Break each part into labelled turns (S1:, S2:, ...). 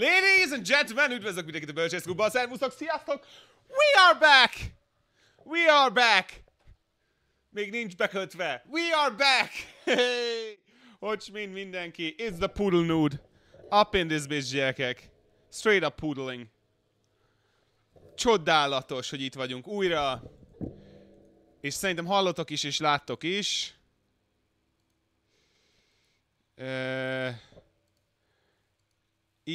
S1: Ladies and gentlemen, üdvözlök mindenkit a Bölcsész Klubban, szervuszok, sziasztok! We are back! We are back! Még nincs bekötve. We are back! Hogy mind mindenki, it's the poodle nude. Up in this bitch, gyerekek. Straight up poodling. Csodálatos, hogy itt vagyunk újra. És szerintem hallotok is, és láttok is. Uh...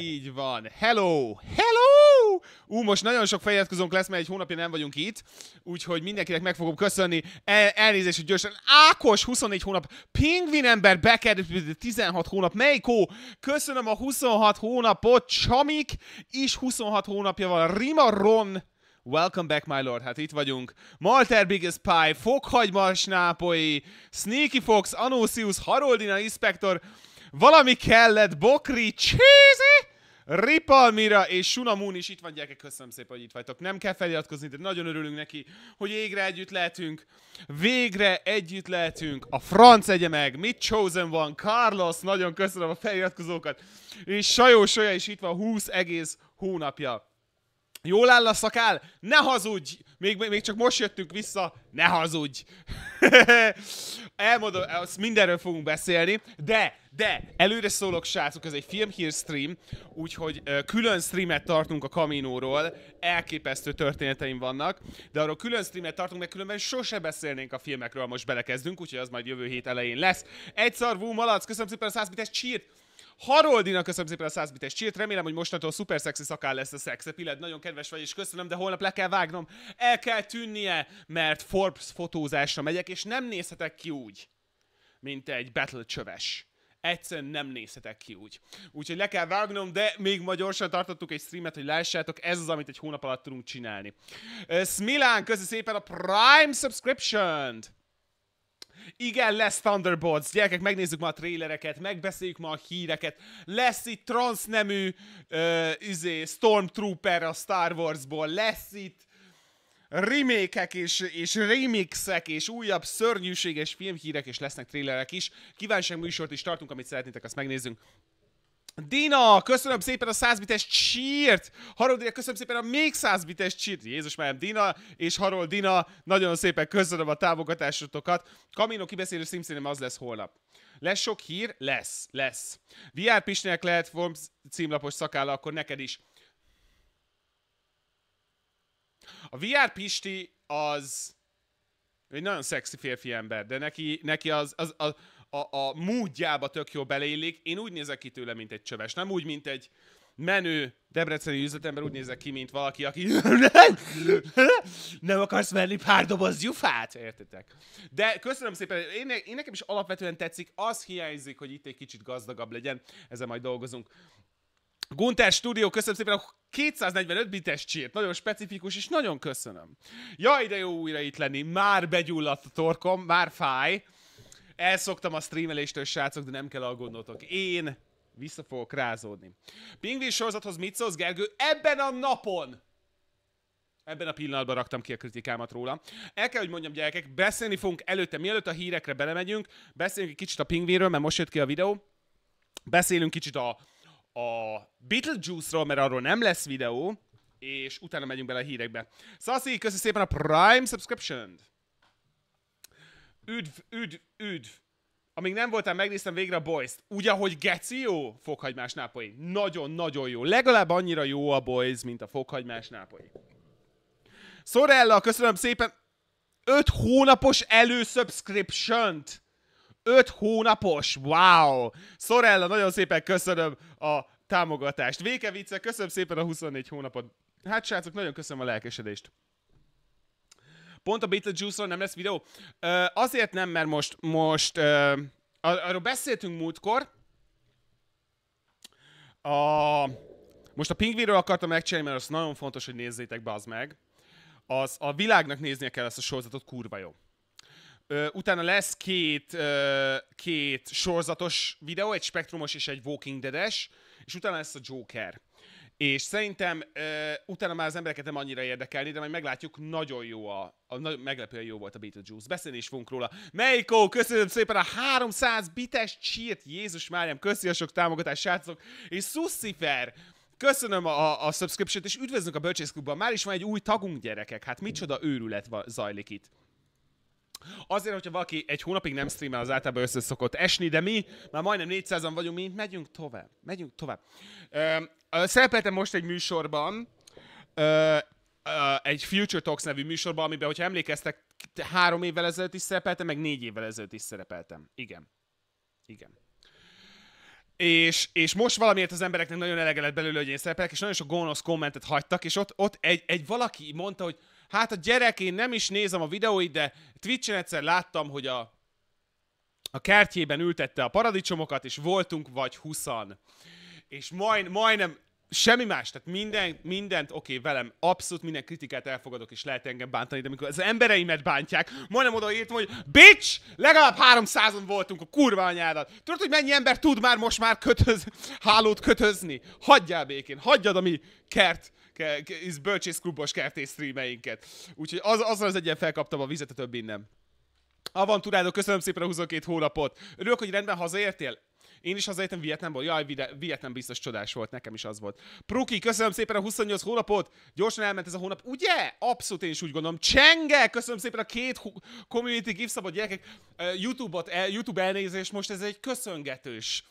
S1: Így van. Hello! Hello! Ú, most nagyon sok feliratkozónk lesz, mert egy hónapja nem vagyunk itt, úgyhogy mindenkinek meg fogom köszönni. El, elnézést, hogy gyorsan. Ákos, 24 hónap. Pingvin ember, bekerült 16 hónap. Meiko, köszönöm a 26 hónapot. Csamik is 26 hónapja van. Rima Ron, Welcome back, my lord. Hát itt vagyunk. Malter Biggest Pie, Fokhagyma Snápoi, Sneaky Fox, Anosius, Haroldina Inspector, valami kellett, Bokri, Csézi! Ripalmira és Sunamun is itt van, gyerekek, köszönöm szépen, hogy itt vagytok. Nem kell feliratkozni, de nagyon örülünk neki, hogy végre együtt lehetünk. Végre együtt lehetünk. A franc egye meg, mit chosen van, Carlos, nagyon köszönöm a feliratkozókat. És Sajó Solya is itt van, 20 egész hónapja. Jól áll a szakál? Ne hazudj! még, még csak most jöttünk vissza, ne hazudj! Elmondom, azt mindenről fogunk beszélni, de, de, előre szólok, srácok, ez egy filmhír stream, úgyhogy ö, külön streamet tartunk a Kaminóról, elképesztő történeteim vannak, de arról külön streamet tartunk, mert különben sose beszélnénk a filmekről, most belekezdünk, úgyhogy az majd jövő hét elején lesz. Egy szarvú malac, köszönöm szépen a 100 bites, csírt! Haroldinak köszönöm szépen a 100 bites csírt, remélem, hogy mostantól szuper szexi szakáll lesz a szexepiled, nagyon kedves vagy, és köszönöm, de holnap le kell vágnom, el kell tűnnie, mert Forbes fotózásra megyek, és nem nézhetek ki úgy, mint egy battle csöves egyszerűen nem nézhetek ki úgy. Úgyhogy le kell vágnom, de még ma gyorsan tartottuk egy streamet, hogy lássátok, ez az, amit egy hónap alatt tudunk csinálni. Smilán, köszi szépen a Prime Subscription-t! Igen, lesz Thunderbolts. Gyerekek, megnézzük ma a trélereket, megbeszéljük ma a híreket. Lesz itt nemű uh, izé, Stormtrooper a Star Warsból. Lesz itt remékek és, és remixek és újabb szörnyűséges filmhírek és lesznek trélerek is. Kívánság műsort is tartunk, amit szeretnétek, azt megnézzünk. Dina, köszönöm szépen a 100 bites csírt! Harold, köszönöm szépen a még 100 bites csírt! Jézus már Dina és Harold Dina, nagyon szépen köszönöm a támogatásotokat. Kamino kibeszélő szímszínem az lesz holnap. Lesz sok hír? Lesz, lesz. VR Pisnek lehet Forms címlapos szakála, akkor neked is. A VR Pisti az egy nagyon szexi férfi ember, de neki, neki az, az, az, a, a módjába tök jó beleillik. Én úgy nézek ki tőle, mint egy csöves. Nem úgy, mint egy menő debreceni üzletember úgy nézek ki, mint valaki, aki nem akarsz venni pár doboz gyufát, értitek? De köszönöm szépen, én, én nekem is alapvetően tetszik, az hiányzik, hogy itt egy kicsit gazdagabb legyen, ezzel majd dolgozunk. Gunter Studio, köszönöm szépen a 245 bites csírt, nagyon specifikus, és nagyon köszönöm. Jaj, de jó újra itt lenni, már begyulladt a torkom, már fáj. Elszoktam a streameléstől, srácok, de nem kell aggódnotok. Én vissza fogok rázódni. Pingvin sorozathoz mit szólsz, Gergő? Ebben a napon! Ebben a pillanatban raktam ki a kritikámat róla. El kell, hogy mondjam, gyerekek, beszélni fogunk előtte, mielőtt a hírekre belemegyünk, Beszélünk egy kicsit a pingvinről, mert most jött ki a videó. Beszélünk kicsit a, a Beetlejuice-ról, mert arról nem lesz videó, és utána megyünk bele a hírekbe. Szaszi, köszi szépen a Prime subscription-t! Üdv, üdv, üdv. Amíg nem voltam, megnéztem végre a Boys-t. Ugye, hogy geci jó? Fokhagymás nápolyi. Nagyon-nagyon jó. Legalább annyira jó a Boys, mint a fokhagymás nápolyi. Sorella, köszönöm szépen. 5 hónapos elősubscription-t. 5 hónapos, wow! Sorella, nagyon szépen köszönöm a támogatást. Véke vicce, köszönöm szépen a 24 hónapot. Hát srácok, nagyon köszönöm a lelkesedést. Pont a Beetlejuice-ról nem lesz videó? Ö, azért nem, mert most, most ö, arról beszéltünk múltkor, a, most a pingvinről akartam megcsinálni, mert az nagyon fontos, hogy nézzétek be az meg. Az a világnak néznie kell ezt a sorozatot, kurva jó. Ö, utána lesz két, ö, két sorozatos videó, egy spektrumos és egy Walking Dead-es, és utána lesz a Joker. És szerintem uh, utána már az embereket nem annyira érdekelni, de majd meglátjuk, nagyon jó a, a a meglepően jó volt a Beetlejuice. Beszélni is fogunk róla. Meiko, köszönöm szépen a 300 bites csírt, Jézus Máriam, köszi a sok támogatást, srácok. És Sussifer, Köszönöm a, a subscription-t, és üdvözlünk a Bölcsészklubban. Már is van egy új tagunk, gyerekek. Hát micsoda őrület zajlik itt. Azért, hogyha valaki egy hónapig nem streamel, az általában össze szokott esni, de mi már majdnem 400-an vagyunk, mi megyünk tovább. Megyünk tovább. szerepeltem most egy műsorban, egy Future Talks nevű műsorban, amiben, hogyha emlékeztek, három évvel ezelőtt is szerepeltem, meg négy évvel ezelőtt is szerepeltem. Igen. Igen. És, és most valamiért az embereknek nagyon elege lett belőle, hogy én szerepelek, és nagyon sok gonosz kommentet hagytak, és ott, ott egy, egy valaki mondta, hogy Hát a gyerek, én nem is nézem a videóit, de Twitch-en egyszer láttam, hogy a, a kertjében ültette a paradicsomokat, és voltunk vagy huszan. És majd, majdnem semmi más, tehát minden, mindent, oké, okay, velem abszolút minden kritikát elfogadok, és lehet engem bántani, de amikor az embereimet bántják, majdnem írtam, hogy bitch, legalább 300-on voltunk a kurva anyádat. Tudod, hogy mennyi ember tud már most már kötöz, hálót kötözni? Hagyjál békén, hagyjad a mi kert is bölcsész klubos kertész streameinket. Úgyhogy az, azzal az egyen felkaptam a vizet, a többi nem. Avanturádok, köszönöm szépen a 22 hónapot. Örülök, hogy rendben hazaértél. Én is hazaértem Vietnamból. Jaj, Vietnam biztos csodás volt, nekem is az volt. Pruki, köszönöm szépen a 28 hónapot. Gyorsan elment ez a hónap. Ugye? Abszolút én is úgy gondolom. Csenge, köszönöm szépen a két community gift szabad gyerekek. YouTube-ot, YouTube elnézést, most ez egy köszöngetős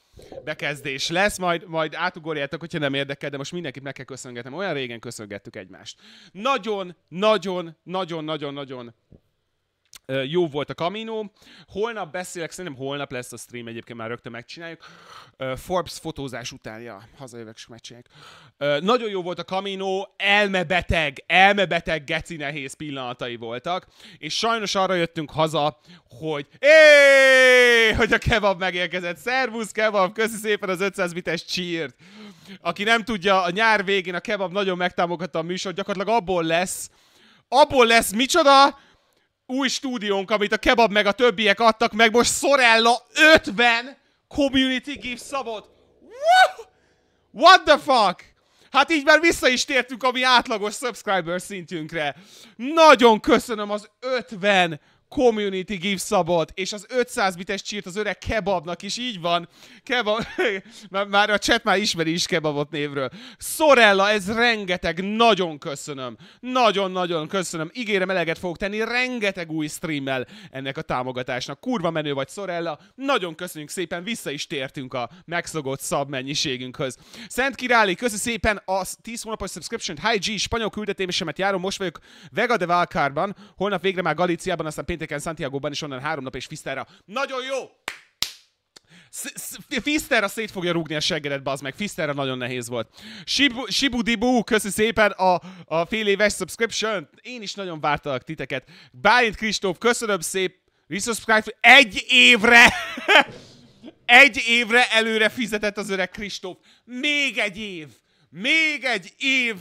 S1: bekezdés lesz, majd, majd átugorjátok, hogyha nem érdekel, de most mindenkit meg kell köszöngetem. Olyan régen köszöngettük egymást. Nagyon, nagyon, nagyon, nagyon, nagyon jó volt a kaminó. Holnap beszélek, szerintem holnap lesz a stream, egyébként már rögtön megcsináljuk. Forbes fotózás után, ja, hazajövök és megcsináljuk. Nagyon jó volt a kaminó, elmebeteg, elmebeteg geci nehéz pillanatai voltak, és sajnos arra jöttünk haza, hogy éj, hogy a kebab megérkezett. Szervusz kebab, köszi szépen az 500 bites csírt. Aki nem tudja, a nyár végén a kebab nagyon megtámogatta a műsor, gyakorlatilag abból lesz, abból lesz micsoda, új stúdiónk, amit a kebab meg a többiek adtak meg, most Sorella 50 community gift szabot. What the fuck? Hát így már vissza is tértünk a mi átlagos subscriber szintünkre. Nagyon köszönöm az 50 Community gift Szabot, és az 500 bites csírt az öreg kebabnak is, így van. Kebab, már a chat már ismeri is kebabot névről. Sorella, ez rengeteg, nagyon köszönöm. Nagyon-nagyon köszönöm. Ígérem, eleget fogok tenni rengeteg új streammel ennek a támogatásnak. Kurva menő vagy, Sorella. Nagyon köszönjük szépen, vissza is tértünk a megszogott szab mennyiségünkhöz. Szent királyi köszi szépen a 10 hónapos subscription-t. Hi G, spanyol küldetésemet járom, most vagyok Vega de Valkárban, holnap végre már Galíciában, aztán péntek pénteken Santiago-ban, és onnan három nap, és Fiszterra. Nagyon jó! Fiszterra szét fogja rúgni a seggedet, bazd meg. Fiszterra nagyon nehéz volt. Shibu, Shibu Dibu, köszi szépen a, a fél éves subscription. Én is nagyon vártalak titeket. Bálint Kristóf, köszönöm szép. Resubscribe egy évre! egy évre előre fizetett az öreg Kristóf. Még egy év! Még egy év!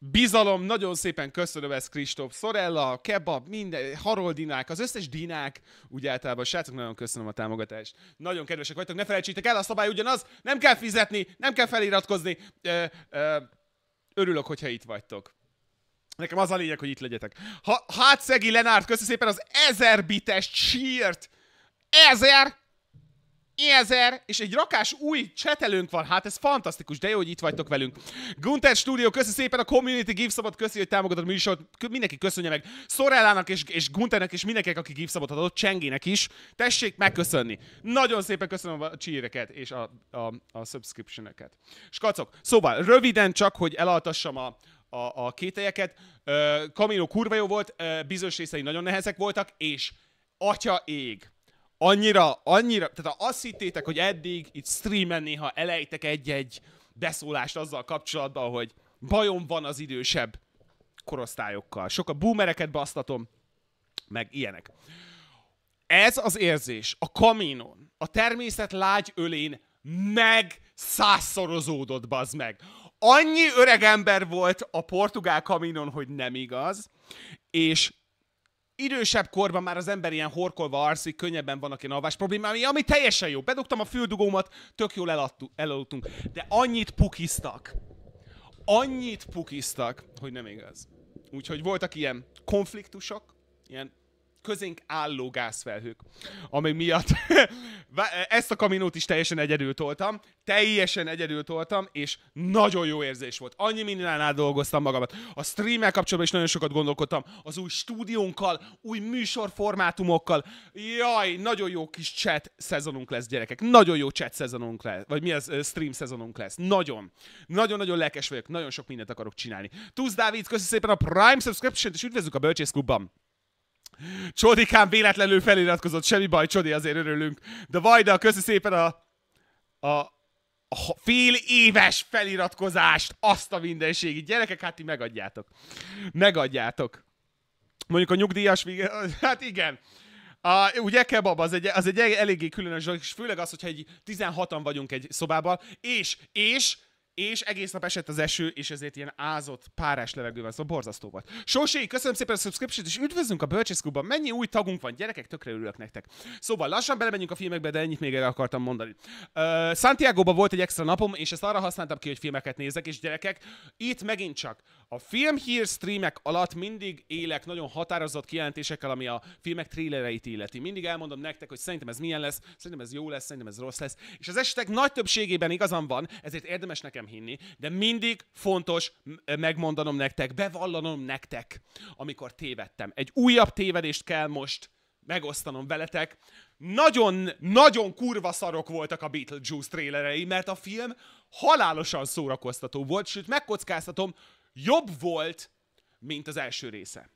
S1: Bizalom, nagyon szépen köszönöm ezt Kristóf Szorella, Kebab, minden, Haroldinák, az összes dinák, úgy általában, srácok, nagyon köszönöm a támogatást. Nagyon kedvesek vagytok, ne felejtsétek el, a szabály ugyanaz, nem kell fizetni, nem kell feliratkozni. Ö, ö, örülök, hogyha itt vagytok. Nekem az a lényeg, hogy itt legyetek. Ha, hát Szegi Lenárt, köszönöm szépen az ezer bites cheert! Ezer Ezer, és egy rakás új csetelőnk van, hát ez fantasztikus, de jó, hogy itt vagytok velünk. Gunter Studio, köszi szépen a Community Gipszabot, köszi, hogy támogatod a műsort, mindenki köszönje meg. Szorellának és, és Gunternek és mindenkinek, aki Gipszabot adott, Csengének is, tessék megköszönni. Nagyon szépen köszönöm a csíreket és a, a, a subscriptioneket. Skacok, szóval röviden csak, hogy elaltassam a, a, a kételyeket. Kamino kurva jó volt, bizonyos részei nagyon nehezek voltak, és atya ég annyira, annyira, tehát ha azt hittétek, hogy eddig itt streamen néha elejtek egy-egy beszólást azzal kapcsolatban, hogy bajom van az idősebb korosztályokkal. Sok a boomereket basztatom, meg ilyenek. Ez az érzés a kaminon, a természet lágy ölén meg százszorozódott, bazd meg. Annyi öreg ember volt a portugál kaminon, hogy nem igaz, és idősebb korban már az ember ilyen horkolva arszik, könnyebben vannak aki alvás problémája, ami teljesen jó. Bedugtam a füldugómat, tök jól eladtuk, elaludtunk. De annyit pukiztak, annyit pukiztak, hogy nem igaz. Úgyhogy voltak ilyen konfliktusok, ilyen közénk álló gázfelhők, ami miatt ezt a kaminót is teljesen egyedül toltam, teljesen egyedül toltam, és nagyon jó érzés volt. Annyi minden dolgoztam magamat. A streamel kapcsolatban is nagyon sokat gondolkodtam, az új stúdiónkkal, új műsorformátumokkal. Jaj, nagyon jó kis chat szezonunk lesz, gyerekek. Nagyon jó chat szezonunk lesz, vagy mi az stream szezonunk lesz. Nagyon. Nagyon-nagyon lelkes vagyok, nagyon sok mindent akarok csinálni. Tusz Dávid, köszönöm szépen a Prime Subscription-t, és üdvözlünk a Bölcsész Klubban! Csodikám véletlenül feliratkozott, semmi baj, Csodi, azért örülünk. De Vajda, köszi szépen a, a, a fél éves feliratkozást, azt a mindenségi gyerekek, hát ti megadjátok. Megadjátok. Mondjuk a nyugdíjas, hát igen. A, ugye kebab az egy, az egy eléggé különös dolog, és főleg az, hogyha egy 16-an vagyunk egy szobában, és, és és egész nap esett az eső, és ezért ilyen ázott, párás van, szóval borzasztó volt. Sosé, köszönöm szépen a subscription és üdvözlünk a Bölcsészkúban. Mennyi új tagunk van, gyerekek, tökre örülök nektek. Szóval lassan belemegyünk a filmekbe, de ennyit még el akartam mondani. Uh, Santiago-ban volt egy extra napom, és ezt arra használtam ki, hogy filmeket nézek, és gyerekek, itt megint csak a film hír streamek alatt mindig élek nagyon határozott kijelentésekkel, ami a filmek trélereit illeti. Mindig elmondom nektek, hogy szerintem ez milyen lesz, szerintem ez jó lesz, szerintem ez rossz lesz. És az esetek nagy többségében igazam van, ezért érdemes nekem hinni, de mindig fontos megmondanom nektek, bevallanom nektek, amikor tévedtem. Egy újabb tévedést kell most megosztanom veletek. Nagyon, nagyon kurva szarok voltak a Beetlejuice trélerei, mert a film halálosan szórakoztató volt, sőt megkockáztatom, jobb volt, mint az első része.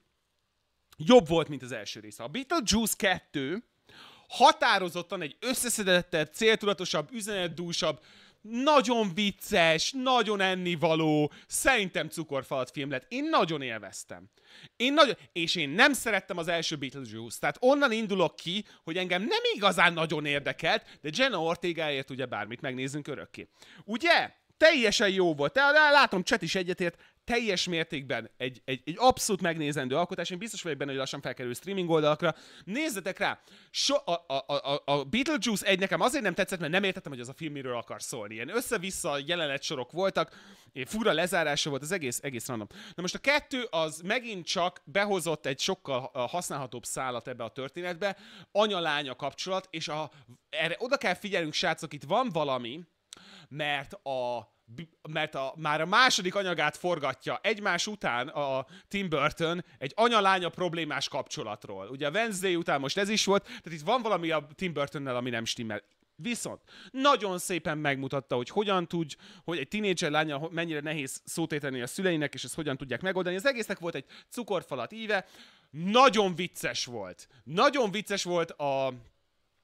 S1: Jobb volt, mint az első része. A Beetlejuice 2 határozottan egy összeszedettebb, céltudatosabb, üzenetdúsabb, nagyon vicces, nagyon ennivaló, szerintem cukorfalat film lett. Én nagyon élveztem. Én nagyon, és én nem szerettem az első Beetlejuice, tehát onnan indulok ki, hogy engem nem igazán nagyon érdekelt, de Jenna Ortegaért ugye bármit megnézzünk örökké. Ugye? Teljesen jó volt. Látom, Cset is egyetért teljes mértékben egy, egy, egy abszolút megnézendő alkotás, én biztos vagyok benne, hogy lassan felkerül streaming oldalakra. Nézzetek rá! So, a, a, a, a Beetlejuice egy nekem azért nem tetszett, mert nem értettem, hogy az a film miről akar szólni. Ilyen össze-vissza sorok voltak, fura lezárása volt, az egész, egész random. Na most a kettő az megint csak behozott egy sokkal használhatóbb szállat ebbe a történetbe, anya-lánya kapcsolat, és a, erre oda kell figyelnünk, srácok, itt van valami, mert a mert a, már a második anyagát forgatja egymás után a Tim Burton egy anyalánya problémás kapcsolatról. Ugye a Wednesday után most ez is volt, tehát itt van valami a Tim Burtonnel, ami nem stimmel. Viszont nagyon szépen megmutatta, hogy hogyan tudj, hogy egy tinédzser lánya mennyire nehéz szótéteni a szüleinek, és ezt hogyan tudják megoldani. Az egésznek volt egy cukorfalat íve, nagyon vicces volt. Nagyon vicces volt a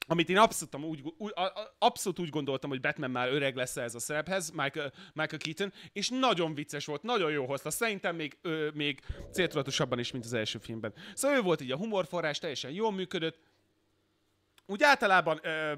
S1: amit én abszolút úgy, úgy, abszolút úgy gondoltam, hogy Batman már öreg lesz ez a szerephez, Michael, Michael Keaton, és nagyon vicces volt, nagyon jó hozta. Szerintem még, ö, még céltudatosabban is, mint az első filmben. Szóval ő volt így a humorforrás, teljesen jól működött. Úgy általában ö,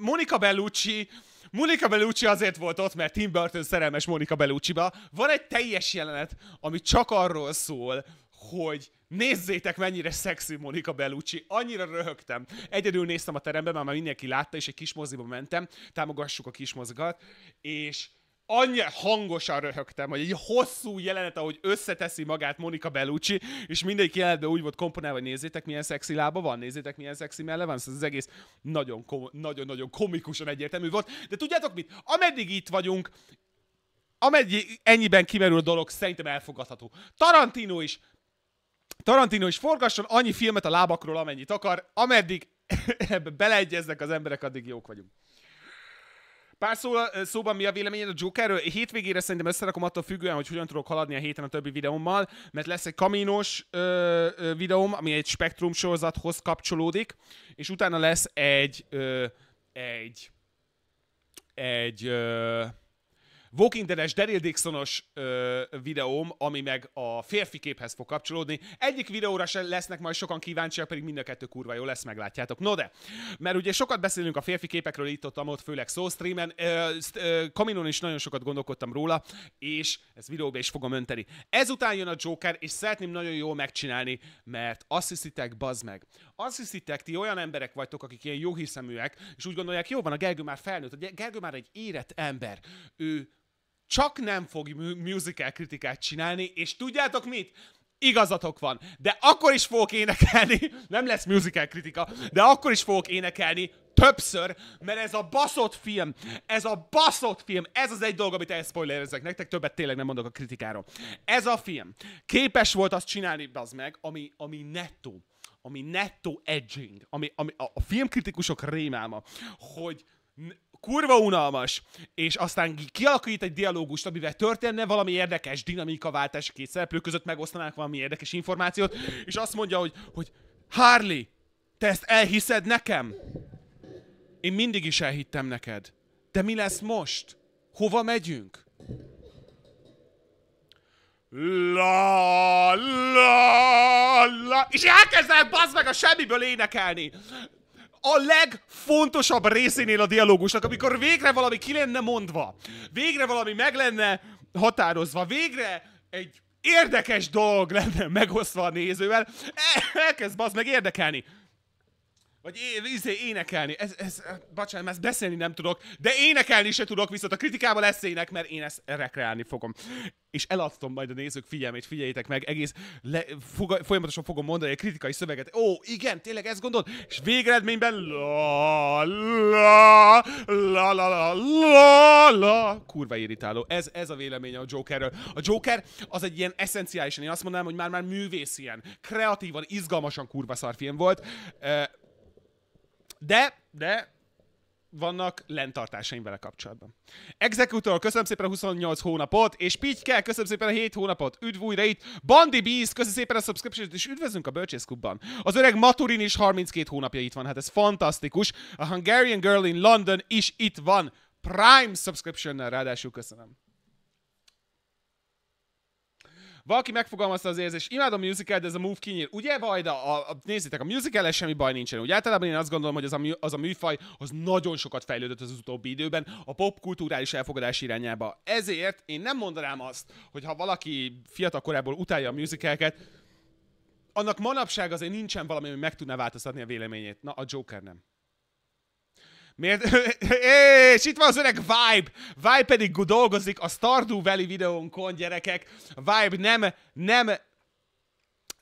S1: Monica Bellucci, Monica Bellucci azért volt ott, mert Tim Burton szerelmes Monica Bellucciba. Van egy teljes jelenet, ami csak arról szól, hogy nézzétek, mennyire szexi Monika Bellucci. Annyira röhögtem. Egyedül néztem a teremben, már mindenki látta, és egy kis moziba mentem. Támogassuk a kis mozgat. És annyira hangosan röhögtem, hogy egy hosszú jelenet, ahogy összeteszi magát Monika Bellucci, és mindegyik jelenetben úgy volt komponálva, hogy nézzétek, milyen szexi lába van, nézzétek, milyen szexi melle van, szóval ez az egész nagyon, kom- nagyon-nagyon komikusan egyértelmű volt. De tudjátok mit? Ameddig itt vagyunk, ameddig ennyiben kimerül a dolog, szerintem elfogadható. Tarantino is Tarantino is forgasson annyi filmet a lábakról, amennyit akar, ameddig ebbe beleegyeznek az emberek, addig jók vagyunk. Pár szó, eh, szóban mi a véleményed a Jokerről? Hétvégére szerintem összerakom attól függően, hogy hogyan tudok haladni a héten a többi videómmal, mert lesz egy kaminos ö, ö, videóm, ami egy Spektrum sorozathoz kapcsolódik, és utána lesz egy ö, egy egy ö, Walking Dead-es Daryl Dixonos ö, videóm, ami meg a férfi képhez fog kapcsolódni. Egyik videóra sem lesznek majd sokan kíváncsiak, pedig mind a kettő kurva jó lesz, meglátjátok. No de, mert ugye sokat beszélünk a férfi képekről itt ott, ott főleg szóstreamen, Kaminon is nagyon sokat gondolkodtam róla, és ezt videóba is fogom önteni. Ezután jön a Joker, és szeretném nagyon jól megcsinálni, mert azt hiszitek, bazd meg. Azt hiszitek, ti olyan emberek vagytok, akik ilyen jó hiszeműek, és úgy gondolják, jó van, a Gergő már felnőtt, a Gergő már egy érett ember. Ő csak nem fog musical kritikát csinálni, és tudjátok mit? Igazatok van, de akkor is fogok énekelni, nem lesz musical kritika, de akkor is fogok énekelni többször, mert ez a baszott film, ez a baszott film, ez az egy dolog, amit elszpoilerezek nektek, többet tényleg nem mondok a kritikáról. Ez a film képes volt azt csinálni, az meg, ami, ami nettó, ami netto edging, ami, ami a, a filmkritikusok rémáma, hogy kurva unalmas, és aztán kialakít egy dialógust, amivel történne valami érdekes dinamika váltás két szereplő között, megosztanák valami érdekes információt, és azt mondja, hogy, hogy Harley, te ezt elhiszed nekem? Én mindig is elhittem neked. De mi lesz most? Hova megyünk? La, la, la, és elkezdett bazd meg a semmiből énekelni a legfontosabb részénél a dialógusnak, amikor végre valami ki lenne mondva, végre valami meg lenne határozva, végre egy érdekes dolog lenne megosztva a nézővel, e-, elkezd az meg érdekelni. Vagy izé, énekelni, ez, ez, eh, bocsánat, ezt beszélni nem tudok, de énekelni se tudok, viszont a kritikával lesz ének, mert én ezt rekreálni fogom. És eladtam majd a nézők figyelmét, figyeljétek meg, egész le, foga, folyamatosan fogom mondani a kritikai szöveget. Ó, igen, tényleg ezt gondolod? És végeredményben la, la, la, la, la, la, la, kurva irritáló. Ez, ez a véleménye a Jokerről. A Joker az egy ilyen eszenciálisan, én azt mondanám, hogy már-már művész ilyen, kreatívan, izgalmasan kurva szarfilm volt. Eh, de, de vannak lentartásaim vele kapcsolatban. Executor, köszönöm szépen a 28 hónapot, és Pityke, köszönöm szépen a 7 hónapot, üdv újra itt, Bandi Beast, köszönöm szépen a subscription és üdvözlünk a Bölcsész Klubban. Az öreg Maturin is 32 hónapja itt van, hát ez fantasztikus. A Hungarian Girl in London is itt van, Prime subscription-nel, ráadásul köszönöm. Valaki megfogalmazta az érzést, imádom a musical, de ez a move kinyír. Ugye, Vajda, a, a, nézzétek, a musical semmi baj nincsen. Úgy általában én azt gondolom, hogy az a, az a műfaj, az nagyon sokat fejlődött az utóbbi időben a popkulturális elfogadás irányába. Ezért én nem mondanám azt, hogy ha valaki fiatal korából utálja a musicalket, annak manapság azért nincsen valami, ami meg tudná változtatni a véleményét. Na, a Joker nem. Miért? és itt van az öreg Vibe! Vibe pedig dolgozik a Stardew Valley videónkon, gyerekek. Vibe nem, nem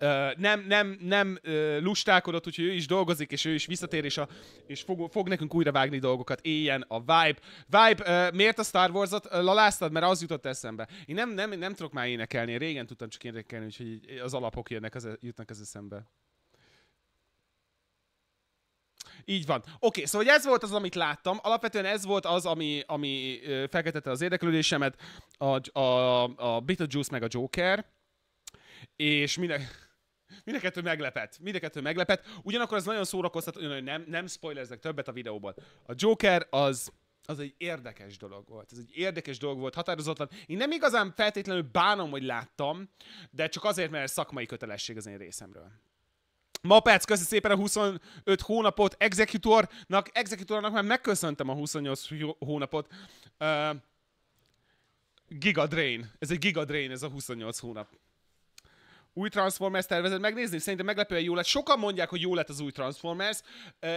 S1: Uh, nem, nem, nem uh, lustálkodott, úgyhogy ő is dolgozik, és ő is visszatér, és, a, és fog, fog nekünk újra vágni dolgokat. Éljen a vibe. Vibe, uh, miért a Star Wars-ot laláztad? Mert az jutott eszembe. Én nem, nem, nem tudok már énekelni, régen tudtam csak énekelni, úgyhogy az alapok jönnek, az, jutnak az eszembe. Így van. Oké, okay, szóval ez volt az, amit láttam. Alapvetően ez volt az, ami, ami felkeltette az érdeklődésemet. A, a, a Beetlejuice meg a Joker. És minden... Mind a kettő meglepett. Mind a kettő meglepett. Ugyanakkor az nagyon szórakoztató, hogy nem, nem spoilerzek többet a videóban. A Joker az az egy érdekes dolog volt. Ez egy érdekes dolog volt, határozottan. Én nem igazán feltétlenül bánom, hogy láttam, de csak azért, mert szakmai kötelesség az én részemről. Mapec, köszi szépen a 25 hónapot, Executornak, Executornak már megköszöntem a 28 hónapot. Uh, Giga Drain. Ez egy Giga Drain, ez a 28 hónap. Új Transformers tervezet megnézni? Szerintem meglepően jó lett. Sokan mondják, hogy jó lett az új Transformers.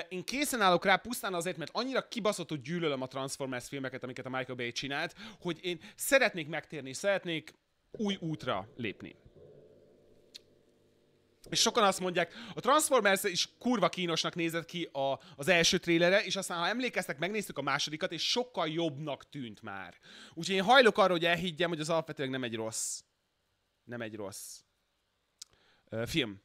S1: Én készen állok rá pusztán azért, mert annyira kibaszottul gyűlölöm a Transformers filmeket, amiket a Michael Bay csinált, hogy én szeretnék megtérni, szeretnék új útra lépni. És sokan azt mondják, a Transformers is kurva kínosnak nézett ki a, az első trélere, és aztán, ha emlékeztek, megnéztük a másodikat, és sokkal jobbnak tűnt már. Úgyhogy én hajlok arra, hogy elhiggyem, hogy az alapvetően nem egy rossz, nem egy rossz uh, film.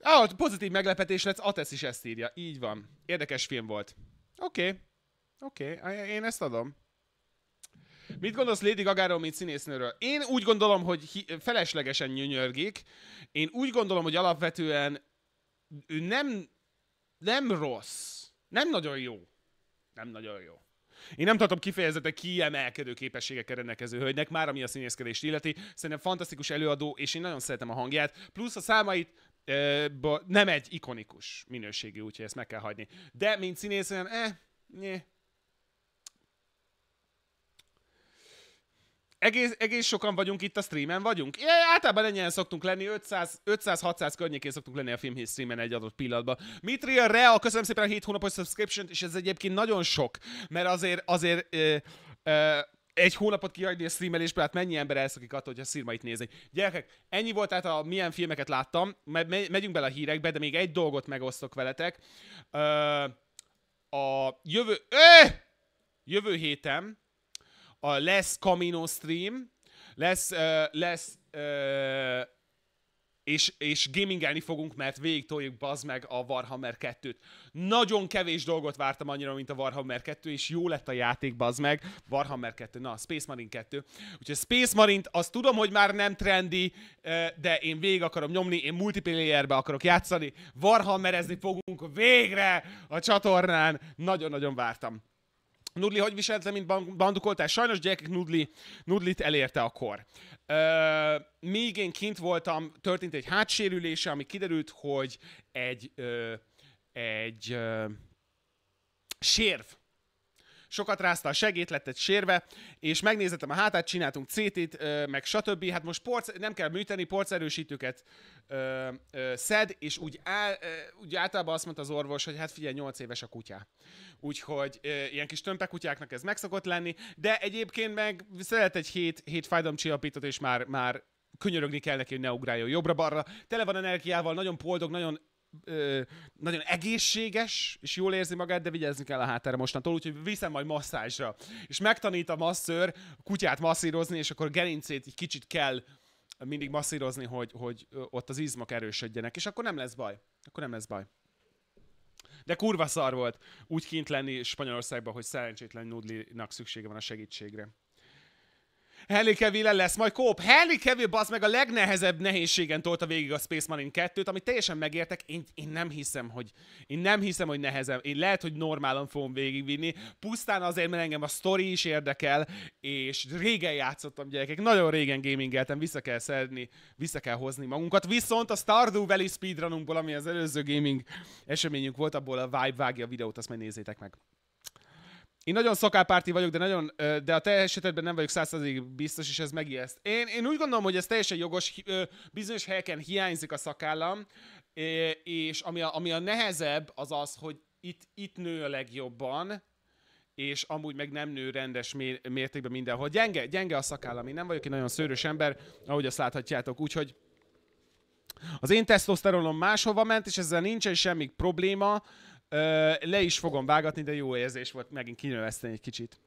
S1: Ah, pozitív meglepetés lett, Atesz is ezt írja. Így van. Érdekes film volt. Oké. Okay. Oké, okay. én ezt adom. Mit gondolsz Lady Gagáról, mint színésznőről? Én úgy gondolom, hogy feleslegesen nyönyörgik. Én úgy gondolom, hogy alapvetően ő nem, nem rossz. Nem nagyon jó. Nem nagyon jó. Én nem tartom kifejezetten kiemelkedő képességekkel rendelkező hölgynek, már ami a színészkedést illeti. Szerintem fantasztikus előadó, és én nagyon szeretem a hangját. Plusz a számait ö, nem egy ikonikus minőségű, úgyhogy ezt meg kell hagyni. De, mint színész, eh, nye, egész, egész sokan vagyunk itt a streamen vagyunk. É, általában ennyien szoktunk lenni, 500-600 környékén szoktunk lenni a filmhíz streamen egy adott pillanatban. Mitria Rea, köszönöm szépen a 7 hónapos subscription és ez egyébként nagyon sok, mert azért, azért ö, ö, egy hónapot kiadni a streamelésbe, hát mennyi ember elszakik attól, hogy a szirmait nézni. Gyerekek, ennyi volt tehát a milyen filmeket láttam, megyünk bele a hírekbe, de még egy dolgot megosztok veletek. Ö, a jövő... Ö! Jövő héten a lesz Camino stream, lesz, uh, lesz uh, és, és gamingelni fogunk, mert végig toljuk bazd meg a Warhammer 2-t. Nagyon kevés dolgot vártam annyira, mint a Warhammer 2, és jó lett a játék, bazd meg. Warhammer 2, na, Space Marine 2. Úgyhogy Space Marine-t azt tudom, hogy már nem trendi, de én végig akarom nyomni, én multiplayerbe akarok játszani. Warhammerezni fogunk végre a csatornán. Nagyon-nagyon vártam. Nudli hogy viselte, mint bandukoltás? Sajnos gyerekek Nudli, Nudlit elérte akkor. Ö, míg én kint voltam, történt egy hátsérülése, ami kiderült, hogy egy, ö, egy ö, sérv sokat rázta a segét, lett egy sérve, és megnézettem a hátát, csináltunk CT-t, meg stb. Hát most porc, nem kell műteni, porcerősítőket ö, ö, szed, és úgy, áll, ö, úgy általában azt mondta az orvos, hogy hát figyelj, 8 éves a kutyá. Úgyhogy ö, ilyen kis kutyáknak ez megszokott lenni, de egyébként meg szeret egy hét, hét fájdalomcsillapítot, és már, már könyörögni kell neki, hogy ne ugráljon jobbra-balra. Tele van energiával, nagyon boldog, nagyon ö, nagyon egészséges, és jól érzi magát, de vigyázni kell a hátára mostantól, úgyhogy viszem majd masszázsra. És megtanít a masszőr kutyát masszírozni, és akkor gerincét egy kicsit kell mindig masszírozni, hogy, hogy ott az izmok erősödjenek, és akkor nem lesz baj. Akkor nem lesz baj. De kurva szar volt úgy kint lenni Spanyolországban, hogy szerencsétlen Nudlinak szüksége van a segítségre. Henry cavill lesz majd kóp. Henry Cavill az meg a legnehezebb nehézségen tolta végig a Space Marine 2-t, amit teljesen megértek. Én, én nem hiszem, hogy én nem hiszem, hogy nehezem. Én lehet, hogy normálan fogom végigvinni. Pusztán azért, mert engem a story is érdekel, és régen játszottam gyerekek. Nagyon régen gamingeltem, vissza kell szedni, vissza kell hozni magunkat. Viszont a Stardew Valley speedrununkból, ami az előző gaming eseményünk volt, abból a Vibe vágja a videót, azt majd nézzétek meg. Én nagyon szakápárti vagyok, de, nagyon, de a te esetedben nem vagyok százszerzékig biztos, és ez megijeszt. Én, én úgy gondolom, hogy ez teljesen jogos, bizonyos helyeken hiányzik a szakállam, és ami a, ami a nehezebb, az az, hogy itt, itt nő a legjobban, és amúgy meg nem nő rendes mértékben mindenhol. Gyenge, gyenge a szakállam, én nem vagyok egy nagyon szőrös ember, ahogy azt láthatjátok, úgyhogy az én tesztoszteronom máshova ment, és ezzel nincsen semmi probléma, Ö, le is fogom vágatni, de jó érzés volt megint kinöveszteni egy kicsit.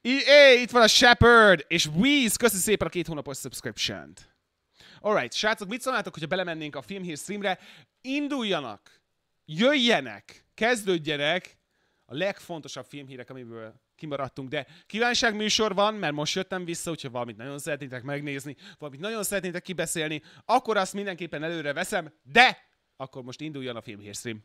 S1: I- é, itt van a Shepard és Weez, köszi szépen a két hónapos subscription-t. Alright, srácok, mit szólnátok, hogyha belemennénk a filmhír streamre? Induljanak! Jöjjenek! Kezdődjenek! A legfontosabb filmhírek, amiből kimaradtunk, de kívánság műsor van, mert most jöttem vissza, hogyha valamit nagyon szeretnétek megnézni, valamit nagyon szeretnétek kibeszélni, akkor azt mindenképpen előre veszem, de akkor most induljon a filmhírstream.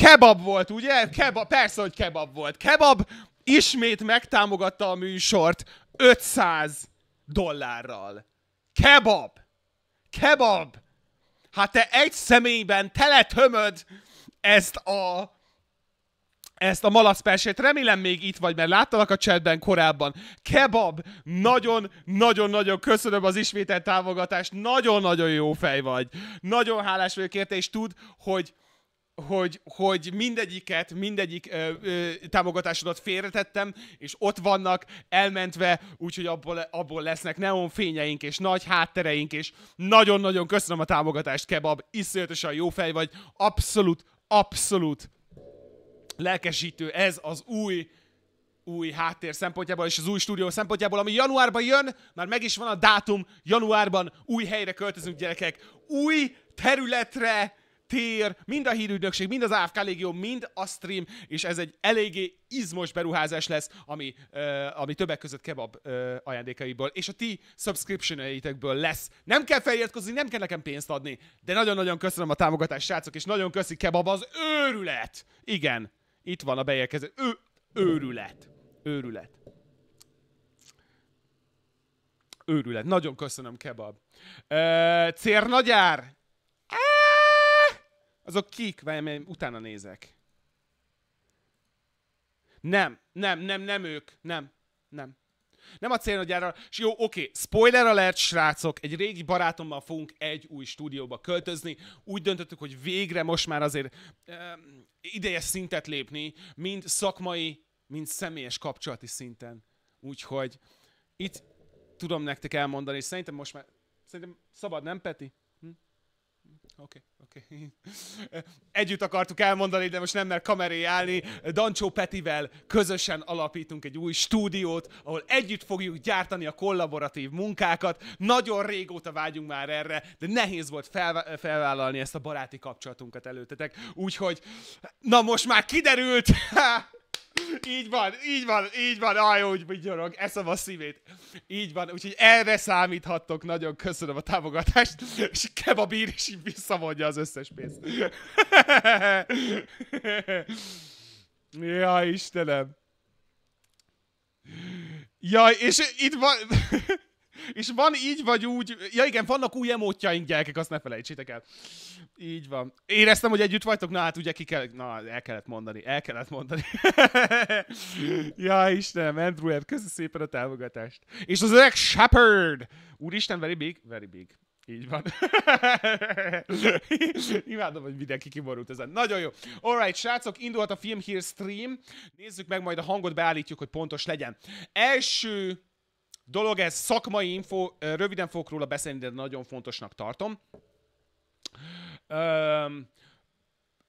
S1: kebab volt, ugye? Kebab, persze, hogy kebab volt. Kebab ismét megtámogatta a műsort 500 dollárral. Kebab! Kebab! Hát te egy személyben teletömöd ezt a ezt a malacpersét. Remélem még itt vagy, mert láttalak a chatben korábban. Kebab, nagyon-nagyon-nagyon köszönöm az ismételt támogatást. Nagyon-nagyon jó fej vagy. Nagyon hálás vagyok érte, és tud, hogy hogy, hogy mindegyiket, mindegyik ö, ö, támogatásodat félretettem, és ott vannak elmentve, úgyhogy abból, abból lesznek neonfényeink, és nagy háttereink, és nagyon-nagyon köszönöm a támogatást, Kebab, iszonyatosan jó fej vagy, abszolút, abszolút lelkesítő ez az új új háttér szempontjából és az új stúdió szempontjából, ami januárban jön, már meg is van a dátum, januárban új helyre költözünk gyerekek, új területre, tér, mind a hírügynökség, mind az AFK Légió, mind a stream, és ez egy eléggé izmos beruházás lesz, ami, uh, ami többek között kebab uh, ajándékaiból és a ti subscription lesz. Nem kell feliratkozni, nem kell nekem pénzt adni, de nagyon-nagyon köszönöm a támogatást, srácok, és nagyon köszi kebab az őrület! Igen, itt van a bejelkező. Ő, őrület. Őrület. Őrület. Nagyon köszönöm, kebab. Uh, Cérnagyár! Azok kik? Várj, mert utána nézek. Nem, nem, nem, nem ők. Nem, nem. Nem a célnagyára. És jó, oké, spoiler alert, srácok, egy régi barátommal fogunk egy új stúdióba költözni. Úgy döntöttük, hogy végre most már azért um, ideje szintet lépni, mind szakmai, mind személyes kapcsolati szinten. Úgyhogy itt tudom nektek elmondani, és szerintem most már, szerintem szabad, nem Peti? oké, okay, oké. Okay. Együtt akartuk elmondani, de most nem mer kameré állni. Dancsó Petivel közösen alapítunk egy új stúdiót, ahol együtt fogjuk gyártani a kollaboratív munkákat. Nagyon régóta vágyunk már erre, de nehéz volt felvá- felvállalni ezt a baráti kapcsolatunkat előttetek. Úgyhogy, na most már kiderült! Így van, így van, így van, aj, úgy vigyorog, eszem a szívét. Így van, úgyhogy erre számíthattok, nagyon köszönöm a támogatást, és kebabír is így visszavonja az összes pénzt. ja, Istenem. Jaj, és itt van... És van így vagy úgy, ja igen, vannak új emótjaink, gyerekek, azt ne felejtsétek el. Így van. Éreztem, hogy együtt vagytok, na hát ugye ki kell, na el kellett mondani, el kellett mondani. ja Istenem, Andrew Ebb, köszi szépen a támogatást. És az öreg Shepard! Úristen, very big, very big. Így van. Imádom, hogy mindenki kiborult ezen. Nagyon jó. Alright, srácok, indult a Film Here stream. Nézzük meg, majd a hangot beállítjuk, hogy pontos legyen. Első dolog ez, szakmai info, röviden fogok róla beszélni, de nagyon fontosnak tartom.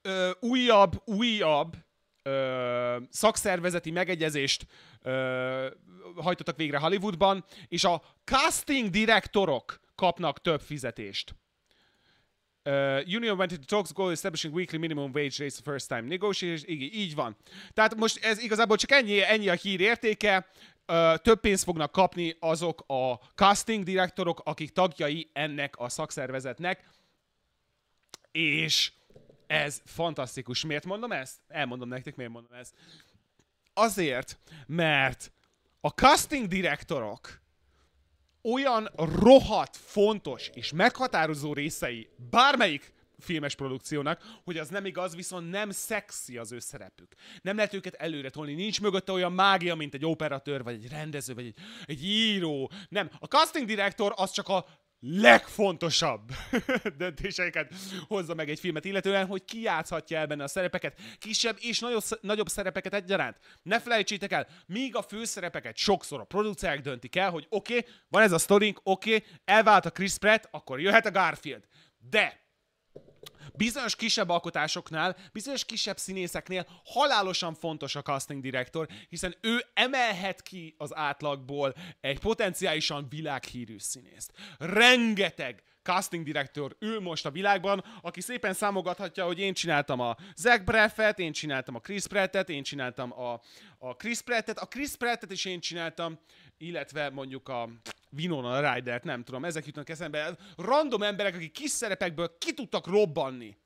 S1: ö, újabb, újabb ö, szakszervezeti megegyezést ö, hajtottak végre Hollywoodban, és a casting direktorok kapnak több fizetést. Uh, union went into talks goal establishing weekly minimum wage rates the first time negotiation. Így, így van. Tehát most ez igazából csak ennyi, ennyi a hír értéke ö, több pénzt fognak kapni azok a casting direktorok, akik tagjai ennek a szakszervezetnek, és ez fantasztikus. Miért mondom ezt? Elmondom nektek, miért mondom ezt. Azért, mert a casting direktorok olyan rohadt, fontos és meghatározó részei bármelyik filmes produkciónak, hogy az nem igaz, viszont nem szexi az ő szerepük. Nem lehet őket előre tolni, nincs mögötte olyan mágia, mint egy operatőr, vagy egy rendező, vagy egy, egy író. Nem, a casting director az csak a legfontosabb döntéseket hozza meg egy filmet, illetően, hogy ki játszhatja el benne a szerepeket, kisebb és nagyobb, szerepeket egyaránt. Ne felejtsétek el, míg a főszerepeket sokszor a producerek döntik el, hogy oké, okay, van ez a sztorink, oké, okay, elvált a Chris Pratt, akkor jöhet a Garfield. De bizonyos kisebb alkotásoknál, bizonyos kisebb színészeknél halálosan fontos a casting direktor, hiszen ő emelhet ki az átlagból egy potenciálisan világhírű színészt. Rengeteg casting direktor ül most a világban, aki szépen számogathatja, hogy én csináltam a Zach Braffet, én csináltam a Chris Prattet, én csináltam a, a Chris Prattet, a Chris Prattet is én csináltam, illetve mondjuk a Vinona rider nem tudom, ezek jutnak eszembe. Random emberek, akik kis szerepekből ki tudtak robbanni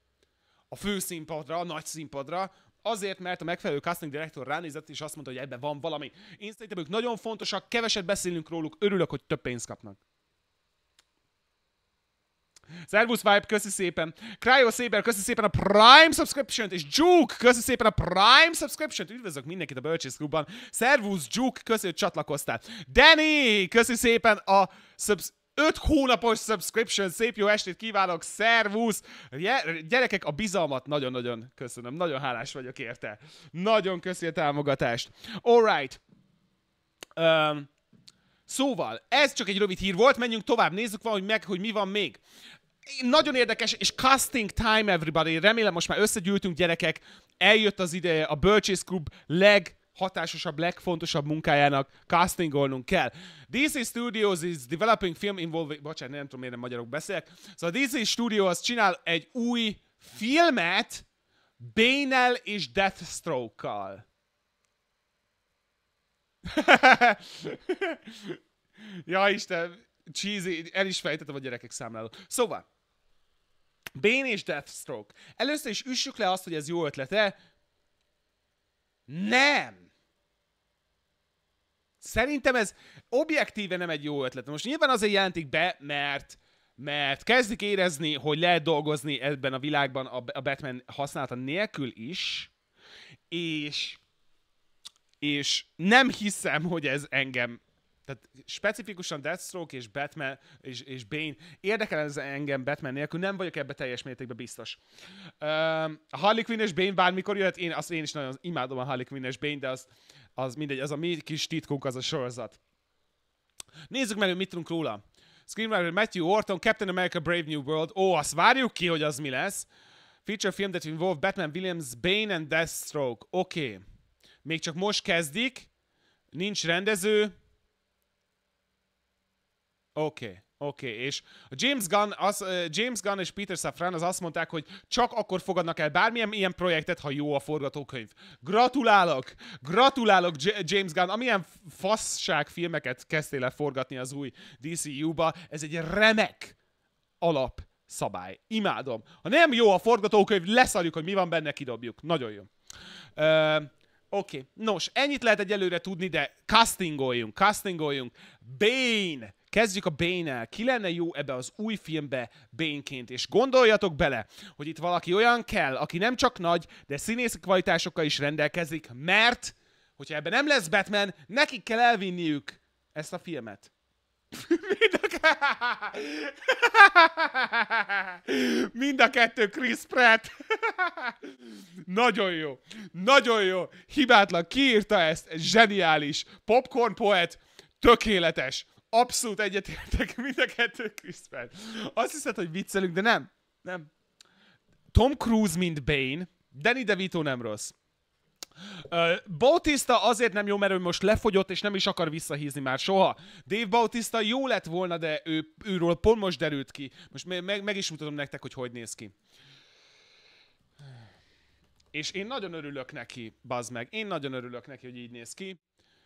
S1: a főszínpadra, a nagy színpadra, azért, mert a megfelelő casting direktor ránézett, és azt mondta, hogy ebben van valami. Én szerintem ők nagyon fontosak, keveset beszélünk róluk, örülök, hogy több pénzt kapnak. Servus Vibe, köszi szépen. Cryo Saber, köszi szépen a Prime subscription és Juke, köszi szépen a Prime subscription -t. Üdvözlök mindenkit a Bölcsész Klubban. Servus Juke, köszi, hogy csatlakoztál. Danny, köszi szépen a subs 5 hónapos subscription, szép jó estét kívánok, szervusz! Gyerekek, a bizalmat nagyon-nagyon köszönöm, nagyon hálás vagyok érte. Nagyon köszi a támogatást. Alright. Um, Szóval, ez csak egy rövid hír volt, menjünk tovább, nézzük valahogy meg, hogy mi van még. Nagyon érdekes, és casting time everybody, remélem most már összegyűltünk gyerekek, eljött az ideje a Bölcsész Club leg hatásosabb, legfontosabb munkájának castingolnunk kell. DC Studios is developing film involving... Bocsánat, nem tudom, miért nem magyarok beszélek. Szóval a DC Studios az csinál egy új filmet Bane-el és Deathstroke-kal. ja, Isten, cheesy, el is fejtettem a gyerekek számláló. Szóval, Bane és Deathstroke. Először is üssük le azt, hogy ez jó ötlete. Nem! Szerintem ez objektíve nem egy jó ötlet. Most nyilván azért jelentik be, mert mert kezdik érezni, hogy lehet dolgozni ebben a világban a Batman használata nélkül is, és és nem hiszem, hogy ez engem tehát specifikusan Deathstroke és Batman és, és Bane. Érdekel ez engem Batman nélkül, nem vagyok ebbe teljes mértékben biztos. Um, a Harley Quinn és Bane bármikor jöhet, én, azt én is nagyon imádom a Harley Quinn és Bane, de az, az mindegy, az a mi kis titkunk, az a sorozat. Nézzük meg, hogy mit tudunk róla. Screenwriter Matthew Orton, Captain America Brave New World. Ó, azt várjuk ki, hogy az mi lesz. Feature film that involve Batman, Williams, Bane and Deathstroke. Oké. Okay. Még csak most kezdik, nincs rendező. Oké. Okay. Oké, okay, és James Gunn, az, James Gunn és Peter Safran az azt mondták, hogy csak akkor fogadnak el bármilyen ilyen projektet, ha jó a forgatókönyv. Gratulálok! Gratulálok James Gunn! Amilyen fasság filmeket kezdtél el forgatni az új DCU-ba, ez egy remek alap szabály. Imádom. Ha nem jó a forgatókönyv, leszarjuk, hogy mi van benne, kidobjuk. Nagyon jó. Uh, Oké, okay. nos, ennyit lehet egyelőre tudni, de castingoljunk, castingoljunk. Bane! Kezdjük a Bane-el. Ki lenne jó ebbe az új filmbe Bane-ként? És gondoljatok bele, hogy itt valaki olyan kell, aki nem csak nagy, de színészi kvalitásokkal is rendelkezik, mert hogyha ebben nem lesz Batman, nekik kell elvinniük ezt a filmet. Mind a, k- Mind a kettő Chris Pratt. Nagyon jó. Nagyon jó. Hibátlan. Kiírta ezt. Zseniális. Popcorn poet. Tökéletes. Abszolút egyetértek mind a kettő Chris Pratt. Azt hiszed, hogy viccelünk, de nem. Nem. Tom Cruise, mint Bane. Danny DeVito nem rossz. Bautista azért nem jó, mert ő most lefogyott, és nem is akar visszahízni már soha. Dave Bautista jó lett volna, de ő, őről pont most derült ki. Most meg, meg is mutatom nektek, hogy hogy néz ki. És én nagyon örülök neki, bazd meg. Én nagyon örülök neki, hogy így néz ki.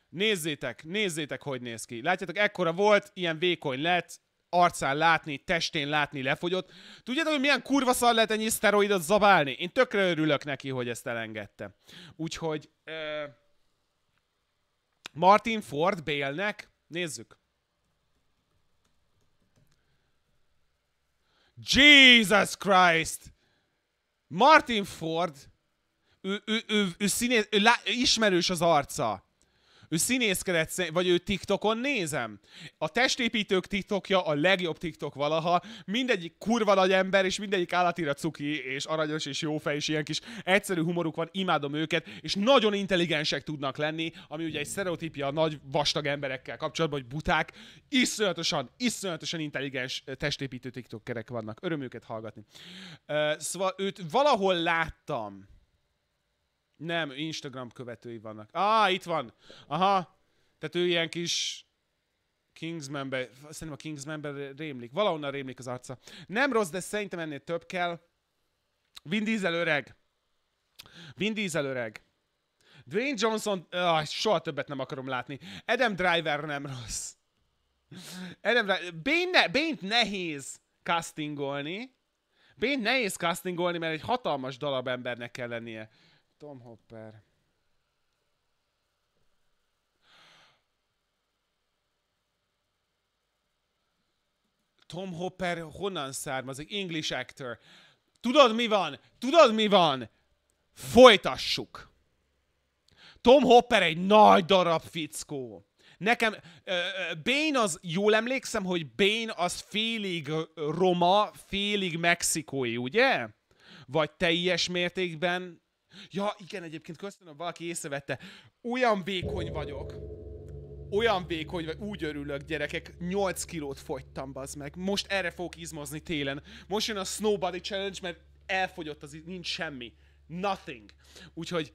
S1: Nézzétek, nézzétek, hogy néz ki. Látjátok, ekkora volt, ilyen vékony lett, arcán látni, testén látni lefogyott. Tudjátok, hogy milyen kurva szar lehet ennyi szteroidot zabálni? Én tökre örülök neki, hogy ezt elengedte. Úgyhogy euh, Martin Ford Bélnek, nézzük. Jesus Christ! Martin Ford, ő, ő, ő, ő, színé, ő lá, ismerős az arca. Ő színészkedett, vagy ő TikTokon nézem. A testépítők TikTokja a legjobb TikTok valaha. Mindegyik kurva nagy ember, és mindegyik állatira cuki, és aranyos, és jófej, és ilyen kis egyszerű humoruk van, imádom őket, és nagyon intelligensek tudnak lenni, ami ugye egy sztereotípia a nagy vastag emberekkel kapcsolatban, hogy buták, iszonyatosan, iszonyatosan intelligens testépítő TikTokerek vannak. Öröm őket hallgatni. Uh, szóval őt valahol láttam, nem, Instagram követői vannak. Á, ah, itt van! Aha! Tehát ő ilyen kis Kingsmanbe, szerintem a Kingsmanbe rémlik. Valahonnan rémlik az arca. Nem rossz, de szerintem ennél több kell. Vin Diesel öreg. Vin Diesel öreg. Dwayne Johnson, ah, soha többet nem akarom látni. Adam Driver nem rossz. Adam Driver, Bane, ne, nehéz castingolni. Bane nehéz castingolni, mert egy hatalmas darab embernek kell lennie. Tom Hopper. Tom Hopper honnan származik? English actor. Tudod mi van? Tudod mi van? Folytassuk. Tom Hopper egy nagy darab fickó. Nekem uh, Bane az, jól emlékszem, hogy Bane az félig roma, félig mexikói, ugye? Vagy teljes mértékben Ja, igen, egyébként köszönöm, valaki észrevette. Olyan vékony vagyok. Olyan vékony vagy, úgy örülök, gyerekek. 8 kilót fogytam, bazd meg. Most erre fogok izmozni télen. Most jön a Snowbody Challenge, mert elfogyott az, nincs semmi. Nothing. Úgyhogy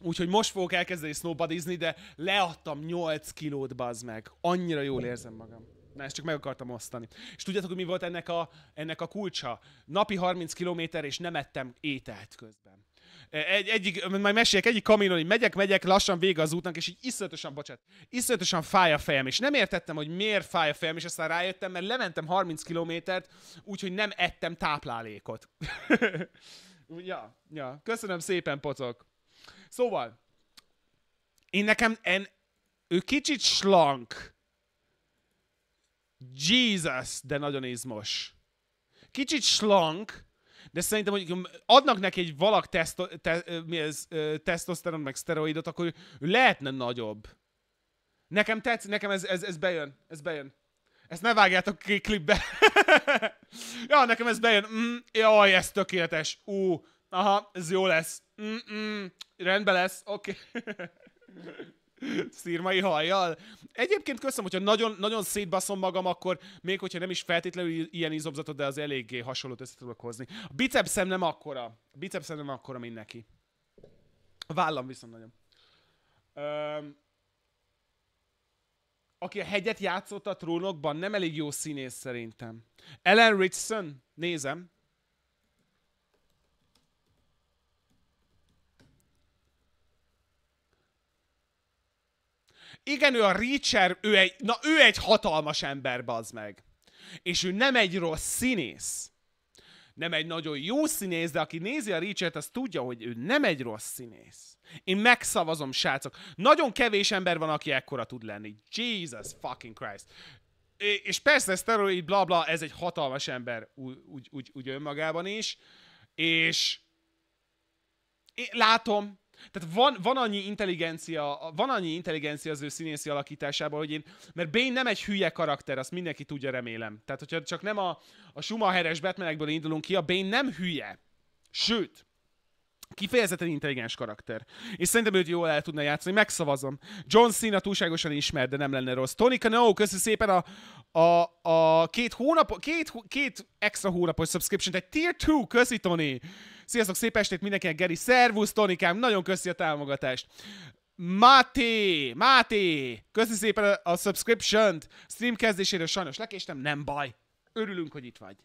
S1: Úgyhogy most fogok elkezdeni snowbadizni, de leadtam 8 kilót, bazd meg. Annyira jól érzem magam. Na, ezt csak meg akartam osztani. És tudjátok, hogy mi volt ennek a, ennek a kulcsa? Napi 30 kilométer és nem ettem ételt közben. Egy, egyik, majd meséljek, egyik kaminon, így megyek, megyek, lassan vége az útnak, és így iszonyatosan, bocsánat, iszonyatosan fáj a fejem, és nem értettem, hogy miért fáj a fejem, és aztán rájöttem, mert lementem 30 kilométert, úgyhogy nem ettem táplálékot. ja, ja. Köszönöm szépen, pocok. Szóval, én nekem, en, ő kicsit slank. Jesus, de nagyon izmos. Kicsit slank, de szerintem, hogy adnak neki egy valak teszto, te, mi ez, tesztoszteron, meg szteroidot, akkor ő, ő lehetne nagyobb. Nekem tetsz, nekem ez, ez, ez bejön, ez bejön. Ezt ne vágjátok ki klipbe. ja, nekem ez bejön. Mm, jaj, ez tökéletes. Ú, aha, ez jó lesz. Mm-mm, rendben lesz, oké. Okay. szírmai hajjal. Egyébként köszönöm, hogyha nagyon, nagyon szétbaszom magam, akkor még hogyha nem is feltétlenül ilyen izomzatot, de az eléggé hasonlót össze tudok hozni. A bicepszem nem akkora. A bicepszem nem akkora, mint neki. A vállam viszont nagyon. Öm, aki a hegyet játszott a trónokban, nem elég jó színész szerintem. Ellen Richardson, nézem, igen, ő a Richard, ő egy, na ő egy hatalmas ember, bazd meg. És ő nem egy rossz színész. Nem egy nagyon jó színész, de aki nézi a Richard, az tudja, hogy ő nem egy rossz színész. Én megszavazom, srácok. Nagyon kevés ember van, aki ekkora tud lenni. Jesus fucking Christ. És persze steroid, bla bla, ez egy hatalmas ember úgy, úgy, úgy önmagában is. És én látom, tehát van, van annyi intelligencia, van annyi intelligencia az ő színészi alakításában, hogy én, mert Bane nem egy hülye karakter, azt mindenki tudja, remélem. Tehát, hogyha csak nem a, a Schumacheres Batmanekből indulunk ki, a Bane nem hülye. Sőt, kifejezetten intelligens karakter. És szerintem őt jól el tudna játszani, megszavazom. John Cena túlságosan ismer, de nem lenne rossz. Tony Canoe, köszi szépen a, a, a két, hónap, két, két extra hónapos subscription egy tier 2, köszi Tony! Sziasztok, szép estét mindenkinek, Geri. Szervusz, Tonikám, nagyon köszi a támogatást. Máté, Máté, köszi szépen a subscription-t. Stream kezdésére sajnos lekéstem, nem baj. Örülünk, hogy itt vagy.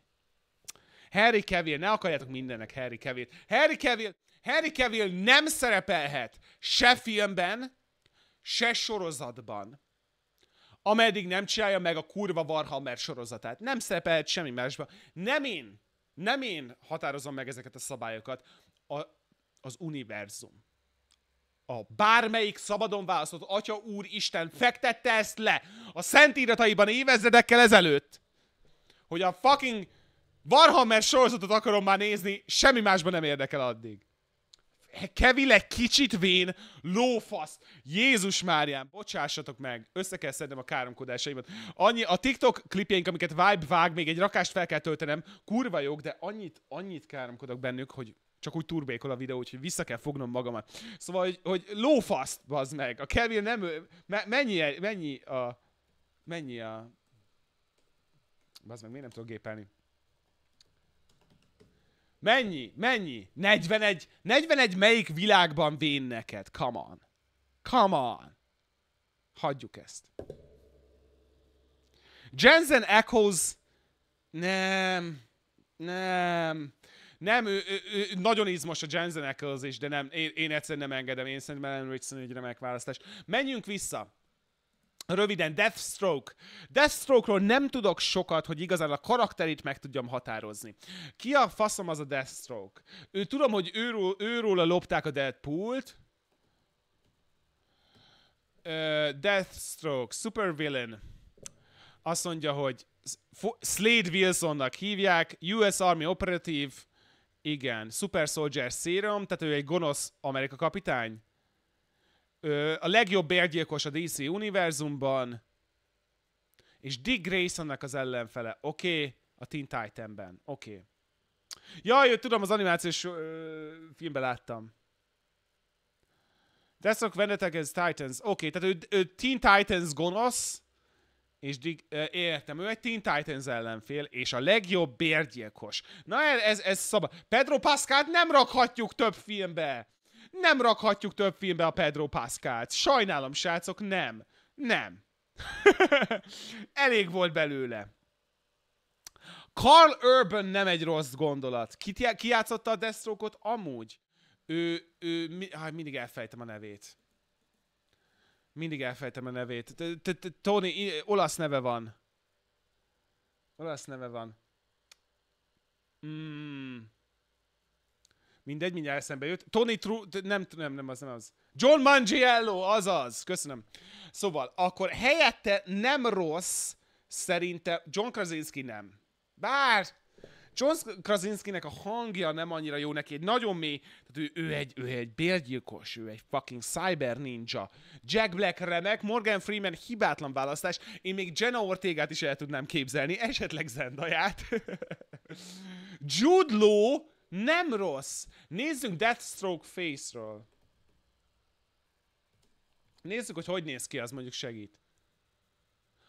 S1: Harry Cavill, ne akarjátok mindennek Harry Cavill. Harry Cavill, Harry Cavill nem szerepelhet se filmben, se sorozatban. Ameddig nem csinálja meg a kurva Warhammer sorozatát. Nem szerepelhet semmi másba. Nem én nem én határozom meg ezeket a szabályokat, a, az univerzum. A bármelyik szabadon választott Atya Úr Isten fektette ezt le a szent írataiban évezredekkel ezelőtt, hogy a fucking Warhammer sorozatot akarom már nézni, semmi másban nem érdekel addig. Kevin egy kicsit vén, lófasz, Jézus Máriám, bocsássatok meg, össze kell szednem a káromkodásaimat. Annyi, a TikTok klipjeink, amiket Vibe vág, még egy rakást fel kell töltenem, kurva jók, de annyit, annyit káromkodok bennük, hogy csak úgy turbékol a videó, úgyhogy vissza kell fognom magamat. Szóval, hogy, hogy lófaszt, bazd meg. A Kevin nem... Me, mennyi, mennyi a... Mennyi a... Bazd meg, miért nem tudok gépelni? Mennyi? Mennyi? 41? 41 melyik világban vén neked? Come on. Come on. Hagyjuk ezt. Jensen Echoes... Nem. Nem. Nem, ő, ő, ő, nagyon izmos a Jensen Ackles is, de nem, én, én egyszerűen nem engedem. Én szerintem Ellen Richardson egy remek választás. Menjünk vissza. Röviden, Deathstroke. Deathstroke-ról nem tudok sokat, hogy igazán a karakterét meg tudjam határozni. Ki a faszom az a Deathstroke? Ő, tudom, hogy őról, őről lopták a Deadpool-t. Deathstroke, supervillain. Azt mondja, hogy Slade Wilsonnak hívják, US Army operatív, igen, Super Soldier Serum, tehát ő egy gonosz Amerika kapitány a legjobb bérgyilkos a DC univerzumban, és Dick Graysonnek az ellenfele. Oké, okay, a Teen Titanben. Oké. Okay. Jaj, tudom, az animációs ö, filmben láttam. Deathstroke of Vendetta against Titans. Oké, okay, tehát ő, ő Teen Titans gonosz, és dig, ö, értem, ő egy Teen Titans ellenfél, és a legjobb bérgyilkos. Na ez, ez, szabad. Pedro Pascal nem rakhatjuk több filmbe! nem rakhatjuk több filmbe a Pedro Pascalt. Sajnálom, srácok, nem. Nem. Elég volt belőle. Carl Urban nem egy rossz gondolat. Ki, ki játszotta a Deathstroke-ot amúgy? Ő, ő mi, ah, mindig elfejtem a nevét. Mindig elfejtem a nevét. Tony, olasz neve van. Olasz neve van. Mm. Mindegy, mindjárt eszembe jött. Tony True, nem, nem, nem, az nem az. John Mangiello, azaz, köszönöm. Szóval, akkor helyette nem rossz, szerinte John Krasinski nem. Bár John Krasinskinek a hangja nem annyira jó neki, egy nagyon mély, tehát ő, ő, egy, ő egy bérgyilkos, ő egy fucking cyber ninja. Jack Black remek, Morgan Freeman hibátlan választás, én még Jenna Ortega-t is el tudnám képzelni, esetleg Zendaját. Jude Law nem rossz! Nézzünk Deathstroke Face-ről. Nézzük, hogy hogy néz ki, az mondjuk segít.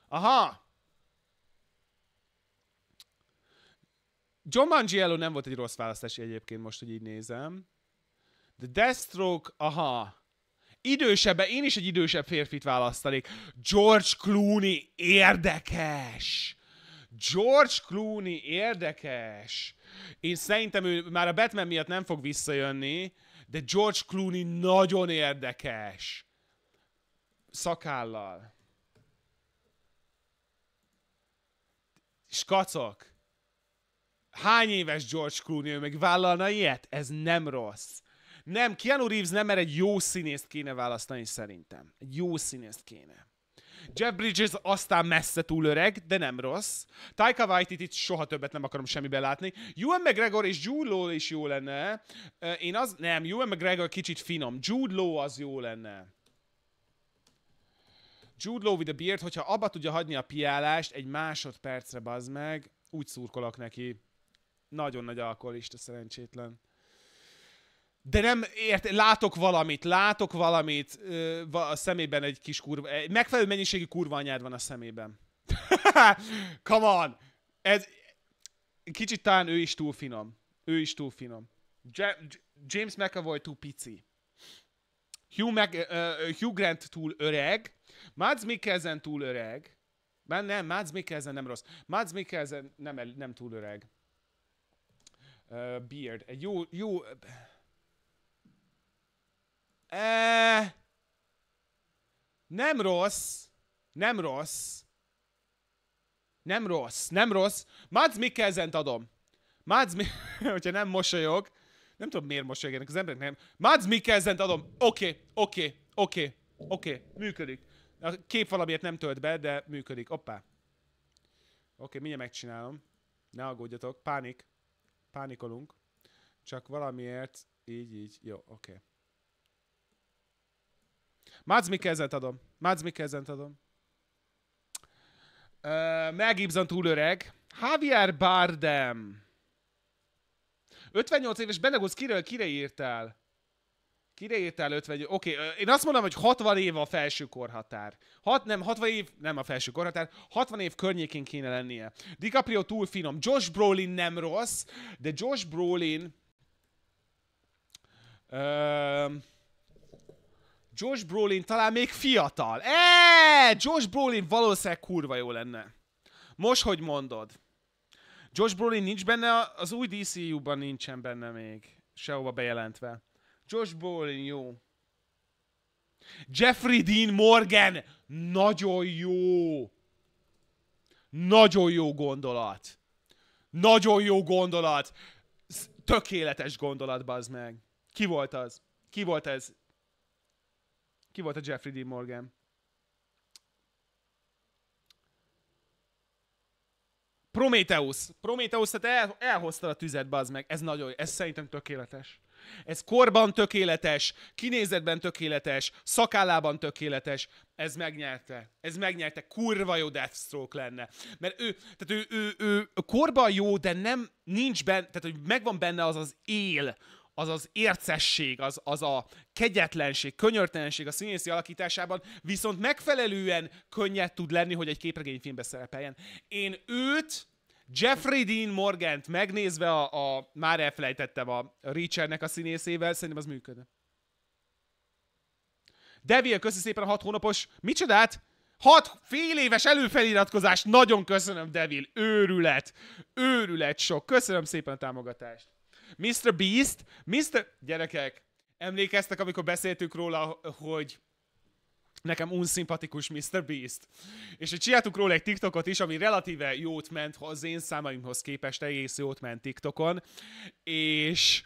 S1: Aha! John Mangiello nem volt egy rossz választás egyébként most, hogy így nézem. The Deathstroke, aha. Idősebb, én is egy idősebb férfit választanék. George Clooney, érdekes! George Clooney érdekes. Én szerintem ő már a Batman miatt nem fog visszajönni, de George Clooney nagyon érdekes. Szakállal. Skacok. Hány éves George Clooney, ő meg vállalna ilyet? Ez nem rossz. Nem, Keanu Reeves nem, mert egy jó színészt kéne választani szerintem. Egy jó színészt kéne. Jeff Bridges aztán messze túl öreg, de nem rossz. Taika waititi itt soha többet nem akarom semmi belátni. Ewan McGregor és Jude Law is jó lenne. Én az... Nem, Ewan McGregor kicsit finom. Jude Law az jó lenne. Jude Law with a beard, hogyha abba tudja hagyni a piálást egy másodpercre, bazd meg, úgy szurkolok neki. Nagyon nagy alkoholista szerencsétlen. De nem ért, látok valamit, látok valamit ö, a szemében egy kis kurva, megfelelő mennyiségű kurva anyád van a szemében. Come on! Ez, kicsit talán ő is túl finom. Ő is túl finom. Ja- James McAvoy túl pici. Hugh, Mac- uh, Hugh Grant túl öreg. Mads Mikkelsen túl öreg. Már nem, Mads Mikkelsen nem rossz. Mads Mikkelsen nem, nem túl öreg. Uh, beard. Egy jó, jó... E, nem rossz, nem rossz. Nem rossz, nem rossz. Mads Mikkelzent adom. Mads, Mi- hogyha nem mosolyog, nem tudom miért mosolyognak az emberek, nem. Mads Mikkelzent adom. Oké, okay, oké, okay, oké, okay, oké, okay, működik. A kép valamiért nem tölt be, de működik. Oppá. Oké, okay, mindjárt megcsinálom. Ne aggódjatok, pánik. Pánikolunk. Csak valamiért így, így. Jó, oké. Okay. Mads Mikkelzent adom. Mads Mikkelzent adom. Uh, Mel Gibson túl öreg. Javier Bardem. 58 éves Benegoz, kire, kire írtál? Kire írtál 50? Oké, okay, én azt mondom, hogy 60 év a felső korhatár. Hat, nem, 60 év, nem a felső korhatár, 60 év környékén kéne lennie. DiCaprio túl finom. Josh Brolin nem rossz, de Josh Brolin... Uh, Josh Brolin talán még fiatal. Eee, Josh Brolin valószínűleg kurva jó lenne. Most, hogy mondod. Josh Brolin nincs benne, az új DCU-ban nincsen benne még. Sehova bejelentve. Josh Brolin jó. Jeffrey Dean Morgan nagyon jó. Nagyon jó gondolat. Nagyon jó gondolat. Tökéletes gondolat, bazd meg. Ki volt az? Ki volt ez? Ki volt a Jeffrey D. Morgan? Prometheus. Prometheus, tehát el, elhozta a tüzet, bazd meg. Ez nagyon, ez szerintem tökéletes. Ez korban tökéletes, kinézetben tökéletes, szakállában tökéletes. Ez megnyerte. Ez megnyerte. Kurva jó Deathstroke lenne. Mert ő, tehát ő, ő, ő, ő korban jó, de nem nincs benne, tehát hogy megvan benne az az él, az az ércesség, az, az a kegyetlenség, könyörtelenség a színészi alakításában viszont megfelelően könnyed tud lenni, hogy egy képregényfilmbe szerepeljen. Én őt, Jeffrey Dean Morgant megnézve a, a már elfelejtettem a Richardnek a színészével, szerintem az működne. Devil, köszi szépen a hat hónapos, micsodát? Hat fél éves előfeliratkozás, nagyon köszönöm Devil, őrület, őrület sok, köszönöm szépen a támogatást. Mr. Beast, Mr. Gyerekek, emlékeztek, amikor beszéltük róla, hogy nekem unszimpatikus Mr. Beast. És hogy csináltuk róla egy TikTokot is, ami relatíve jót ment az én számaimhoz képest, egész jót ment TikTokon, és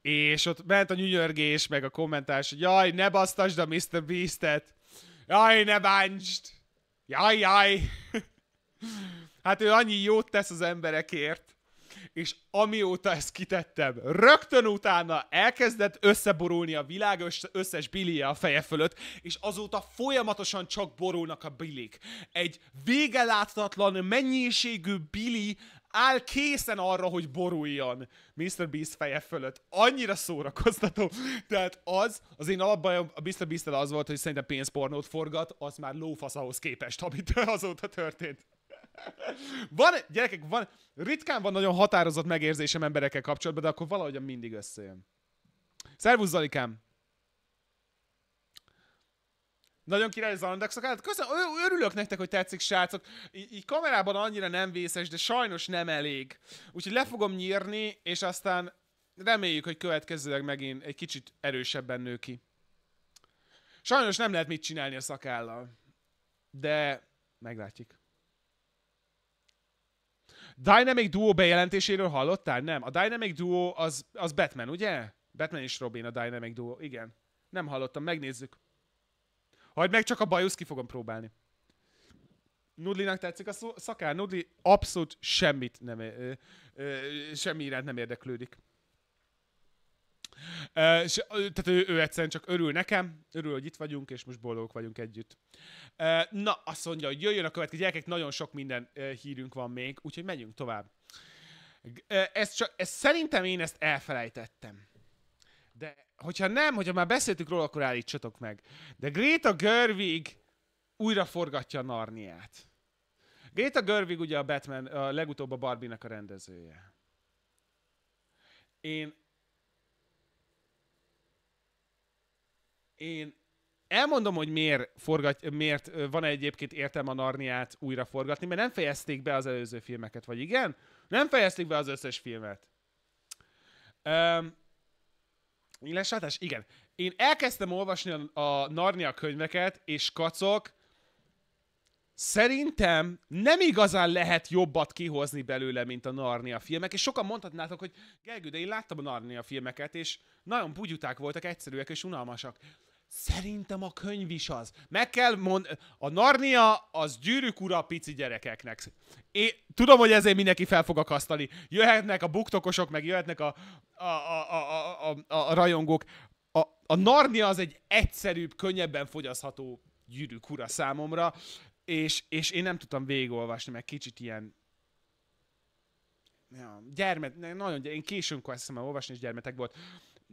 S1: és ott ment a nyűnyörgés, meg a kommentás, hogy jaj, ne basztasd a Mr. Beast-et, jaj, ne bántsd, jaj, jaj. hát ő annyi jót tesz az emberekért, és amióta ezt kitettem, rögtön utána elkezdett összeborulni a világ összes billie a feje fölött, és azóta folyamatosan csak borulnak a bilik. Egy vége láthatatlan mennyiségű bili áll készen arra, hogy boruljon Mr. Beast feje fölött. Annyira szórakoztató. Tehát az, az én alapban a Mr. beast az volt, hogy szerintem pénzpornót forgat, az már lófasz ahhoz képest, amit azóta történt. Van, gyerekek, van, ritkán van nagyon határozott megérzésem emberekkel kapcsolatban, de akkor valahogy mindig összejön. Szervusz Zalikám! Nagyon király az szakállat. Köszönöm, örülök nektek, hogy tetszik, srácok. I így kamerában annyira nem vészes, de sajnos nem elég. Úgyhogy le fogom nyírni, és aztán reméljük, hogy következőleg megint egy kicsit erősebben nő ki. Sajnos nem lehet mit csinálni a szakállal. De meglátjuk. Dynamic Duo bejelentéséről hallottál? Nem. A Dynamic Duo az, az Batman, ugye? Batman és Robin a Dynamic Duo, igen. Nem hallottam, megnézzük. Hagyd meg, csak a bajusz ki fogom próbálni. Nudlinak tetszik a szakár? Nudli abszolút semmit nem, ö, ö, semmi iránt nem érdeklődik. Uh, és, tehát ő, ő egyszerűen csak örül nekem, örül, hogy itt vagyunk, és most boldogok vagyunk együtt. Uh, na, azt mondja, hogy jöjjön a következő gyerekek, nagyon sok minden uh, hírünk van még, úgyhogy megyünk tovább. Ez csak, ez, szerintem én ezt elfelejtettem. De hogyha nem, hogyha már beszéltük róla, akkor állítsatok meg. De Greta Görvig újra forgatja Narniát. Greta Görvig ugye a Batman, a legutóbb a Barbie-nak a rendezője. Én én elmondom, hogy miért, forgat, miért van egyébként értelme a Narniát újra forgatni, mert nem fejezték be az előző filmeket, vagy igen? Nem fejezték be az összes filmet. Um, Illesátás? Igen. Én elkezdtem olvasni a, a Narnia könyveket, és kacok, szerintem nem igazán lehet jobbat kihozni belőle, mint a Narnia filmek, és sokan mondhatnátok, hogy Gergő, de én láttam a Narnia filmeket, és nagyon bugyuták voltak, egyszerűek és unalmasak. Szerintem a könyv is az. Meg kell mond... A Narnia az gyűrűk ura a pici gyerekeknek. Én tudom, hogy ezért mindenki fel fog akasztani. Jöhetnek a buktokosok, meg jöhetnek a, a, a, a, a, a, a rajongók. A, a Narnia az egy egyszerűbb, könnyebben fogyasztható gyűrűk ura számomra, és, és én nem tudtam végigolvasni, meg kicsit ilyen ja, gyermet, nagyon gyermek, én későn kezdtem el olvasni, és gyermetek volt.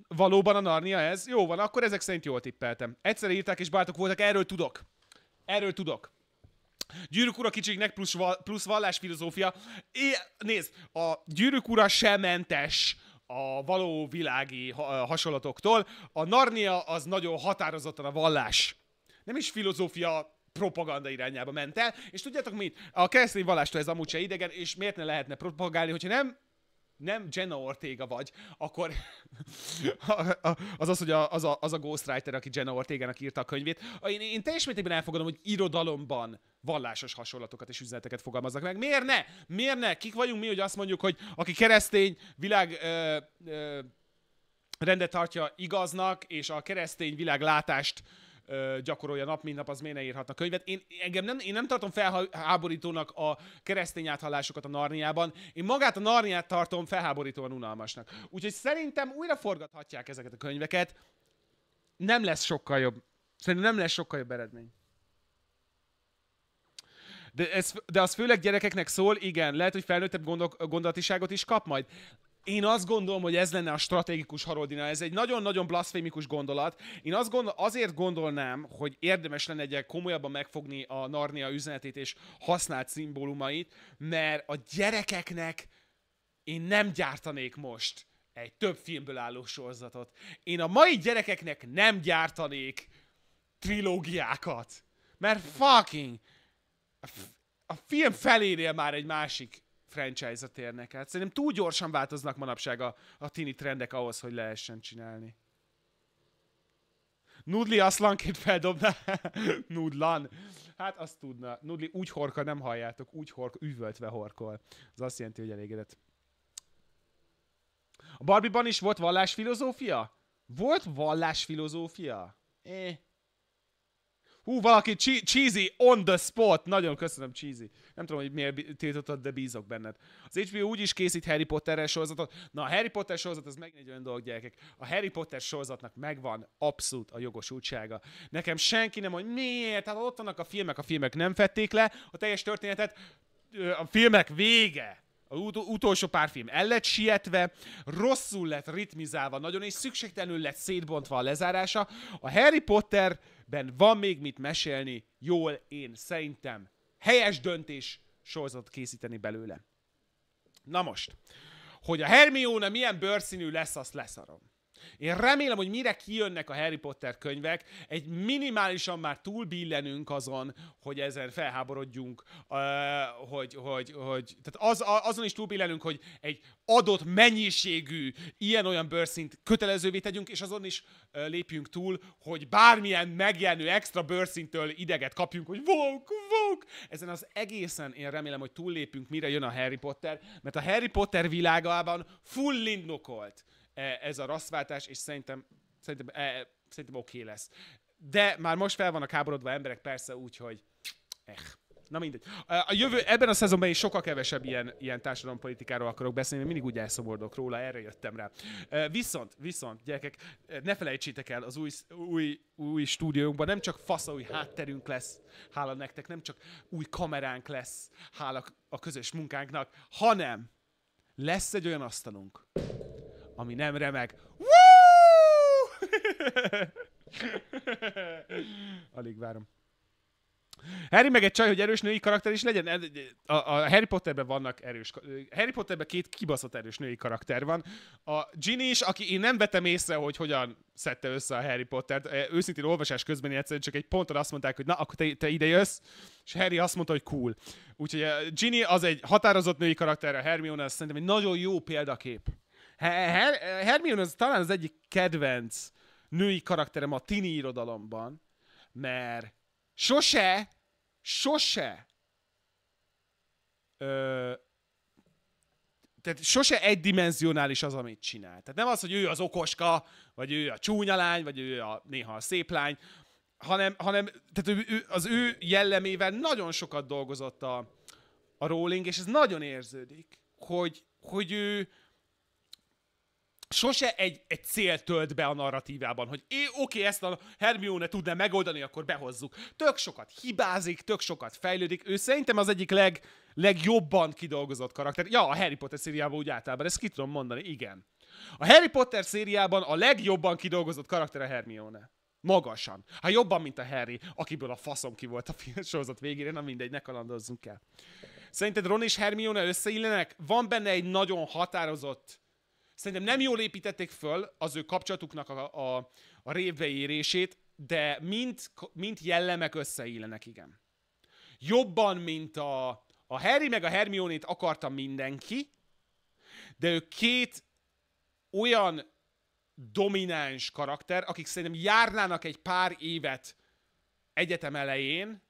S1: Valóban a Narnia ez? Jó van, akkor ezek szerint jól tippeltem. Egyszer írták és bátok voltak, erről tudok. Erről tudok. Gyűrűk ura kicsiknek plusz, val- plusz vallásfilozófia. É, nézd, a gyűrűk ura sem mentes a való világi ha- hasonlatoktól. A Narnia az nagyon határozottan a vallás. Nem is filozófia propaganda irányába ment el, és tudjátok mit? A keresztény vallástól ez amúgy se idegen, és miért ne lehetne propagálni, hogyha nem nem Jenna Ortega vagy, akkor az az, hogy a, az, a, az a ghostwriter, aki Jenna Ortega-nak írta a könyvét, én, én teljes mértékben elfogadom, hogy irodalomban vallásos hasonlatokat és üzeneteket fogalmaznak meg. Miért ne? Miért ne? Kik vagyunk mi, hogy azt mondjuk, hogy aki keresztény, világ... Ö, ö, rendet tartja igaznak, és a keresztény világlátást ö, gyakorolja nap, mint nap, az miért ne írhatna könyvet. Én, engem nem, én nem tartom felháborítónak a keresztény áthallásokat a Narniában. Én magát a Narniát tartom felháborítóan unalmasnak. Úgyhogy szerintem újra forgathatják ezeket a könyveket. Nem lesz sokkal jobb. Szerintem nem lesz sokkal jobb eredmény. De, ez, de az főleg gyerekeknek szól, igen, lehet, hogy felnőttebb gondol, gondolatiságot is kap majd. Én azt gondolom, hogy ez lenne a stratégikus haroldina. Ez egy nagyon-nagyon blasfémikus gondolat. Én azt gondol, azért gondolnám, hogy érdemes lenne egy komolyabban megfogni a Narnia üzenetét és használt szimbólumait, mert a gyerekeknek én nem gyártanék most egy több filmből álló sorozatot. Én a mai gyerekeknek nem gyártanék trilógiákat. Mert fucking... A, a film felénél már egy másik franchise-a térnek át. Szerintem túl gyorsan változnak manapság a, a tini trendek ahhoz, hogy lehessen csinálni. Nudli aszlanként feldobná. Nudlan. Hát azt tudna. Nudli úgy horka, nem halljátok, úgy hork, üvöltve horkol. Az azt jelenti, hogy elégedett. A Barbie-ban is volt vallásfilozófia? Volt vallásfilozófia? Eh. Hú, valaki che cheesy on the spot. Nagyon köszönöm, cheesy. Nem tudom, hogy miért tiltottad, de bízok benned. Az HBO úgy is készít Harry Potter sorozatot. Na, a Harry Potter sorozat az megint egy olyan dolog, gyerekek. A Harry Potter sorozatnak megvan abszolút a jogosultsága. Nekem senki nem, mondja, miért? Hát ott vannak a filmek, a filmek nem fették le a teljes történetet. A filmek vége az ut- utolsó pár film el lett sietve, rosszul lett ritmizálva nagyon, és szükségtelenül lett szétbontva a lezárása. A Harry Potterben van még mit mesélni, jól én szerintem helyes döntés sorozatot készíteni belőle. Na most, hogy a Hermione milyen bőrszínű lesz, azt leszarom. Én remélem, hogy mire kijönnek a Harry Potter könyvek, egy minimálisan már túlbillenünk azon, hogy ezen felháborodjunk, uh, hogy, hogy, hogy, tehát az, azon is túlbillenünk, hogy egy adott mennyiségű ilyen-olyan bőrszint kötelezővé tegyünk, és azon is uh, lépjünk túl, hogy bármilyen megjelenő extra bőrszintől ideget kapjunk, hogy vók, vók! Ezen az egészen én remélem, hogy túllépünk, mire jön a Harry Potter, mert a Harry Potter világában full lindnokolt. E, ez a rasszváltás, és szerintem, szerintem, eh, szerintem oké okay lesz. De már most fel vannak háborodva emberek, persze úgy, hogy eh. Na mindegy. A jövő, ebben a szezonban én sokkal kevesebb ilyen, ilyen társadalompolitikáról akarok beszélni, mert mindig úgy elszomordok róla, erre jöttem rá. E, viszont, viszont, gyerekek, e, ne felejtsétek el az új, új, új stúdiónkban nem csak fasz új hátterünk lesz, hála nektek, nem csak új kameránk lesz, hála a közös munkánknak, hanem lesz egy olyan asztalunk, ami nem remek. Alig várom. Harry meg egy csaj, hogy erős női karakter is legyen. A, a Harry Potterben vannak erős... Harry Potterben két kibaszott erős női karakter van. A Ginny is, aki én nem vetem észre, hogy hogyan szedte össze a Harry Pottert. E, őszintén olvasás közben egyszerűen csak egy ponton azt mondták, hogy na, akkor te, te ide jössz, és Harry azt mondta, hogy cool. Úgyhogy a e, Ginny az egy határozott női karakter, a Hermione az szerintem egy nagyon jó példakép Her- Hermione az talán az egyik kedvenc női karakterem a tini irodalomban, mert sose, sose ö, tehát sose egydimenzionális az, amit csinál. Tehát nem az, hogy ő az okoska, vagy ő a csúnya lány, vagy ő a néha a szép lány, hanem, hanem tehát ő, ő, az ő jellemével nagyon sokat dolgozott a, a Rowling, és ez nagyon érződik, hogy, hogy ő, sose egy, egy cél tölt be a narratívában, hogy é, oké, ezt a Hermione tudná megoldani, akkor behozzuk. Tök sokat hibázik, tök sokat fejlődik. Ő szerintem az egyik leg, legjobban kidolgozott karakter. Ja, a Harry Potter szériában úgy általában, ezt ki tudom mondani, igen. A Harry Potter szériában a legjobban kidolgozott karakter a Hermione. Magasan. Ha hát jobban, mint a Harry, akiből a faszom ki volt a film sorozat végére, na mindegy, ne kalandozzunk el. Szerinted Ron és Hermione összeillenek? Van benne egy nagyon határozott Szerintem nem jól építették föl az ő kapcsolatuknak a, a, a révbeérését, de mint, mint jellemek összeillenek, igen. Jobban, mint a, a Harry meg a Hermione-t akarta mindenki, de ő két olyan domináns karakter, akik szerintem járnának egy pár évet egyetem elején,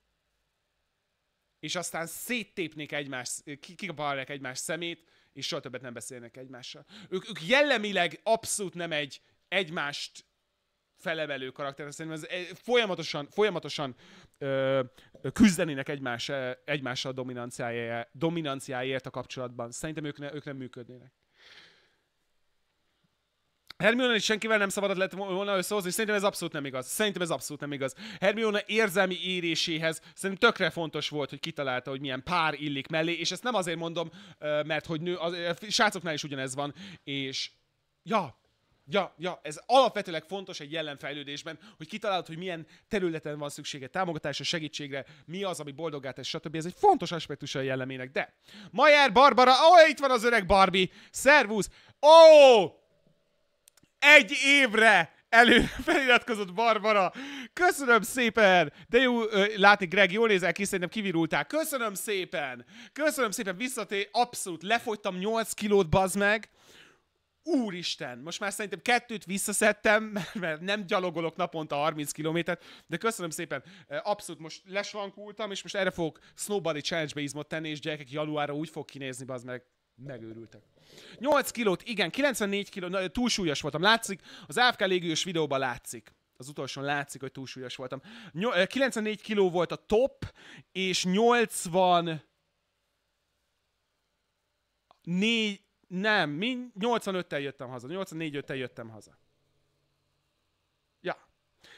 S1: és aztán széttépnék egymás, kikapálják egymás szemét, és soha többet nem beszélnek egymással. Ők, ők jellemileg abszolút nem egy egymást felevelő karakter. Szerintem ez folyamatosan, folyamatosan ö, küzdenének egymás, egymással dominanciájáért, dominanciáért a kapcsolatban. Szerintem ők, ne, ők nem működnének. Hermione is senkivel nem szabadat lett volna összehozni, és szerintem ez abszolút nem igaz. Szerintem ez abszolút nem igaz. Hermione érzelmi éréséhez szerintem tökre fontos volt, hogy kitalálta, hogy milyen pár illik mellé, és ezt nem azért mondom, mert hogy nő, az, srácoknál is ugyanez van, és ja, Ja, ja, ez alapvetőleg fontos egy jelenfejlődésben, hogy kitalálod, hogy milyen területen van szüksége támogatásra, segítségre, mi az, ami boldogá tesz, stb. Ez egy fontos aspektus a jellemének, de... Majer Barbara, ó, oh, itt van az öreg Barbie! Szervusz! Ó! Oh! egy évre előre feliratkozott Barbara. Köszönöm szépen! De jó látni, Greg, jól nézel ki, szerintem kivirultál. Köszönöm szépen! Köszönöm szépen, visszaté, abszolút lefogytam 8 kilót, bazd meg. Úristen, most már szerintem kettőt visszaszedtem, mert nem gyalogolok naponta 30 kilométert, de köszönöm szépen, abszolút most lesvankultam, és most erre fogok Snowbody Challenge-be izmot tenni, és gyerekek januárra úgy fog kinézni, bazd meg Megőrültek. 8 kilót, igen, 94 kiló, na, túlsúlyos voltam, látszik, az AFK légiós videóban látszik. Az utolsón látszik, hogy túlsúlyos voltam. 94 kiló volt a top, és 80... 4, nem, mi 85-tel jöttem haza, 84-5-tel jöttem haza. Ja.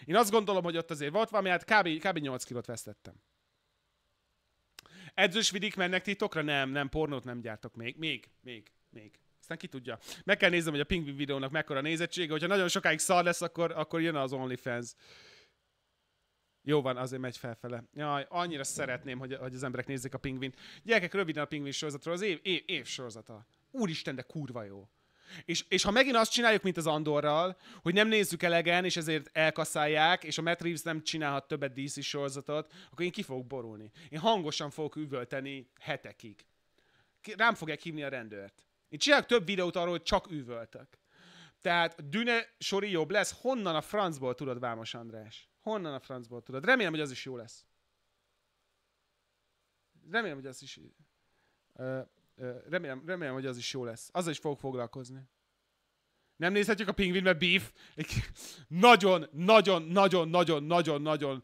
S1: Én azt gondolom, hogy ott azért volt valami, hát kb. kb 8 kilót vesztettem vidik mennek titokra? Nem, nem, pornót nem gyártok még. Még, még, még. Aztán ki tudja. Meg kell néznem, hogy a Pingvin videónak mekkora nézettsége. Hogyha nagyon sokáig szar lesz, akkor, akkor jön az OnlyFans. Jó van, azért megy felfele. Jaj, annyira szeretném, hogy, hogy az emberek nézzék a pingvin. Gyerekek, röviden a pingvin sorozatról, az év, év, év sorozata. Úristen, de kurva jó. És, és ha megint azt csináljuk, mint az Andorral, hogy nem nézzük elegen, és ezért elkaszálják, és a Matt Reeves nem csinálhat többet DC sorozatot, akkor én ki fogok borulni. Én hangosan fogok üvölteni hetekig. Rám fogják hívni a rendőrt. Én csinálok több videót arról, hogy csak üvöltök. Tehát Düne sori jobb lesz. Honnan a francból tudod, Vámos András? Honnan a francból tudod? Remélem, hogy az is jó lesz. Remélem, hogy az is... Uh, Remélem, remélem, hogy az is jó lesz. Azzal is fogok foglalkozni. Nem nézhetjük a pingvin, mert beef. Egy nagyon, nagyon, nagyon, nagyon, nagyon, nagyon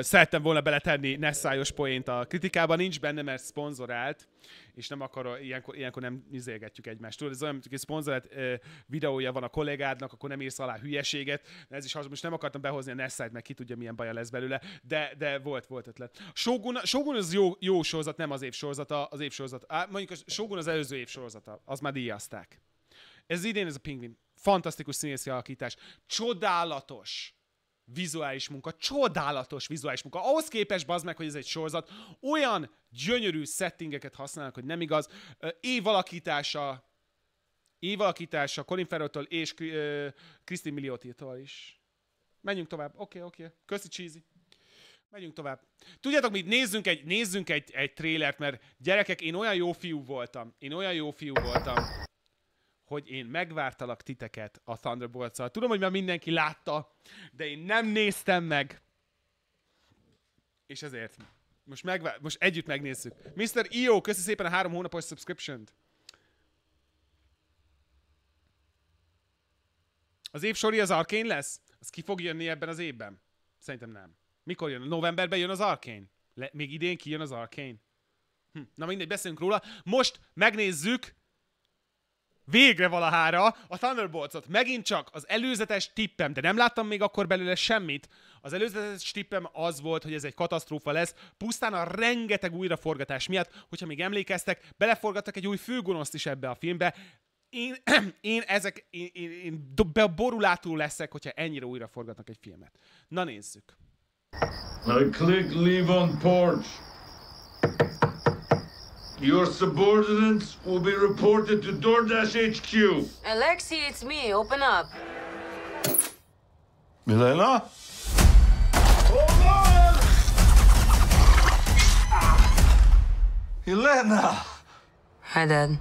S1: szerettem volna beletenni Nessájos poént a kritikában, nincs benne, mert szponzorált, és nem akar, ilyenkor, ilyenkor nem izélgetjük egymást. Tudod, ez olyan, mint egy szponzorált ö, videója van a kollégádnak, akkor nem írsz alá hülyeséget. Ez is hasonló. Most nem akartam behozni a Nessájt, mert ki tudja, milyen baja lesz belőle, de, de volt, volt ötlet. Shogun, Shogun az jó, jó sorozat, nem az év sorozata, az év sorozata. Á, mondjuk a Shogun az előző év sorozata, az már díjazták. Ez idén ez a pingvin. Fantasztikus színészi alakítás. Csodálatos vizuális munka, csodálatos vizuális munka. Ahhoz képest bazd meg, hogy ez egy sorozat, olyan gyönyörű settingeket használnak, hogy nem igaz. Évalakítása, évalakítása Colin Farrell-től és Krisztin Milliotitól is. Menjünk tovább. Oké, okay, oké. Okay. Köszi, cheesy. Menjünk tovább. Tudjátok mit, nézzünk egy, nézzünk egy, egy trélert, mert gyerekek, én olyan jó fiú voltam. Én olyan jó fiú voltam hogy én megvártalak titeket a thunderbolts -szal. Tudom, hogy már mindenki látta, de én nem néztem meg. És ezért most, megvá- most együtt megnézzük. Mr. Io, e köszi szépen a három hónapos subscription-t. Az év sori az Arkane lesz? Az ki fog jönni ebben az évben? Szerintem nem. Mikor jön? Novemberben jön az Arkane? Le- még idén kijön az Arkane? Hm. Na mindegy, beszélünk róla. Most megnézzük végre valahára a Thunderboltsot. Megint csak az előzetes tippem, de nem láttam még akkor belőle semmit. Az előzetes tippem az volt, hogy ez egy katasztrófa lesz, pusztán a rengeteg újraforgatás miatt, hogyha még emlékeztek, beleforgattak egy új főgonoszt is ebbe a filmbe, én, én ezek, én, én, én borulátó leszek, hogyha ennyire újra forgatnak egy filmet. Na nézzük. I click leave on porch. Your subordinates will be reported to DoorDash HQ. Alexei, it's me. Open up. Milena? Elena! Hi, Dad.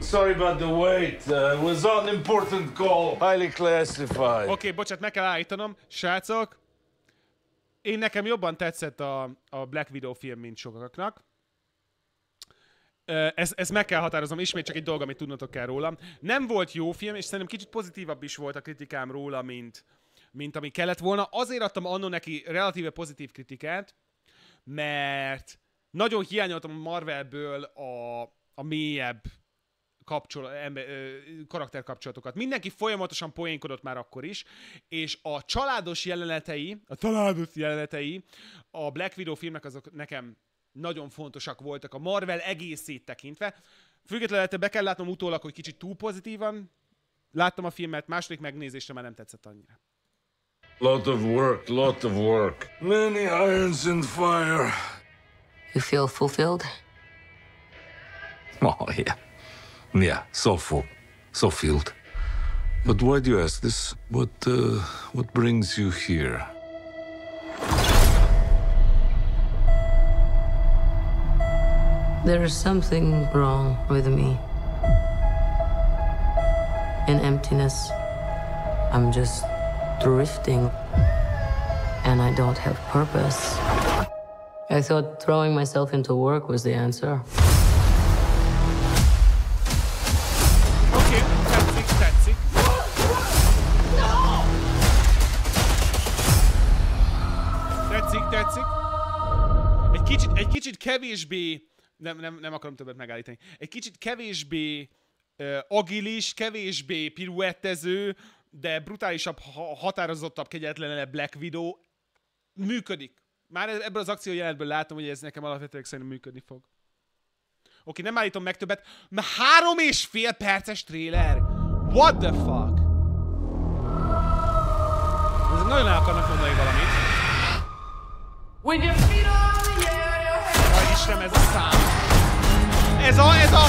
S1: Sorry about the wait. Uh, was an important call. Highly classified. Oké, okay, but meg kell állítanom. Srácok, én nekem jobban tetszett a, a Black Widow film, mint sokaknak. ezt, ez meg kell határozom, ismét csak egy dolog, amit tudnotok kell róla. Nem volt jó film, és szerintem kicsit pozitívabb is volt a kritikám róla, mint, mint ami kellett volna. Azért adtam annó neki relatíve pozitív kritikát, mert nagyon hiányoltam a Marvelből a, a mélyebb kapcsol, ember, karakterkapcsolatokat. Mindenki folyamatosan poénkodott már akkor is, és a családos jelenetei, a családos jelenetei a Black Widow filmek azok nekem nagyon fontosak voltak a Marvel egészét tekintve. Függetlenül be kell látnom utólag, hogy kicsit túl pozitívan láttam a filmet, második megnézésre már nem tetszett annyira. Lot of work, lot of work. Many irons in fire. You feel fulfilled? Oh, yeah. Yeah, so full, so filled. But why do you ask this? What, uh, what brings you here? There is something wrong with me. In emptiness, I'm just drifting and I don't have purpose. I thought throwing myself into work was the answer. Okay, that's it, that's it. kicsit, egy kicsit kevésbé nem, nem, nem akarom többet megállítani. Egy kicsit kevésbé uh, agilis, kevésbé piruettező, de brutálisabb, ha, határozottabb, kegyetlenebb Black Widow működik. Már e-, ebből az akció jelenetből látom, hogy ez nekem alapvetően szerintem működni fog. Oké, nem állítom meg többet. Már három és fél perces tréler. What the fuck? Ez nagyon el akarnak mondani valamit. With your feet on the air. Isten, ez a szám. Ez a, ez a...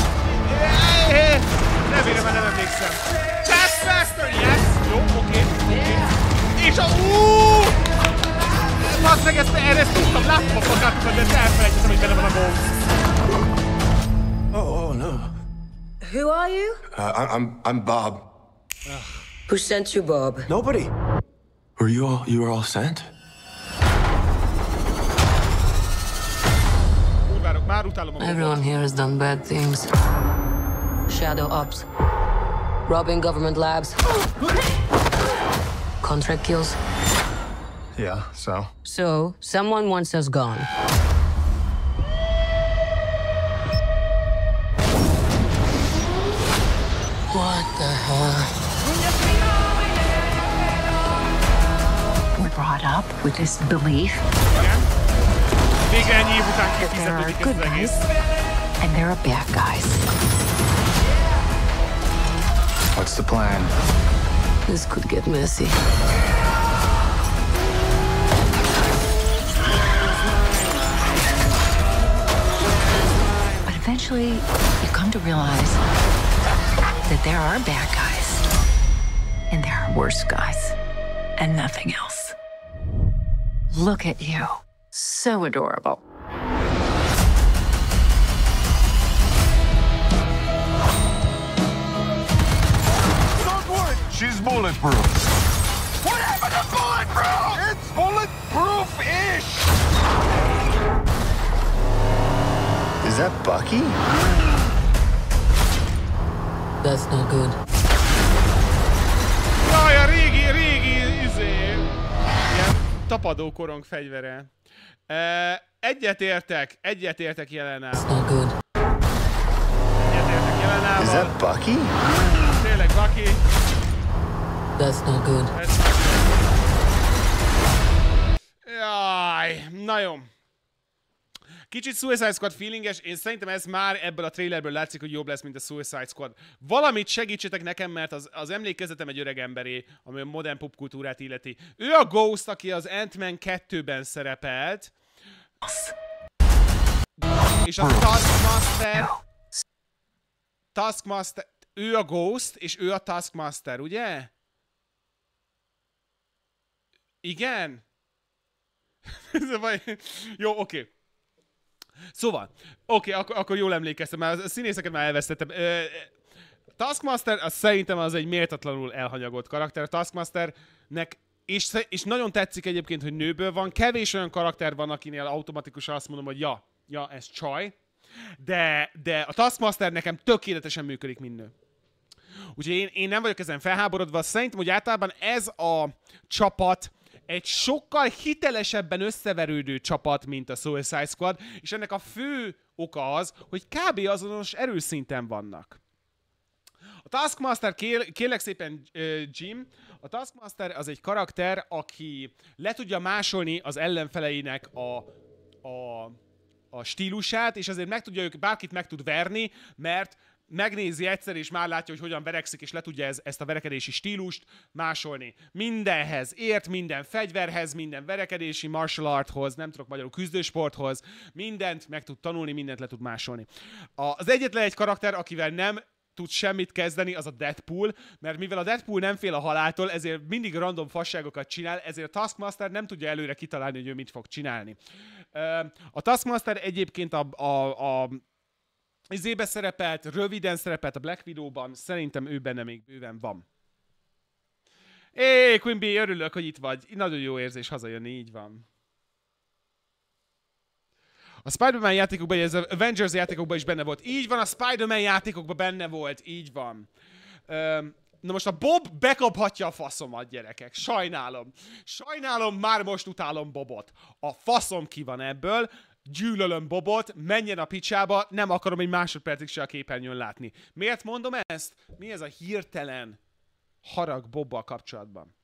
S1: Remélem, nem emlékszem. Chest Master, yes! Jó, oké, okay, oké. Okay. És a... Uuuuh! Basz meg, ezt, erre ezt tudtam, láttam a plakátokat, de elfelejtettem, hogy benne van a gomb. Oh, oh, no. Who are you? Uh, I'm, I'm Bob. Ugh. Who sent you, Bob? Nobody. Were you all, you were all sent? Everyone here has done bad things. Shadow ops. Robbing government labs. Contract kills. Yeah, so? So, someone wants us gone. What the hell? We're brought up with this belief. Yeah bieganie, bo tak jakiś And there are bad guys. What's the plan? This could get messy. But eventually, you come to realize that there are bad guys and there are worse guys and nothing else. Look at you. So adorable. Not She's bulletproof. What happened to bulletproof? It's bulletproof-ish. Is that Bucky? That's not good. Jaj, a régi, régi, izé, ilyen tapadó fegyvere. Egyet egyetértek jelenával. értek jelenával. Is that Bucky? Tényleg Bucky. That's not good. Jaj, na jó. Kicsit Suicide Squad feelinges, én szerintem ez már ebből a trailerből látszik, hogy jobb lesz, mint a Suicide Squad. Valamit segítsetek nekem, mert az, az emlékezetem egy öreg emberé, ami a modern popkultúrát illeti. Ő a Ghost, aki az Ant-Man 2-ben szerepelt, és a Taskmaster... Taskmaster... Ő a Ghost, és ő a Taskmaster, ugye? Igen? Jó, oké. Okay. Szóval, oké, okay, ak- akkor jól emlékeztem, mert a színészeket már elvesztettem. Ö- Taskmaster, az szerintem az egy méltatlanul elhanyagolt karakter. A Taskmasternek és, és nagyon tetszik egyébként, hogy nőből van. Kevés olyan karakter van, akinél automatikusan azt mondom, hogy ja, ja, ez csaj. De, de a Taskmaster nekem tökéletesen működik, mint nő. Úgyhogy én, én nem vagyok ezen felháborodva. Szerintem, hogy általában ez a csapat egy sokkal hitelesebben összeverődő csapat, mint a Suicide Squad, és ennek a fő oka az, hogy kb. azonos erőszinten vannak. Taskmaster, kér, kérlek szépen, Jim, a Taskmaster az egy karakter, aki le tudja másolni az ellenfeleinek a, a, a stílusát, és azért meg tudja, ők bárkit meg tud verni, mert megnézi egyszer, és már látja, hogy hogyan verekszik, és le tudja ez, ezt a verekedési stílust másolni. Mindenhez ért, minden fegyverhez, minden verekedési martial arthoz, nem tudok magyarul küzdősporthoz, mindent meg tud tanulni, mindent le tud másolni. Az egyetlen egy karakter, akivel nem tud semmit kezdeni, az a Deadpool, mert mivel a Deadpool nem fél a haláltól, ezért mindig random fasságokat csinál, ezért Taskmaster nem tudja előre kitalálni, hogy ő mit fog csinálni. A Taskmaster egyébként a, a, a izébe szerepelt, röviden szerepelt a Black Widow-ban, szerintem ő benne még bőven van. Éj, Quimby, örülök, hogy itt vagy. Nagyon jó érzés hazajönni, így van. A Spider-Man játékokban, ez az Avengers játékokban is benne volt. Így van, a Spider-Man játékokban benne volt. Így van. Öm, na most a Bob bekaphatja a faszomat, gyerekek. Sajnálom. Sajnálom, már most utálom Bobot. A faszom ki van ebből gyűlölöm Bobot, menjen a picsába, nem akarom egy másodpercig se a képernyőn látni. Miért mondom ezt? Mi ez a hirtelen harag Bobbal kapcsolatban?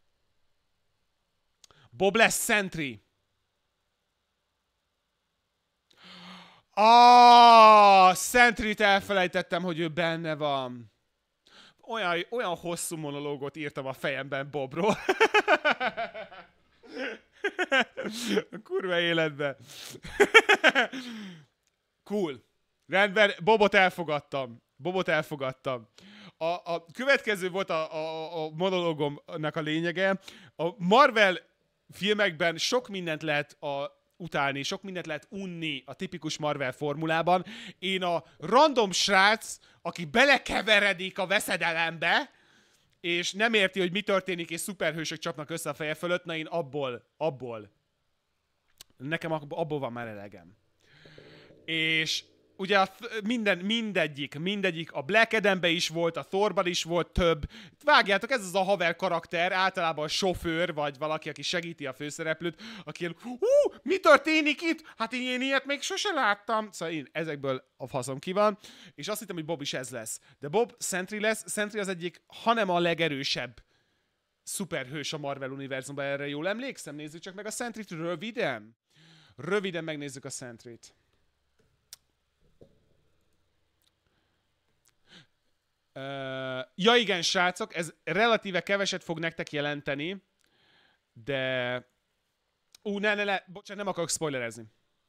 S1: Bob lesz Sentry. Ah, Szentrit elfelejtettem, hogy ő benne van. Olyan, olyan hosszú monológot írtam a fejemben Bobról. Kurva életben. cool. Rendben, Bobot elfogadtam. Bobot elfogadtam. A, a következő volt a, a, a monológomnak a lényege. A Marvel filmekben sok mindent lehet a utálni, sok mindent lehet unni a tipikus Marvel formulában. Én a random srác, aki belekeveredik a veszedelembe, és nem érti, hogy mi történik, és szuperhősök csapnak össze a feje fölött, na én abból, abból, nekem abból van már elegem. És ugye a minden, mindegyik, mindegyik, a Black adam is volt, a Thorban is volt több. Vágjátok, ez az a haver karakter, általában a sofőr, vagy valaki, aki segíti a főszereplőt, aki hú, mi történik itt? Hát én, én ilyet még sose láttam. Szóval én ezekből a faszom ki van, és azt hittem, hogy Bob is ez lesz. De Bob Sentry lesz, Sentry az egyik, hanem a legerősebb szuperhős a Marvel univerzumban, erre jól emlékszem, nézzük csak meg a Sentry-t röviden. Röviden megnézzük a Sentry-t. ja igen, srácok, ez relatíve keveset fog nektek jelenteni, de... Ú, ne, ne, ne, bocsánat, nem akarok spoilerezni.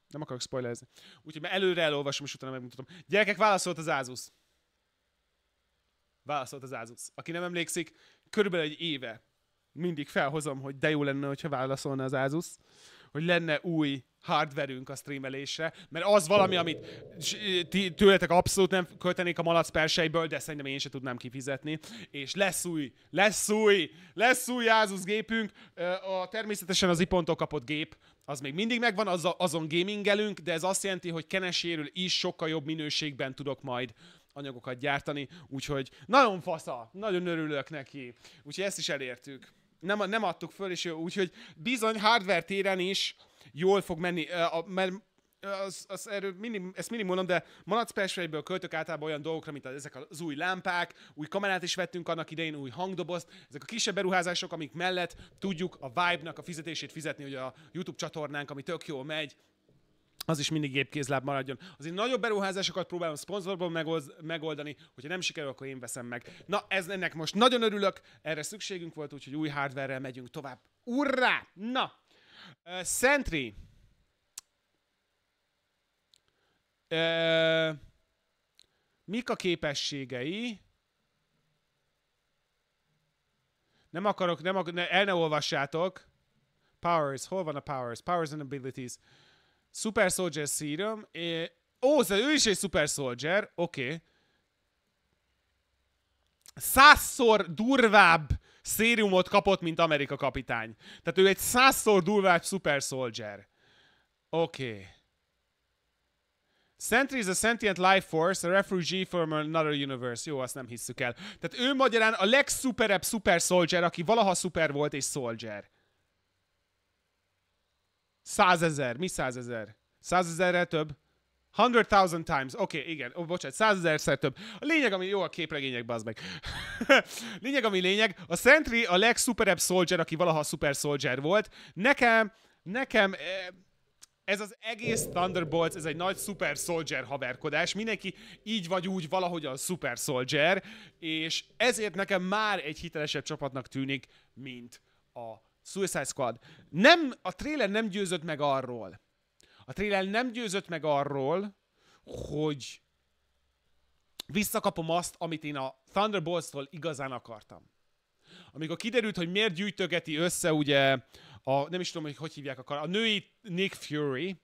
S1: Nem akarok spoilerezni. Úgyhogy mert előre elolvasom, és utána megmutatom. Gyerekek, válaszolt az Asus. Válaszolt az Asus. Aki nem emlékszik, körülbelül egy éve mindig felhozom, hogy de jó lenne, hogyha válaszolna az Asus, hogy lenne új hardverünk a streamelésre, mert az valami, amit ti tőletek abszolút nem költenék a malac perseiből, de szerintem én sem tudnám kifizetni. És lesz új, lesz új, lesz új Asus gépünk, a, természetesen az ipontól kapott gép, az még mindig megvan, az, azon gamingelünk, de ez azt jelenti, hogy keneséről is sokkal jobb minőségben tudok majd anyagokat gyártani, úgyhogy nagyon fasza, nagyon örülök neki. Úgyhogy ezt is elértük. Nem, nem adtuk föl, és úgyhogy bizony hardware téren is jól fog menni, a, mert az, az erről minim, ezt minimum mondom, de Manac Persejből költök általában olyan dolgokra, mint ezek az új lámpák, új kamerát is vettünk annak idején, új hangdobozt, ezek a kisebb beruházások, amik mellett tudjuk a Vibe-nak a fizetését fizetni, hogy a YouTube csatornánk, ami tök jól megy, az is mindig gépkézláb maradjon. Azért nagyobb beruházásokat próbálom szponzorból megoldani, hogyha nem sikerül, akkor én veszem meg. Na, ez ennek most nagyon örülök, erre szükségünk volt, úgyhogy új hardware megyünk tovább. Urrá! Na, Sentry. Uh, mik a képességei? Nem akarok, nem akarok, ne, el ne olvassátok. Powers, hol van a powers? Powers and abilities. Super Soldier Serum. Uh, ó, ő is egy Super Soldier, oké. Okay. Százszor durvább szériumot kapott, mint Amerika kapitány. Tehát ő egy százszor durvább super soldier. Oké. Okay. Sentry is a sentient life force, a refugee from another universe. Jó, azt nem hisszük el. Tehát ő magyarán a legszuperebb super soldier, aki valaha szuper volt és soldier. Százezer. Mi százezer? Százezerrel több? Hundred thousand times. Oké, okay, igen. Ó, oh, bocsánat, százezerszer több. A lényeg, ami jó a képregények, bazd meg. lényeg, ami lényeg, a Sentry a legszuperebb soldier, aki valaha super soldier volt. Nekem, nekem... Eh, ez az egész Thunderbolts, ez egy nagy Super Soldier haverkodás, mindenki így vagy úgy valahogy a Super Soldier, és ezért nekem már egy hitelesebb csapatnak tűnik, mint a Suicide Squad. Nem, a trailer nem győzött meg arról, a trailer nem győzött meg arról, hogy visszakapom azt, amit én a Thunderbolts-tól igazán akartam. Amikor kiderült, hogy miért gyűjtögeti össze ugye a, nem is tudom, hogy hogy hívják a kar, a női Nick Fury,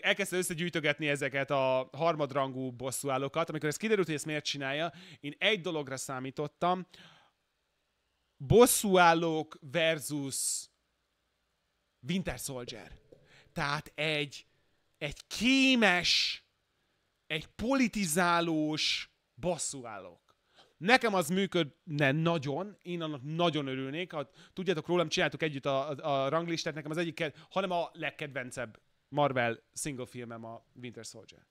S1: elkezdte összegyűjtögetni ezeket a harmadrangú bosszúállókat. Amikor ez kiderült, hogy ezt miért csinálja, én egy dologra számítottam. Bosszúállók versus Winter Soldier. Tehát egy, egy kémes, egy politizálós basszúállók. Nekem az működne nagyon, én annak nagyon örülnék, ha tudjátok rólam, csináltuk együtt a, a, a ranglistát, nekem az egyik, hanem a legkedvencebb Marvel single filmem a Winter Soldier.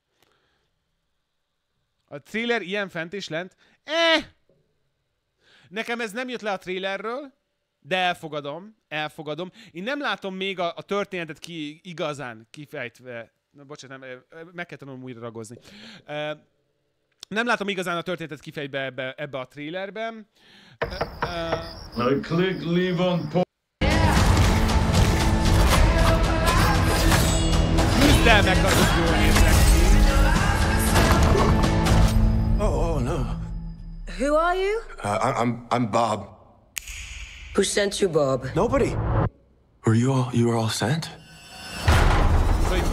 S1: A trailer ilyen fent és lent. Eh! Nekem ez nem jött le a trailerről, de elfogadom, elfogadom. Én nem látom még a, a történetet ki igazán kifejtve. Na, bocsánat, nem, meg kell tanulnom újra ragozni. Nem látom igazán a történetet kifejtve ebbe, ebbe a trailerben. Uh, click, leave on po- Oh, oh no. Who are you? Uh, I'm, I'm Bob. Who sent you, Bob? Nobody. Were you all you were all sent? We're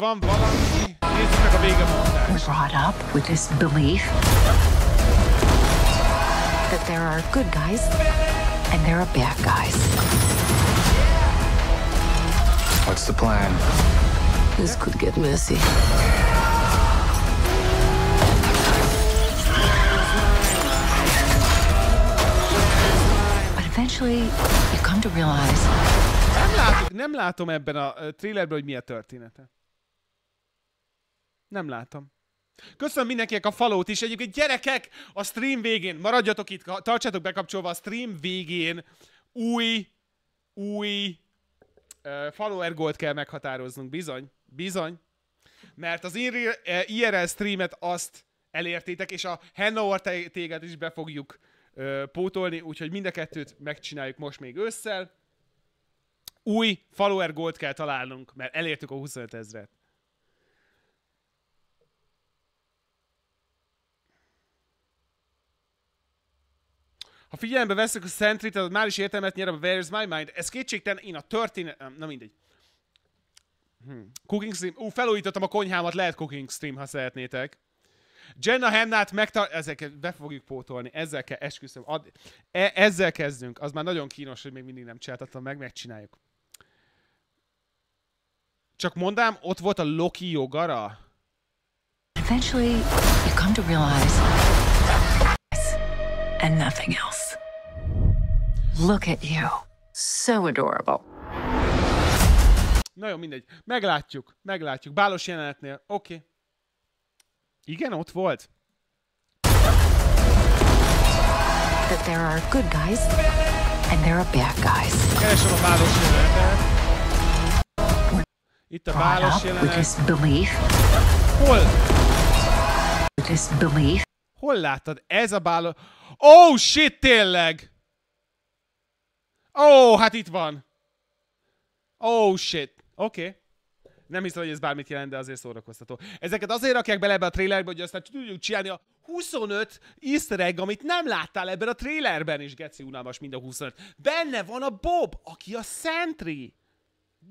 S1: brought up with this belief that there are good guys and there are bad guys. What's the plan? This could get messy. Nem, látok, nem látom ebben a trailerben, hogy mi a története. Nem látom. Köszönöm mindenkinek a falót is. Egyébként gyerekek, a stream végén, maradjatok itt, tartsátok bekapcsolva a stream végén, új, új uh, follower gold kell meghatároznunk, bizony, bizony. Mert az IRL streamet azt elértétek, és a Hannover téged is be fogjuk pótolni, úgyhogy mind a kettőt megcsináljuk most még ősszel. Új follower gold kell találnunk, mert elértük a 25 ezret. Ha figyelembe veszük a Sentry, tehát már is értelmet nyer a Where's My Mind. Ez kétségtelen, én a történet... Na mindegy. Hmm. Cooking stream. Ú, felújítottam a konyhámat, lehet cooking stream, ha szeretnétek. Jenna Hennát megtart, Ezeket be fogjuk pótolni, ezzel kell, esküszöm. Ad... E- ezzel kezdünk. Az már nagyon kínos, hogy még mindig nem csináltatom meg, megcsináljuk. Csak mondám, ott volt a Loki jogara. Eventually you come to realize and nothing else. Look at you. So adorable. Na jó, mindegy. Meglátjuk, meglátjuk. Bálos jelenetnél. Oké, okay, igen, ott volt. That there are good guys and there are bad guys. Keresem a bálos jelenetet. Itt a bálos jelenet. Hol? Hol láttad? Ez a bálos... Oh, shit, tényleg! Oh, hát itt van. Oh, shit. Oké. Okay. Nem hiszem, hogy ez bármit jelent, de azért szórakoztató. Ezeket azért rakják bele ebbe a trailerbe, hogy aztán tudjuk csinálni a 25 easter egg, amit nem láttál ebben a trailerben is, geci unalmas mind a 25. Benne van a Bob, aki a Sentry.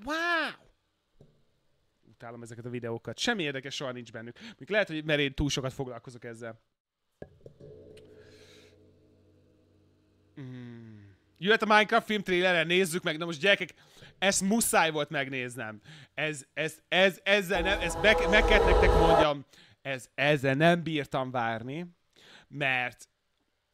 S1: Wow! Utálom ezeket a videókat. Semmi érdekes soha nincs bennük. Még lehet, hogy mert én túl sokat foglalkozok ezzel. Mm. Jöhet a Minecraft film trélere, nézzük meg. Na most gyerekek, ezt muszáj volt megnéznem. Ez, ez, ez, ezzel nem, ezt be, meg kell nektek mondjam, ez, ezzel nem bírtam várni, mert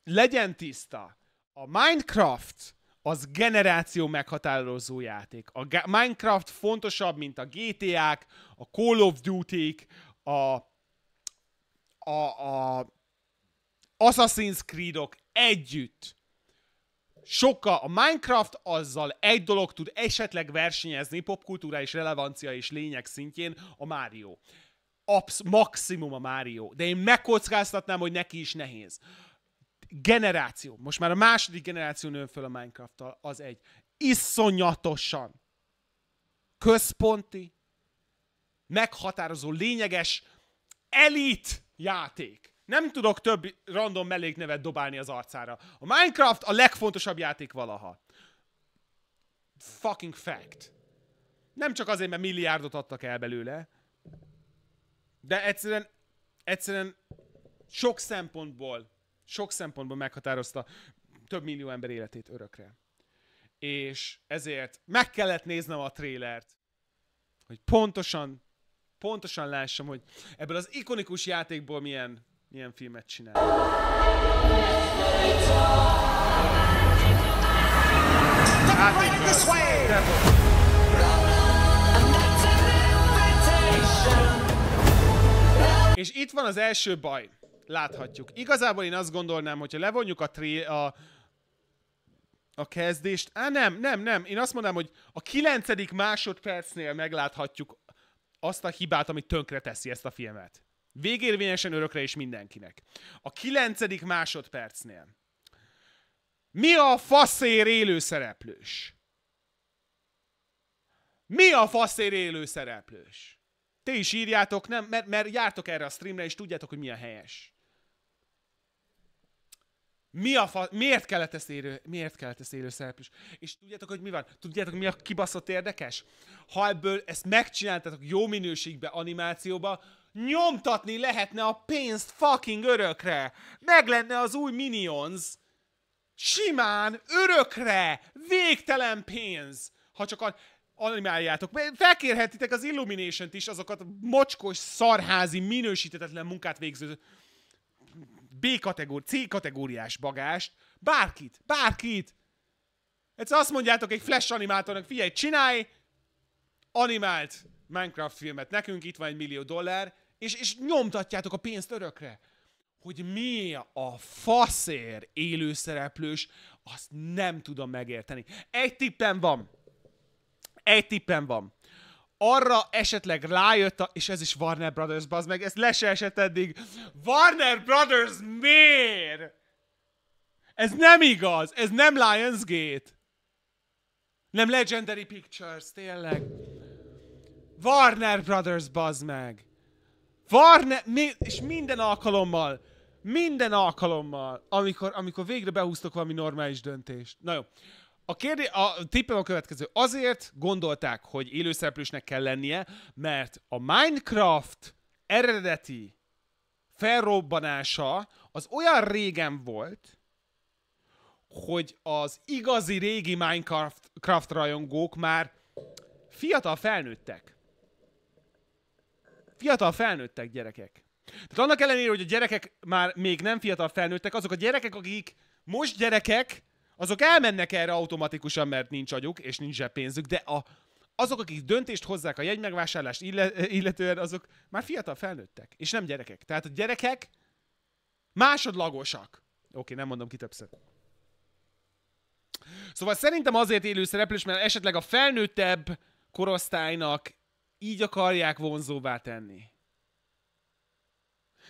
S1: legyen tiszta, a Minecraft az generáció meghatározó játék. A Minecraft fontosabb, mint a GTA-k, a Call of Duty-k, a, a, a Assassin's creed -ok együtt sokkal, a Minecraft azzal egy dolog tud esetleg versenyezni popkultúra és relevancia és lényeg szintjén a Mario. Absz, maximum a Mario. De én megkockáztatnám, hogy neki is nehéz. Generáció. Most már a második generáció nő föl a minecraft Az egy. Iszonyatosan központi, meghatározó, lényeges elit játék. Nem tudok több random melléknevet dobálni az arcára. A Minecraft a legfontosabb játék valaha. Fucking fact. Nem csak azért, mert milliárdot adtak el belőle, de egyszerűen, egyszerűen sok szempontból, sok szempontból meghatározta több millió ember életét örökre. És ezért meg kellett néznem a trélert, hogy pontosan, pontosan lássam, hogy ebből az ikonikus játékból milyen milyen filmet csinál. És itt van az első baj. Láthatjuk. Igazából én azt gondolnám, hogyha levonjuk a, tré- a, a kezdést. Á, nem, nem, nem. Én azt mondanám, hogy a kilencedik másodpercnél megláthatjuk azt a hibát, ami tönkre teszi ezt a filmet. Végérvényesen örökre is mindenkinek. A kilencedik másodpercnél. Mi a faszér szereplős? Mi a faszér szereplős? Ti is írjátok, nem? Mert, mert jártok erre a streamre, és tudjátok, hogy mi a helyes. Mi a fa... Miért kellett ezt élő, miért kellett ezt élő szereplős? És tudjátok, hogy mi van? Tudjátok, mi a kibaszott érdekes? Ha ebből ezt megcsináltatok jó minőségbe, animációba, nyomtatni lehetne a pénzt fucking örökre. Meg lenne az új Minions. Simán, örökre, végtelen pénz. Ha csak a animáljátok. Felkérhetitek az illumination is, azokat mocskos, szarházi, minősítetetlen munkát végző B-kategóri, C-kategóriás bagást. Bárkit, bárkit. Egyszer azt mondjátok egy flash animátornak, figyelj, csinálj animált Minecraft filmet nekünk, itt van egy millió dollár, és, és nyomtatjátok a pénzt örökre. Hogy mi a faszér élőszereplős, azt nem tudom megérteni. Egy tippem van. Egy tippem van. Arra esetleg rájött, a, és ez is Warner Brothers, bazd meg, ez le se esett eddig. Warner Brothers miért? Ez nem igaz, ez nem Lionsgate. Nem Legendary Pictures, tényleg. Warner Brothers, bazd meg. Varne, mi, és minden alkalommal, minden alkalommal, amikor, amikor végre behúztok valami normális döntést. Na jó. A, kérdé, a tippem a következő. Azért gondolták, hogy élőszereplősnek kell lennie, mert a Minecraft eredeti felrobbanása az olyan régen volt, hogy az igazi régi Minecraft rajongók már fiatal felnőttek. Fiatal felnőttek gyerekek. Tehát annak ellenére, hogy a gyerekek már még nem fiatal felnőttek, azok a gyerekek, akik most gyerekek, azok elmennek erre automatikusan, mert nincs agyuk és nincs pénzük, de a, azok, akik döntést hozzák a jegymegvásárlást illetően, azok már fiatal felnőttek, és nem gyerekek. Tehát a gyerekek másodlagosak. Oké, nem mondom ki többször. Szóval szerintem azért élő szereplős, mert esetleg a felnőttebb korosztálynak így akarják vonzóvá tenni.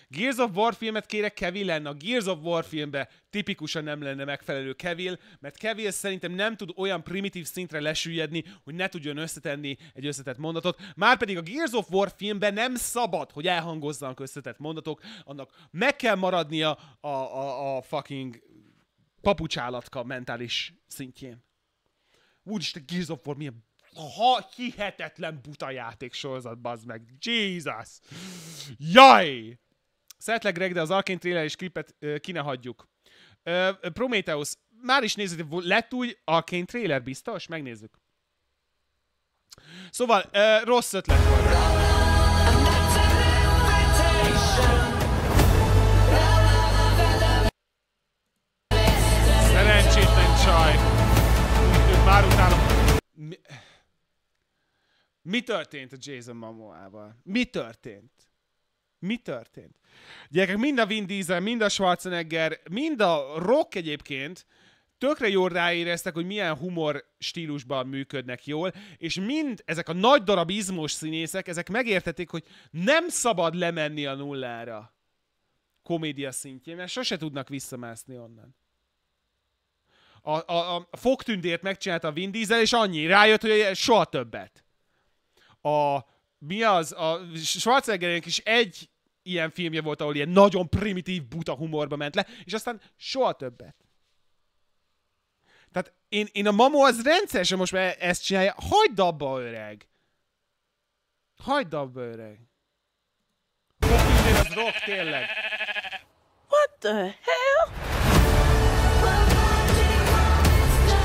S1: Gears of War filmet kérek Kevin lenne. A Gears of War filmbe tipikusan nem lenne megfelelő Kevin, mert Kevin szerintem nem tud olyan primitív szintre lesüllyedni, hogy ne tudjon összetenni egy összetett mondatot. Márpedig a Gears of War filmbe nem szabad, hogy elhangozzanak összetett mondatok, annak meg kell maradnia a, a, a fucking papucsálatka mentális szintjén. Úristen, Gears of War milyen ha hihetetlen buta játék sorozat, bazd meg. Jesus! Jaj! Szeretlek Greg, de az Arkane trailer és klipet uh, ki ne hagyjuk. Uh, Prometheus, már is nézzük, lett úgy Arkane trailer biztos? Megnézzük. Szóval, uh, rossz ötlet volt. Szerencsétlen csaj. már utálom. Mi... Mi történt a Jason Momoával? Mi történt? Mi történt? Gyerekek, mind a Vin Diesel, mind a Schwarzenegger, mind a Rock egyébként tökre jól ráéreztek, hogy milyen humor stílusban működnek jól, és mind ezek a nagy darab izmos színészek, ezek megértették, hogy nem szabad lemenni a nullára komédia szintjén, mert sose tudnak visszamászni onnan. A, a, a fogtündért megcsinálta a Vin Diesel, és annyi, rájött, hogy soha többet a mi az, a Schwarzenegger is egy ilyen filmje volt, ahol ilyen nagyon primitív, buta humorba ment le, és aztán soha többet. Tehát én, én a Mamó az rendszeresen most már ezt csinálja. Hagyd abba, öreg! Hagyd abba, öreg! rock, tényleg! What the hell?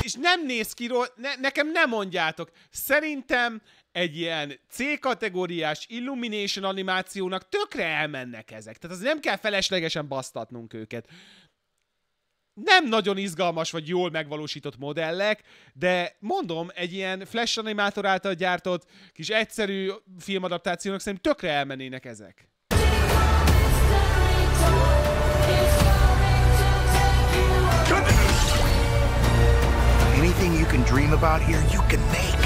S1: és nem néz ki ro- ne, nekem nem mondjátok. Szerintem egy ilyen C-kategóriás Illumination animációnak tökre elmennek ezek. Tehát az nem kell feleslegesen basztatnunk őket. Nem nagyon izgalmas vagy jól megvalósított modellek, de mondom, egy ilyen flash animátor által gyártott kis egyszerű filmadaptációnak szerintem tökre elmennének ezek. Anything you can dream about here, you can make.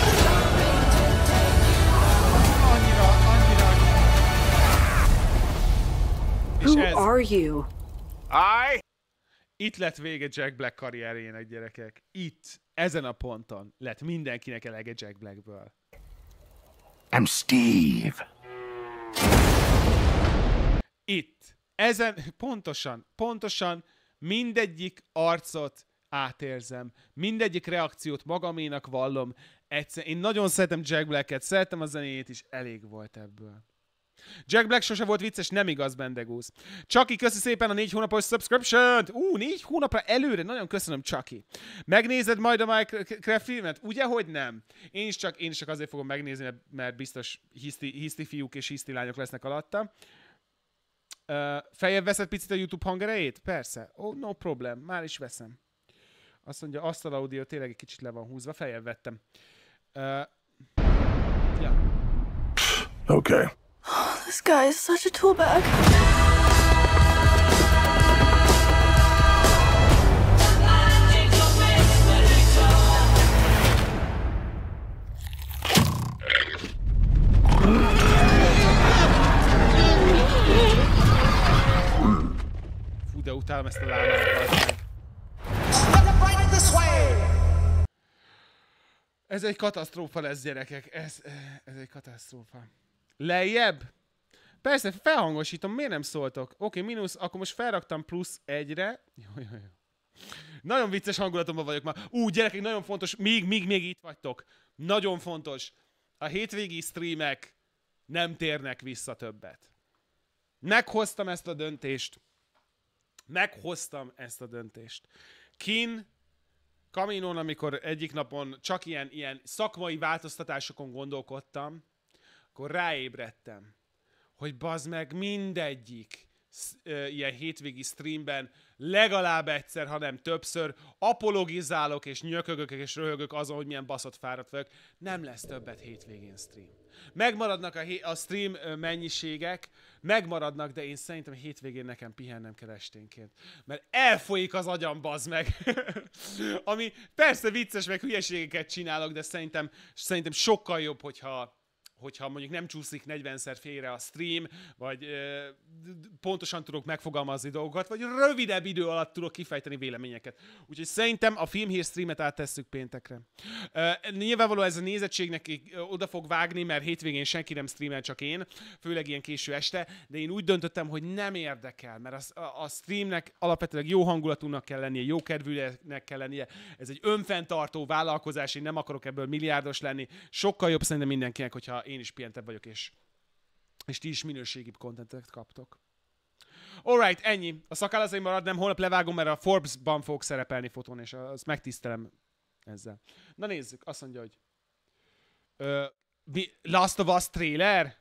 S1: Who ez... are you? I? Itt lett vége Jack Black karrierjének, gyerekek. Itt, ezen a ponton lett mindenkinek elege Jack Blackből. I'm Steve. Itt, ezen, pontosan, pontosan mindegyik arcot átérzem. Mindegyik reakciót magaménak vallom. Egyszer, én nagyon szeretem Jack Black-et, szeretem a zenéjét is, elég volt ebből. Jack Black sose volt vicces, nem igaz, Bendegúz. Csaki, köszi szépen a négy hónapos subscription-t! Ú, négy hónapra előre, nagyon köszönöm, Csaki. Megnézed majd a Minecraft filmet? Ugye, hogy nem? Én is csak, én is csak azért fogom megnézni, mert biztos hiszti, hiszti fiúk és hiszti lányok lesznek alatta. Uh, feljebb veszed picit a YouTube hangerejét? Persze. Oh, no problem, már is veszem. Azt mondja, azt a audio tényleg egy kicsit le van húzva, feljebb vettem. Uh, yeah. Okay. Oh, this guy is such a tool bag. Fú, de utálom ezt a lámát this way! Ez egy katasztrófa lesz, gyerekek. Ez, ez egy katasztrófa. Lejjebb? Persze, felhangosítom, miért nem szóltok? Oké, okay, mínusz, akkor most felraktam plusz egyre. Jó, jó, jó. Nagyon vicces hangulatomban vagyok már. Ú, gyerekek, nagyon fontos, még, még, még itt vagytok. Nagyon fontos. A hétvégi streamek nem térnek vissza többet. Meghoztam ezt a döntést. Meghoztam ezt a döntést. Kin Kaminón, amikor egyik napon csak ilyen, ilyen szakmai változtatásokon gondolkodtam, akkor ráébredtem, hogy bazd meg mindegyik ilyen hétvégi streamben legalább egyszer, ha nem többször apologizálok és nyökögök és röhögök azon, hogy milyen baszott fáradt vagyok. Nem lesz többet hétvégén stream. Megmaradnak a, a stream mennyiségek, megmaradnak, de én szerintem hétvégén nekem pihennem kell esténként. Mert elfolyik az agyam, bazd meg. Ami persze vicces, meg hülyeségeket csinálok, de szerintem, szerintem sokkal jobb, hogyha hogyha mondjuk nem csúszik 40-szer félre a stream, vagy pontosan tudok megfogalmazni dolgokat, vagy rövidebb idő alatt tudok kifejteni véleményeket. Úgyhogy szerintem a filmhír streamet áttesszük péntekre. nyilvánvalóan ez a nézettségnek oda fog vágni, mert hétvégén senki nem streamel, csak én, főleg ilyen késő este, de én úgy döntöttem, hogy nem érdekel, mert a, a streamnek alapvetően jó hangulatúnak kell lennie, jó kedvűnek kell lennie. Ez egy önfenntartó vállalkozás, én nem akarok ebből milliárdos lenni. Sokkal jobb szerintem mindenkinek, hogyha én is pihentebb vagyok, és, és ti is minőségibb kontentet kaptok. Alright, ennyi. A szakáll azért marad, nem holnap levágom, mert a Forbes-ban fogok szerepelni fotón, és azt megtisztelem ezzel. Na nézzük, azt mondja, hogy... Ö, Last of Us trailer?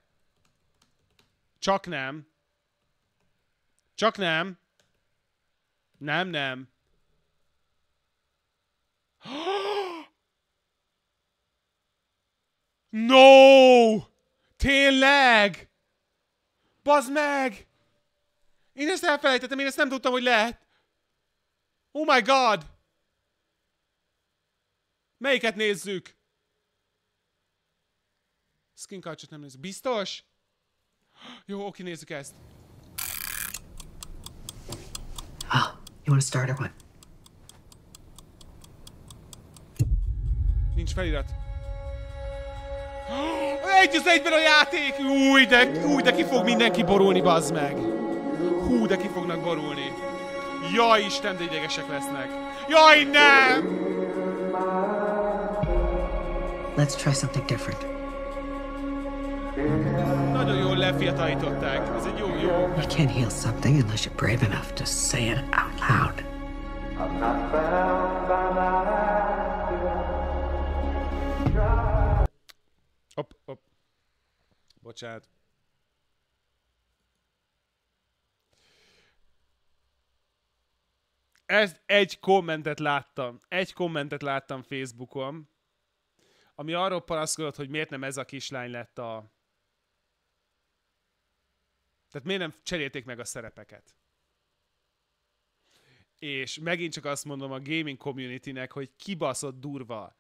S1: Csak nem. Csak nem. Nem, nem. No! Tényleg? Bazd meg! Én ezt elfelejtettem, én ezt nem tudtam, hogy lehet. Oh my god! Melyiket nézzük? Skin culture nem néz. Biztos? Jó, oké, nézzük ezt. Ah, you want to start or what? Nincs felirat. Egy az egyben a játék! Új, de, új, de ki fog mindenki borulni, bazd meg! Hú, de ki fognak borulni! Jaj, Isten, de idegesek lesznek! Jaj, nem! Let's try something different. Nagyon jól lefiatalították. Ez egy jó, jó. You can't heal something unless you're brave enough to say it out loud. I'm not bound by my Bocsánat. Ezt egy kommentet láttam. Egy kommentet láttam Facebookon, ami arról panaszkodott, hogy miért nem ez a kislány lett a... Tehát miért nem cserélték meg a szerepeket? És megint csak azt mondom a gaming communitynek, hogy kibaszott durva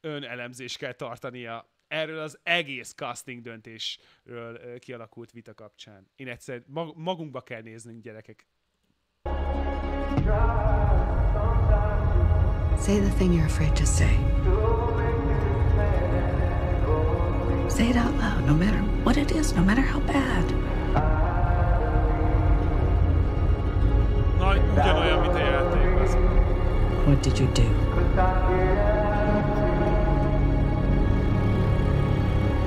S1: önelemzés kell tartania erről az egész casting döntésről kialakult vita kapcsán. Én egyszer magunkba kell néznünk, gyerekek. Say the thing you're afraid to say. Say it out loud, no matter what it is, no matter how bad. Na, ugyanolyan, mint a játék. What did you do?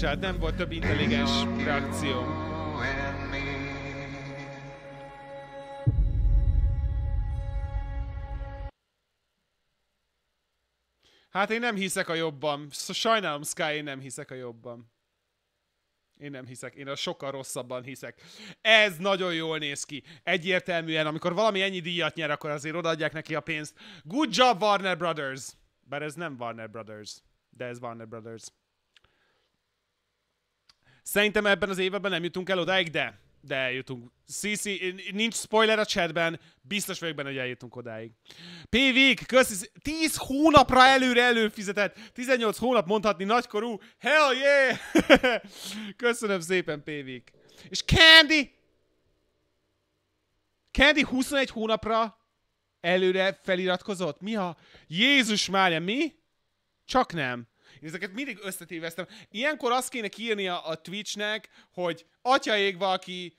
S1: Bocsánat, nem volt több intelligens reakció. Hát én nem hiszek a jobban. Sajnálom, Sky, én nem hiszek a jobban. Én nem hiszek, én a sokkal rosszabban hiszek. Ez nagyon jól néz ki. Egyértelműen, amikor valami ennyi díjat nyer, akkor azért odaadják neki a pénzt. Good job, Warner Brothers! Bár ez nem Warner Brothers, de ez Warner Brothers. Szerintem ebben az évben nem jutunk el odáig, de, de eljutunk. CC, nincs spoiler a chatben, biztos vagyok benne, hogy eljutunk odáig. PV, köszi, 10 hónapra előre előfizetett, 18 hónap mondhatni nagykorú, hell yeah! Köszönöm szépen, PV. És Candy! Candy 21 hónapra előre feliratkozott? Mi a... Jézus Mária, mi? Csak nem ezeket mindig összetéveztem. Ilyenkor azt kéne kiírnia a Twitchnek, hogy ég valaki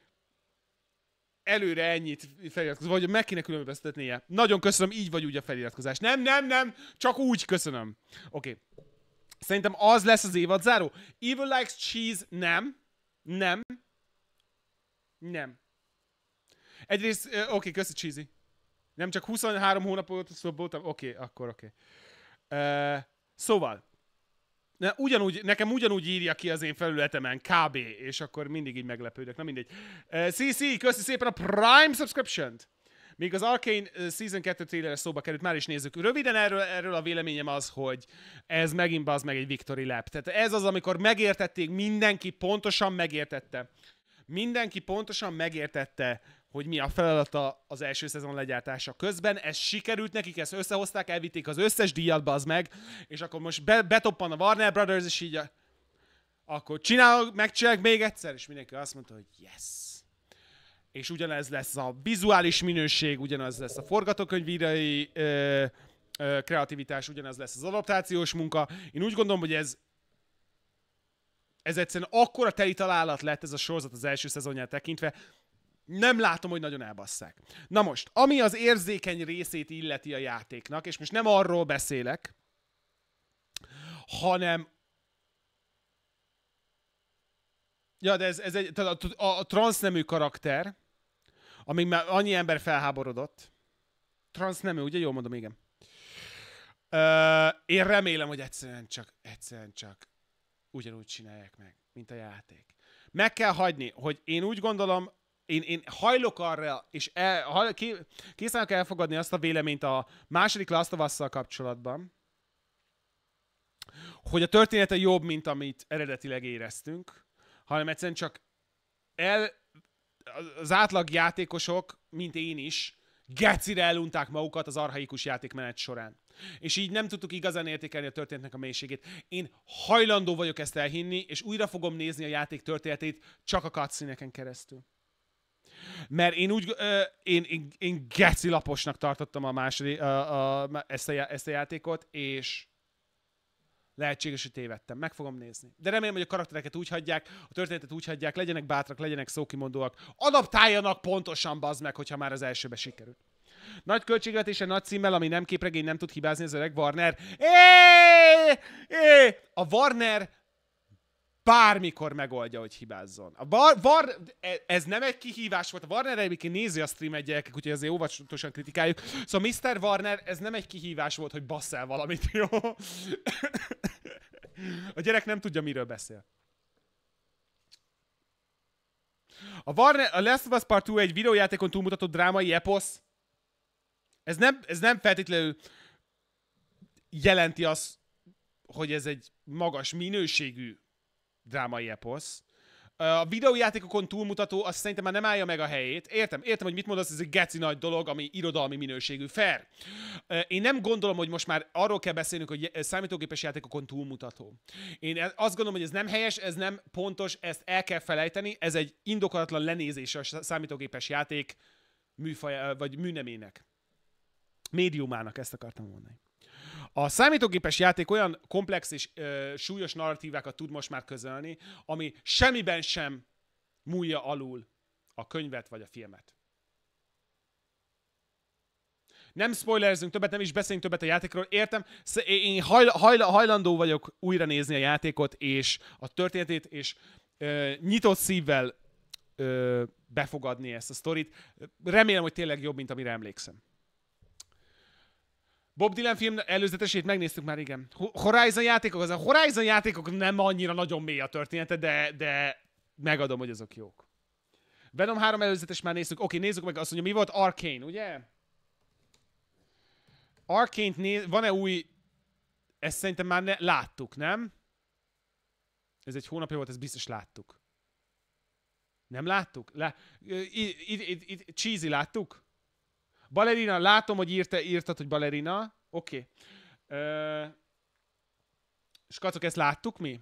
S1: előre ennyit feliratkozó, vagy meg kéne különböztetnie. Nagyon köszönöm, így vagy úgy a feliratkozás. Nem, nem, nem, csak úgy köszönöm. Oké. Okay. Szerintem az lesz az évad záró. Evil Likes Cheese nem. Nem. Nem. Egyrészt, oké, okay, köszi Cheesy. Nem csak 23 hónap szóval voltam, oké, okay, akkor oké. Okay. Uh, szóval, ne, ugyanúgy, nekem ugyanúgy írja ki az én felületemen, kb. És akkor mindig így meglepődök. Na mindegy. Uh, CC, köszi szépen a Prime subscription-t! Még az Arcane Season 2 trailer szóba került, már is nézzük. Röviden erről, erről a véleményem az, hogy ez megint az meg egy victory lap. Tehát ez az, amikor megértették, mindenki pontosan megértette. Mindenki pontosan megértette, hogy mi a feladata az első szezon legyártása közben. Ez sikerült nekik, ezt összehozták, elvitték az összes díjat, az meg, és akkor most be, betoppan a Warner Brothers, és így a... akkor csinálok, megcsinálok még egyszer, és mindenki azt mondta, hogy yes. És ugyanez lesz a vizuális minőség, ugyanaz lesz a forgatókönyvírai ö, ö, kreativitás, ugyanaz lesz az adaptációs munka. Én úgy gondolom, hogy ez ez egyszerűen akkora teli találat lett ez a sorozat az első szezonját tekintve, nem látom, hogy nagyon elbasszák. Na most, ami az érzékeny részét illeti a játéknak, és most nem arról beszélek, hanem Ja, de ez, ez egy, a, a, a transznemű karakter, amíg már annyi ember felháborodott. Transznemű, ugye? Jól mondom, igen. Ö, én remélem, hogy egyszerűen csak, egyszerűen csak ugyanúgy csinálják meg, mint a játék. Meg kell hagyni, hogy én úgy gondolom, én, én hajlok arra, és el, haj, ké, készen elfogadni azt a véleményt a második Last of us kapcsolatban, hogy a története jobb, mint amit eredetileg éreztünk, hanem egyszerűen csak el, az átlag játékosok, mint én is, gecire elunták magukat az arhaikus játékmenet során. És így nem tudtuk igazán értékelni a történetnek a mélységét. Én hajlandó vagyok ezt elhinni, és újra fogom nézni a játék történetét csak a cutscene keresztül. Mert én úgy, én, én, én geci laposnak tartottam a második, a, a, ezt, a, ezt a játékot, és lehetséges, hogy tévedtem. Meg fogom nézni. De remélem, hogy a karaktereket úgy hagyják, a történetet úgy hagyják, legyenek bátrak, legyenek szókimondóak, adaptáljanak pontosan, bazd meg, hogyha már az elsőbe sikerült. Nagy költségvetése, nagy címmel, ami nem képregény, nem tud hibázni az öreg Warner. Éh! Éh! A Warner bármikor megoldja, hogy hibázzon. A var, var, e- ez nem egy kihívás volt. A Warner egyébként nézi a streamet gyerekek, úgyhogy azért óvatosan kritikáljuk. Szóval Mr. Warner, ez nem egy kihívás volt, hogy basszál valamit, jó? A gyerek nem tudja, miről beszél. A, Warner, a Last of Us Part 2 egy videójátékon túlmutató drámai eposz. Ez nem, ez nem feltétlenül jelenti azt, hogy ez egy magas minőségű drámai eposz. A videójátékokon túlmutató, azt szerintem már nem állja meg a helyét. Értem, értem, hogy mit mondasz, ez egy geci nagy dolog, ami irodalmi minőségű. Fair. Én nem gondolom, hogy most már arról kell beszélnünk, hogy számítógépes játékokon túlmutató. Én e- azt gondolom, hogy ez nem helyes, ez nem pontos, ezt el kell felejteni, ez egy indokolatlan lenézés a számítógépes játék műfaja, vagy műnemének. Médiumának, ezt akartam mondani. A számítógépes játék olyan komplex és ö, súlyos narratívákat tud most már közölni, ami semmiben sem múlja alul a könyvet vagy a filmet. Nem spoilerzünk többet, nem is beszélünk többet a játékról. Értem, én hajl- hajl- hajlandó vagyok újra nézni a játékot és a történetét, és ö, nyitott szívvel ö, befogadni ezt a sztorit. Remélem, hogy tényleg jobb, mint amire emlékszem. Bob Dylan film előzetesét megnéztük már, igen. Horizon játékok, az a Horizon játékok nem annyira nagyon mély a története, de, de megadom, hogy azok jók. Venom 3 előzetes már néztük. Oké, nézzük meg azt, hogy mi volt Arcane, ugye? Arcane néz... Van-e új... Ezt szerintem már ne... láttuk, nem? Ez egy hónapja volt, ezt biztos láttuk. Nem láttuk? Lá... It, it, it, it, cheesy láttuk? Balerina, látom, hogy írta, írtad, hogy balerina. Oké. Okay. Ö... Skacok, ezt láttuk mi?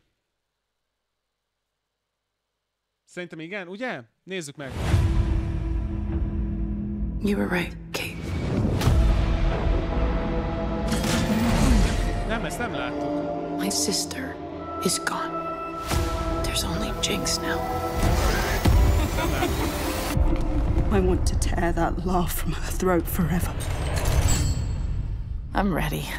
S1: Szerintem igen, ugye? Nézzük meg. You were right, Kate. Nem, ezt nem láttuk. My sister is gone. There's only Jinx now. Nem I want to tear that laugh from her throat forever. I'm ready.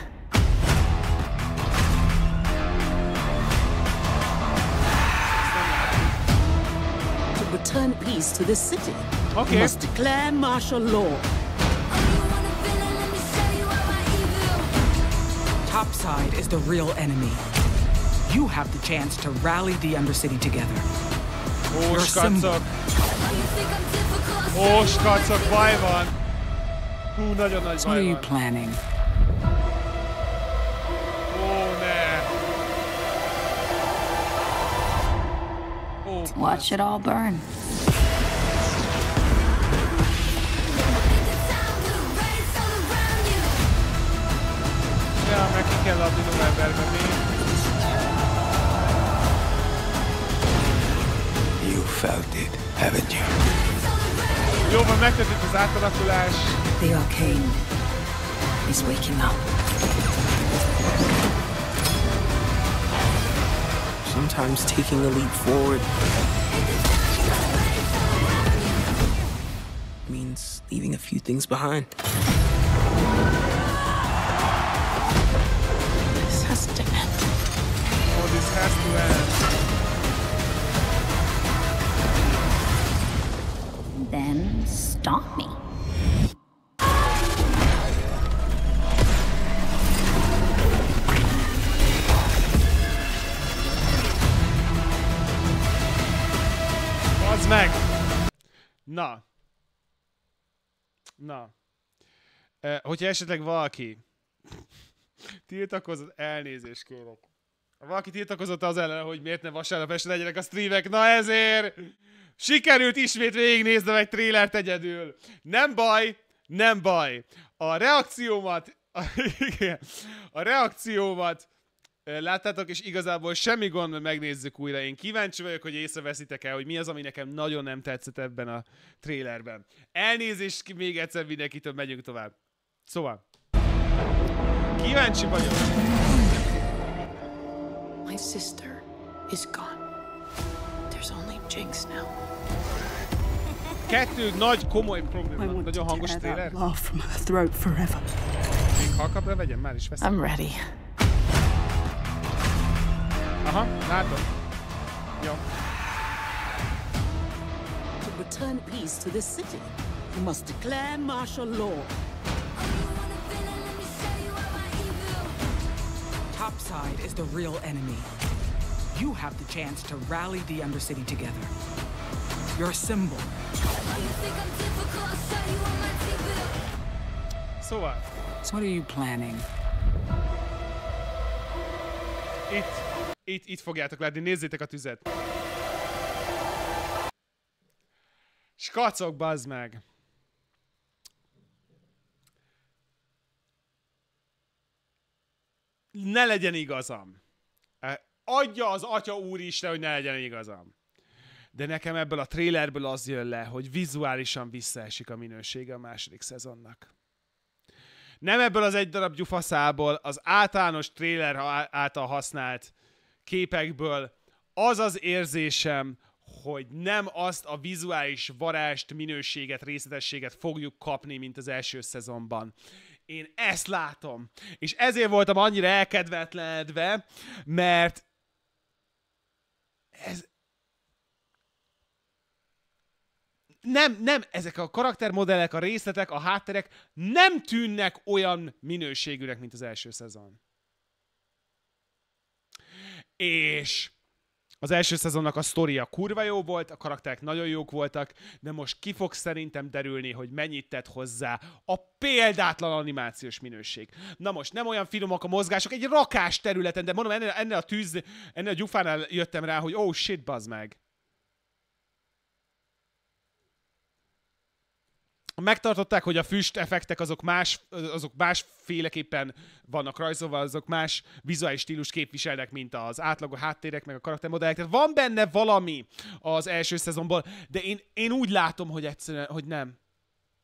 S1: To return peace to this city, okay. we must declare martial law. Topside is the real enemy. You have the chance to rally the Undercity together. Oh, Your symbol. Óskacsak baj van. Hú, nagyon nagy baj van. What are you planning? Watch it all burn. Ja, meg ki kell adni még. You felt it, haven't you? Jó van, megtörtént az átalakulás. The arcane is waking up. Sometimes taking a leap forward means leaving a few things behind. This has to end. Oh, this has to end. stop me. meg! Na. Na. E, hogyha esetleg valaki tiltakozott, elnézést kérek. Ha valaki tiltakozott az ellen, hogy miért ne vasárnap este legyenek a streamek, na ezért! Sikerült ismét végignéznem egy trélert egyedül. Nem baj, nem baj. A reakciómat, a, a reakciómat láttátok, és igazából semmi gond, mert megnézzük újra. Én kíváncsi vagyok, hogy észreveszitek el, hogy mi az, ami nekem nagyon nem tetszett ebben a trélerben. Elnézést még egyszer mindenkitől, megyünk tovább. Szóval, kíváncsi vagyok. My sister is gone. There's only Jinx now. Kettő nagy komoly probléma, nagyon hangos Laugh from her throat forever. Még halkabbra vegyem, már is veszem. I'm ready. Aha, látom. Jó. To return peace to this city, you must declare martial law. Topside is the real enemy. you have the chance to rally the Undercity together. You're a symbol. So what? So what are you planning? Itt, itt, itt fogjátok látni, nézzétek a tüzet. Skacok, bazd meg! Ne legyen igazam. E, adja az Atya Úristen, hogy ne legyen igazam. De nekem ebből a trélerből az jön le, hogy vizuálisan visszaesik a minősége a második szezonnak. Nem ebből az egy darab gyufaszából, az általános tréler által használt képekből az az érzésem, hogy nem azt a vizuális varást, minőséget, részletességet fogjuk kapni, mint az első szezonban. Én ezt látom. És ezért voltam annyira elkedvetlenedve, mert ez, nem, nem, ezek a karaktermodellek, a részletek, a hátterek nem tűnnek olyan minőségűnek, mint az első szezon. És az első szezonnak a sztoria kurva jó volt, a karakterek nagyon jók voltak, de most ki fog szerintem derülni, hogy mennyit tett hozzá a példátlan animációs minőség. Na most, nem olyan finomak a mozgások, egy rakás területen, de mondom, ennél, ennél a tűz, ennél a gyufánál jöttem rá, hogy oh shit, bazd meg. megtartották, hogy a füst effektek azok, más, azok másféleképpen vannak rajzolva, azok más vizuális stílus képviselnek, mint az átlag a háttérek, meg a karaktermodellek. Tehát van benne valami az első szezonból, de én, én úgy látom, hogy egyszerűen, hogy nem.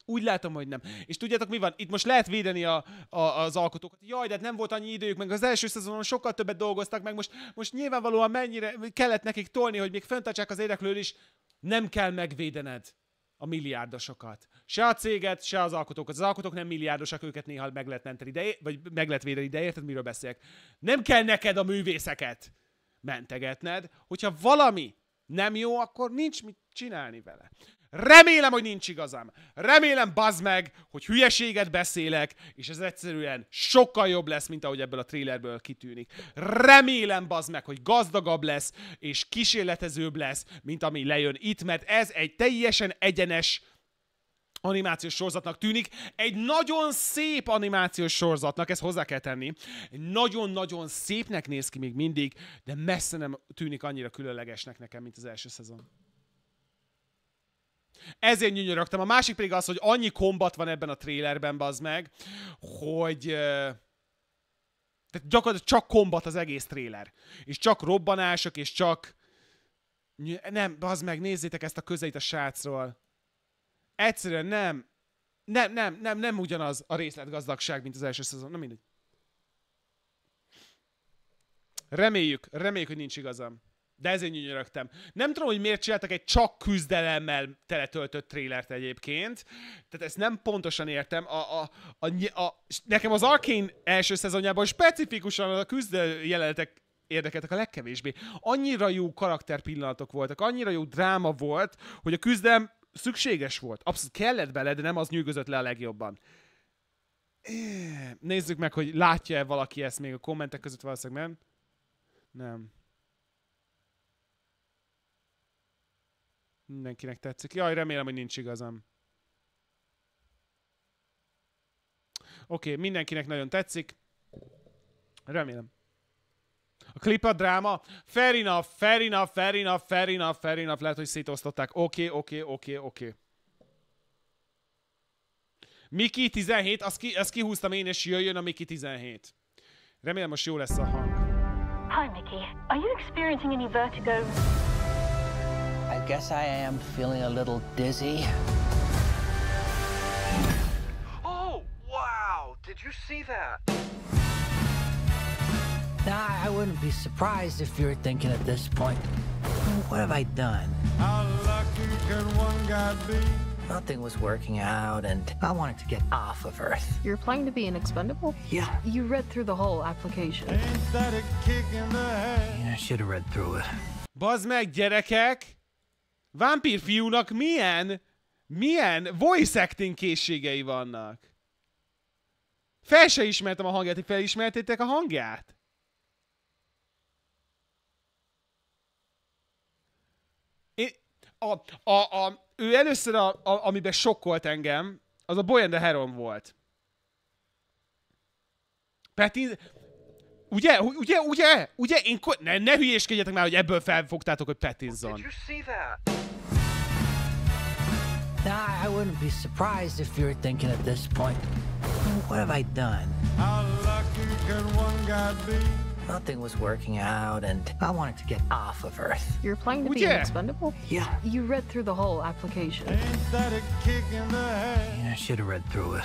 S1: Úgy látom, hogy nem. És tudjátok, mi van? Itt most lehet védeni a, a, az alkotókat. Jaj, de hát nem volt annyi időjük, meg az első szezonon sokkal többet dolgoztak, meg most, most nyilvánvalóan mennyire kellett nekik tolni, hogy még föntartsák az érdeklődést. Nem kell megvédened a milliárdosokat. Se a céget, se az alkotókat. Az alkotók nem milliárdosak, őket néha meg lehet menteni, de, vagy meg lehet védeni, de érted, miről beszélek? Nem kell neked a művészeket mentegetned, hogyha valami nem jó, akkor nincs mit csinálni vele. Remélem, hogy nincs igazam. Remélem, bazd meg, hogy hülyeséget beszélek, és ez egyszerűen sokkal jobb lesz, mint ahogy ebből a trailerből kitűnik. Remélem, bazd meg, hogy gazdagabb lesz, és kísérletezőbb lesz, mint ami lejön itt, mert ez egy teljesen egyenes animációs sorozatnak tűnik. Egy nagyon szép animációs sorozatnak, ezt hozzá kell tenni. Nagyon-nagyon szépnek néz ki még mindig, de messze nem tűnik annyira különlegesnek nekem, mint az első szezon. Ezért nyűnyörögtem. A másik pedig az, hogy annyi kombat van ebben a trélerben, bazd meg, hogy... tehát gyakorlatilag csak kombat az egész tréler. És csak robbanások, és csak... Nem, bazd meg, nézzétek ezt a közelít a srácról. Egyszerűen nem. Nem, nem, nem, nem ugyanaz a részletgazdagság, mint az első szezon. Na mindegy. Reméljük, reméljük, hogy nincs igazam. De ezért nyűnyörögtem. Nem tudom, hogy miért csináltak egy csak küzdelemmel teletöltött trélert egyébként. Tehát ezt nem pontosan értem. A, a, a, a, nekem az Arkane első szezonjában specifikusan a küzdő jelenetek érdekeltek a legkevésbé. Annyira jó karakterpillanatok voltak, annyira jó dráma volt, hogy a küzdelem szükséges volt. Abszolút kellett bele, de nem az nyűgözött le a legjobban. Nézzük meg, hogy látja-e valaki ezt még a kommentek között valószínűleg nem. Nem. Mindenkinek tetszik. Jaj, remélem, hogy nincs igazam. Oké, okay, mindenkinek nagyon tetszik. Remélem. A klip a dráma. Fair enough, fair enough, fair enough, fair enough, fair enough. Lehet, hogy szétosztották. Oké, okay, oké, okay, oké, okay, oké. Okay. Miki 17, azt, ki, azt kihúztam én, és jöjjön a Miki 17. Remélem, most jó lesz a hang. Hi, Mickey. Are you experiencing any vertigo? guess I am feeling a little dizzy. Oh, wow! Did you see that? Nah, I wouldn't be surprised if you are thinking at this point, what have I done? How lucky can one guy be? Nothing was working out, and I wanted to get off of Earth. You're applying to be an expendable? Yeah. You read through the whole application. Ain't that a kick in the head? Yeah, I should have read through it. get a kick? vámpír fiúnak milyen, milyen voice acting készségei vannak. Fel se ismertem a hangját, hogy felismertétek a hangját? Én, a, a, a, ő először, a, a, amiben sokkolt engem, az a Boy and the Heron volt. Petin, Ugye? Ugye? Ugye? Ugye? Én ko- ne, ne hülyéskedjetek már, hogy ebből felfogtátok, hogy Pattinson. Did you see that? Now, I wouldn't be surprised if you are thinking at this point, what have I done? How lucky can one guy be? Nothing was working out, and I wanted to get off of Earth. You're applying to be yeah. expendable? Yeah. You read through the whole application. Ain't that a kick in the head? Yeah, I should have read through it.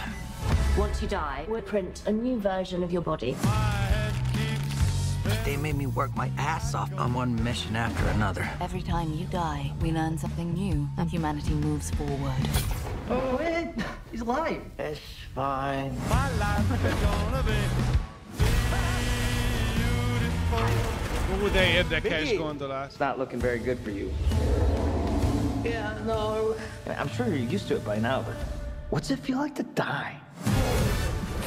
S1: Once you die, we'll print a new version of your body. They made me work my ass off on one mission after another. Every time you die, we learn something new, and humanity moves forward. Oh, wait! He's alive! It's fine. My life is gonna be beautiful. What would they end that cash going to last? It's not looking very good for you. Yeah, no. I'm sure you're used to it by now, but what's it feel like to die?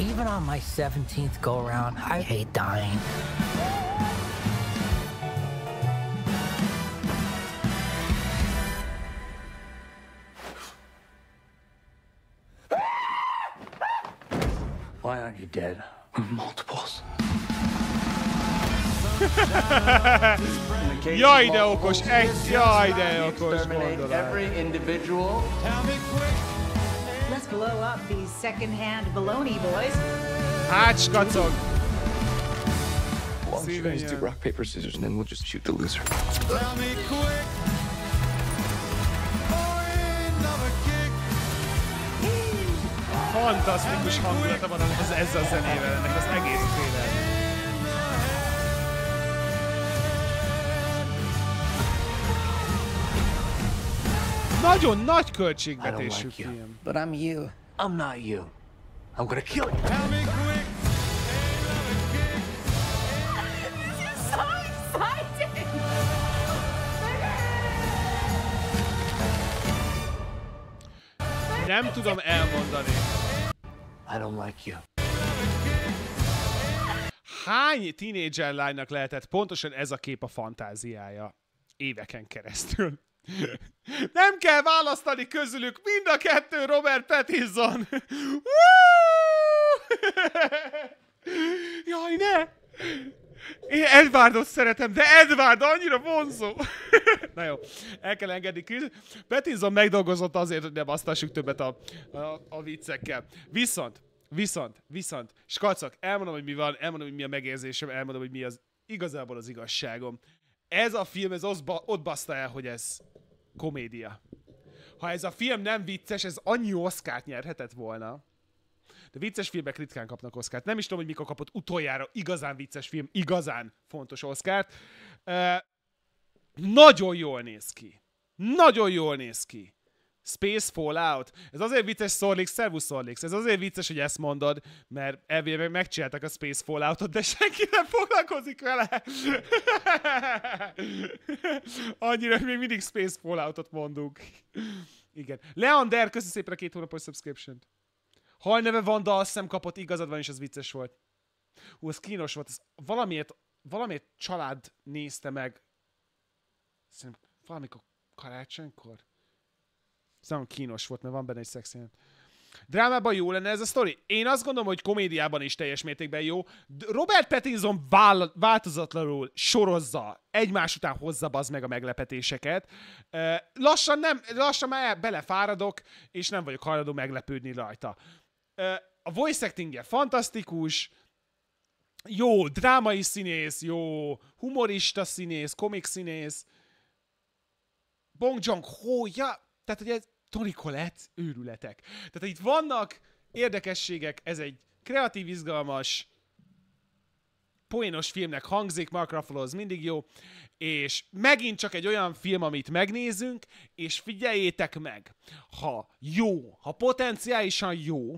S1: Even on my 17th go around, I hate dying. Why aren't you dead? We're multiples. jaj, de okos, egy, jaj, de okos gondolat. Every individual blow up these secondhand baloney boys. Hatch, got Well, Why don't you guys do uh, rock, paper, scissors, and then we'll just shoot the loser. Tell me quick. Fantasztikus van az a zenével, ennek az egész nagyon nagy költségvetésű like film. But I'm you. I'm not you. I'm gonna kill you. Tell me quick. Nem tudom elmondani. I don't like you. Hány tínédzser lánynak lehetett pontosan ez a kép a fantáziája éveken keresztül? Nem kell választani közülük, mind a kettő Robert Pattinson. Jaj, ne! Én Edwardot szeretem, de Edward annyira vonzó. Na jó, el kell engedni Chris. Pattinson megdolgozott azért, hogy ne basztassuk többet a, a, a viccekkel. Viszont, viszont, viszont, skacok, elmondom, hogy mi van, elmondom, hogy mi a megérzésem, elmondom, hogy mi az igazából az igazságom. Ez a film, ez ott baszta el, hogy ez komédia. Ha ez a film nem vicces, ez annyi oszkát nyerhetett volna. De vicces filmek ritkán kapnak oszkát. Nem is tudom, hogy mikor kapott utoljára igazán vicces film, igazán fontos oszkárt. Uh, nagyon jól néz ki. Nagyon jól néz ki. Space Fallout. Ez azért vicces, Szorlix, szervusz Szorlix. Ez azért vicces, hogy ezt mondod, mert elvében megcsináltak a Space Falloutot, de senki nem foglalkozik vele. Annyira, hogy még mindig Space Falloutot mondunk. Igen. Leander, köszi szépen a két hónapos subscription-t. van, de azt nem kapott, igazad van, és ez vicces volt. Hú, ez kínos volt. Ez valamiért, valamiért család nézte meg. Szerintem valamikor karácsonykor? Ez nagyon kínos volt, mert van benne egy szexjelenet. Drámában jó lenne ez a sztori? Én azt gondolom, hogy komédiában is teljes mértékben jó. Robert Pattinson vál- változatlanul sorozza, egymás után hozza bazd meg a meglepetéseket. Lassan, nem, lassan már belefáradok, és nem vagyok hajlandó meglepődni rajta. A voice actingje fantasztikus, jó drámai színész, jó humorista színész, komik színész, Bong Joon-ho, ja, tehát hogy ez Tony Collette őrületek. Tehát itt vannak érdekességek, ez egy kreatív, izgalmas, poénos filmnek hangzik, Mark Ruffalo az mindig jó, és megint csak egy olyan film, amit megnézünk, és figyeljétek meg, ha jó, ha potenciálisan jó,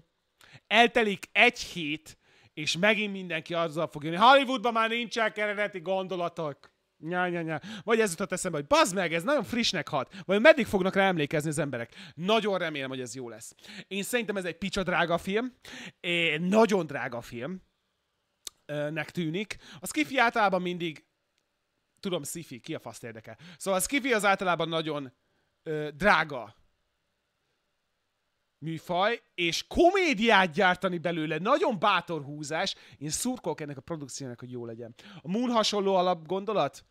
S1: eltelik egy hét, és megint mindenki azzal fog jönni. Hollywoodban már nincsen eredeti gondolatok. Nyá, nyá, nyá. Vagy ez jutott eszembe, hogy bazd meg, ez nagyon frissnek hat. Vagy meddig fognak rá emlékezni az emberek? Nagyon remélem, hogy ez jó lesz. Én szerintem ez egy picsa drága film. É, nagyon drága film. Nek tűnik. A Skiffy általában mindig tudom, szifi, ki a faszt érdekel. Szóval a Skiffy az általában nagyon ö, drága műfaj, és komédiát gyártani belőle, nagyon bátor húzás. Én szurkolok ennek a produkciónak, hogy jó legyen. A Moon hasonló alapgondolat?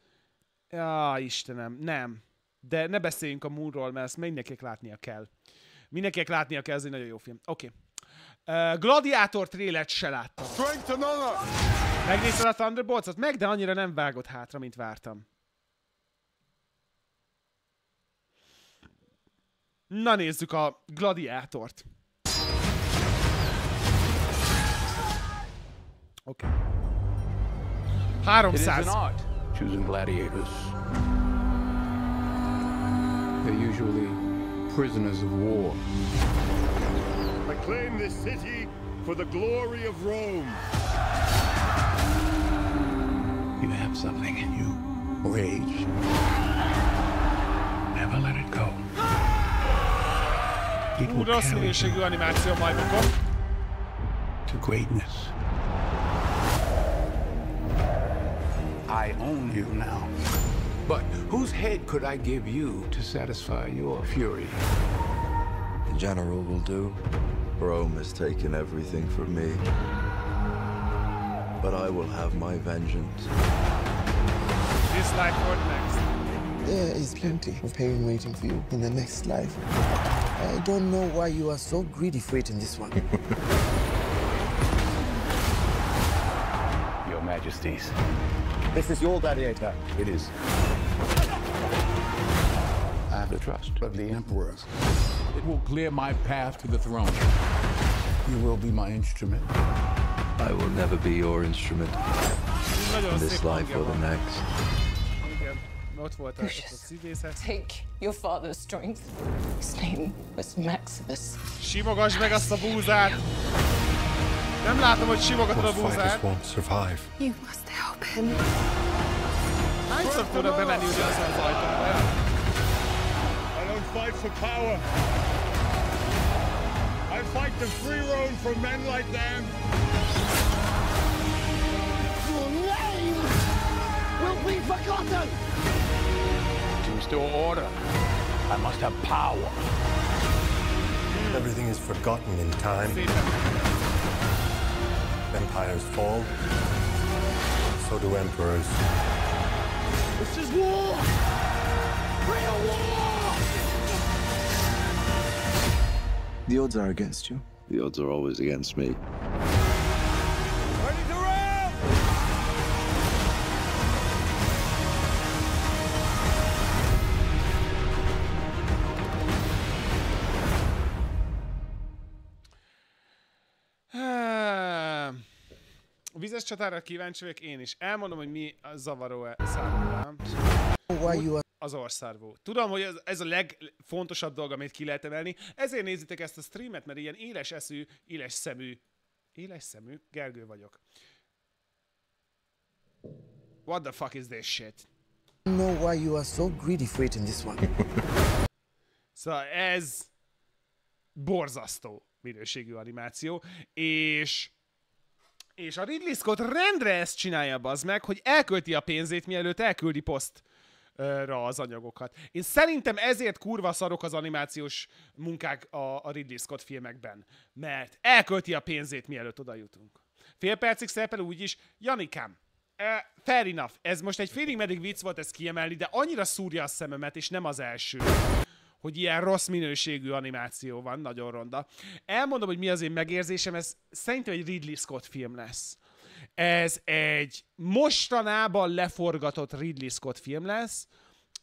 S1: Ja, Istenem, nem. De ne beszéljünk a Moonról, mert ezt mindenkinek látnia kell. Mindenkinek látnia kell, ez egy nagyon jó film. Oké. Okay. Uh, Gladiátor trélet se láttam. Megnézted a Thunderbolts-ot? Meg, de annyira nem vágott hátra, mint vártam. Na nézzük a gladiátort. Oké. Okay. 300. Choosing gladiators. They're usually prisoners of war. I claim this city for the glory of Rome. You have something in you. Rage. Never let it go animáció To greatness. I own you now. But whose head could I give you to satisfy your fury? The general will do. Rome has taken everything from me. But I will have my vengeance. This life or next? There is plenty of pain waiting for you in the next life. I don't know why you are so greedy for it in this one. your Majesties. This is your gladiator. It is. I have the trust of the Emperor. It will clear my path to the throne. You will be my instrument. I will never be your instrument. In this life or the next ott volt a, ott az Take your father's strength. His name was Maximus. Simogasd meg azt a búzát! Nem látom, hogy simogatod a búzát. You must help him. Hányszor tudod bemenni ugyanazt az ajtón? I don't fight for power. I fight the free roam for men like them. Your name will be forgotten restore order. I must have power. Everything is forgotten in time. Empires fall. So do emperors. This is war! Real war! The odds are against you. The odds are always against me. vizes csatára kíváncsi vagyok én is. Elmondom, hogy mi a zavaró -e számomra. Az orszárvó. Tudom, hogy ez, ez a legfontosabb dolog, amit ki lehet emelni. Ezért nézitek ezt a streamet, mert ilyen éles eszű, éles szemű... Éles szemű? Gergő vagyok. What the fuck is this shit? know why you are so greedy for it in this one. szóval ez borzasztó minőségű animáció, és és a Ridley Scott rendre ezt csinálja az meg, hogy elkölti a pénzét, mielőtt elküldi posztra az anyagokat. Én szerintem ezért kurva szarok az animációs munkák a, a Ridley Scott filmekben, mert elkölti a pénzét, mielőtt oda jutunk. Fél percig szerepel úgy is, Janikám, Uh, fair enough. Ez most egy félig meddig vicc volt ezt kiemelni, de annyira szúrja a szememet, és nem az első hogy ilyen rossz minőségű animáció van, nagyon ronda. Elmondom, hogy mi az én megérzésem, ez szerintem egy Ridley Scott film lesz. Ez egy mostanában leforgatott Ridley Scott film lesz,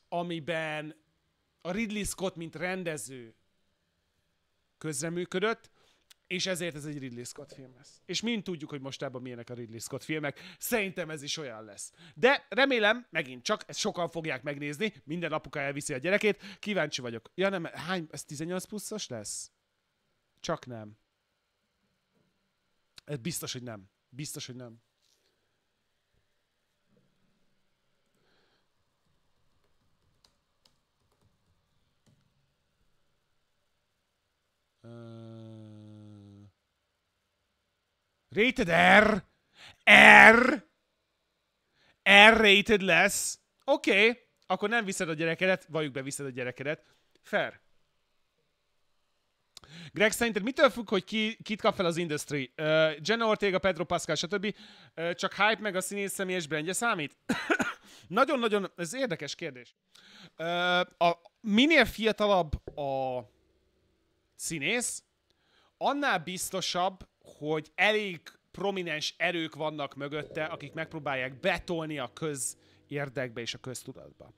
S1: amiben a Ridley Scott, mint rendező közreműködött, és ezért ez egy Ridley Scott film lesz. És mind tudjuk, hogy mostában milyenek a Ridley Scott filmek. Szerintem ez is olyan lesz. De remélem, megint csak, ezt sokan fogják megnézni, minden apuka elviszi a gyerekét. Kíváncsi vagyok. Ja nem, hány, ez 18 pluszos lesz? Csak nem. Ez biztos, hogy nem. Biztos, hogy nem. Uh... Rated R. R. R-rated lesz. Oké, okay, akkor nem viszed a gyerekedet, valljuk be, viszed a gyerekedet. Fair. Greg, szerinted mitől függ, hogy ki, kit kap fel az industry? Uh, Jenna Ortega, Pedro Pascal, stb. Uh, csak hype meg a színész személyes brandje számít? Nagyon-nagyon, ez érdekes kérdés. Uh, a, minél fiatalabb a színész, annál biztosabb hogy elég prominens erők vannak mögötte, akik megpróbálják betolni a köz érdekbe és a köztudatba.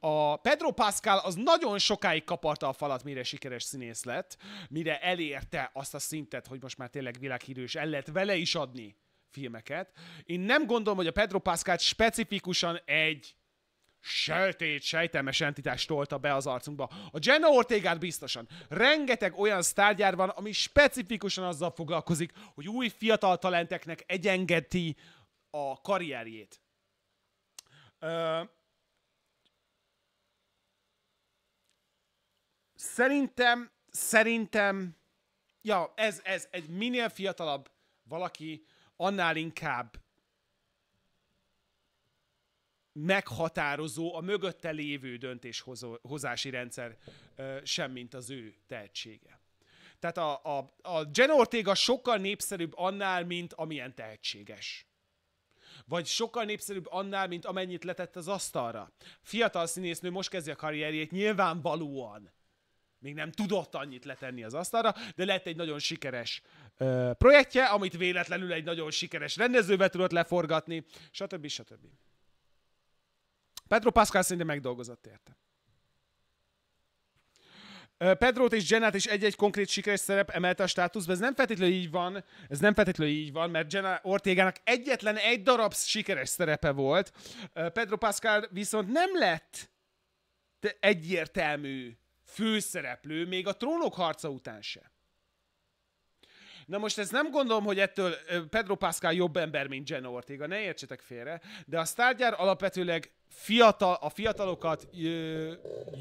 S1: A Pedro Pascal az nagyon sokáig kaparta a falat, mire sikeres színész lett, mire elérte azt a szintet, hogy most már tényleg világhírű, és el lehet vele is adni filmeket. Én nem gondolom, hogy a Pedro Pascal specifikusan egy sötét, sejtelmes entitást tolta be az arcunkba. A Jenna Ortegát biztosan. Rengeteg olyan sztárgyár van, ami specifikusan azzal foglalkozik, hogy új fiatal talenteknek egyengeti a karrierjét. Ö... Szerintem, szerintem, ja, ez, ez egy minél fiatalabb valaki, annál inkább meghatározó a mögötte lévő döntéshozási rendszer sem, mint az ő tehetsége. Tehát a, a, a Jenna Ortega sokkal népszerűbb annál, mint amilyen tehetséges. Vagy sokkal népszerűbb annál, mint amennyit letett az asztalra. Fiatal színésznő most kezdi a karrierjét nyilvánvalóan. Még nem tudott annyit letenni az asztalra, de lett egy nagyon sikeres ö, projektje, amit véletlenül egy nagyon sikeres rendezőbe tudott leforgatni, stb. stb. stb. Pedro Pascal szerintem megdolgozott érte. Pedrót és Jenát is egy-egy konkrét sikeres szerep emelte a státuszba. Ez nem feltétlenül így van, ez nem feltétlenül így van, mert Jenna Ortégának egyetlen egy darab sikeres szerepe volt. Pedro Pascal viszont nem lett egyértelmű főszereplő, még a trónok harca után se. Na most ez nem gondolom, hogy ettől Pedro Pascal jobb ember, mint Jenna Ortega, ne értsetek félre, de a sztárgyár alapvetőleg fiatal, a fiatalokat ö,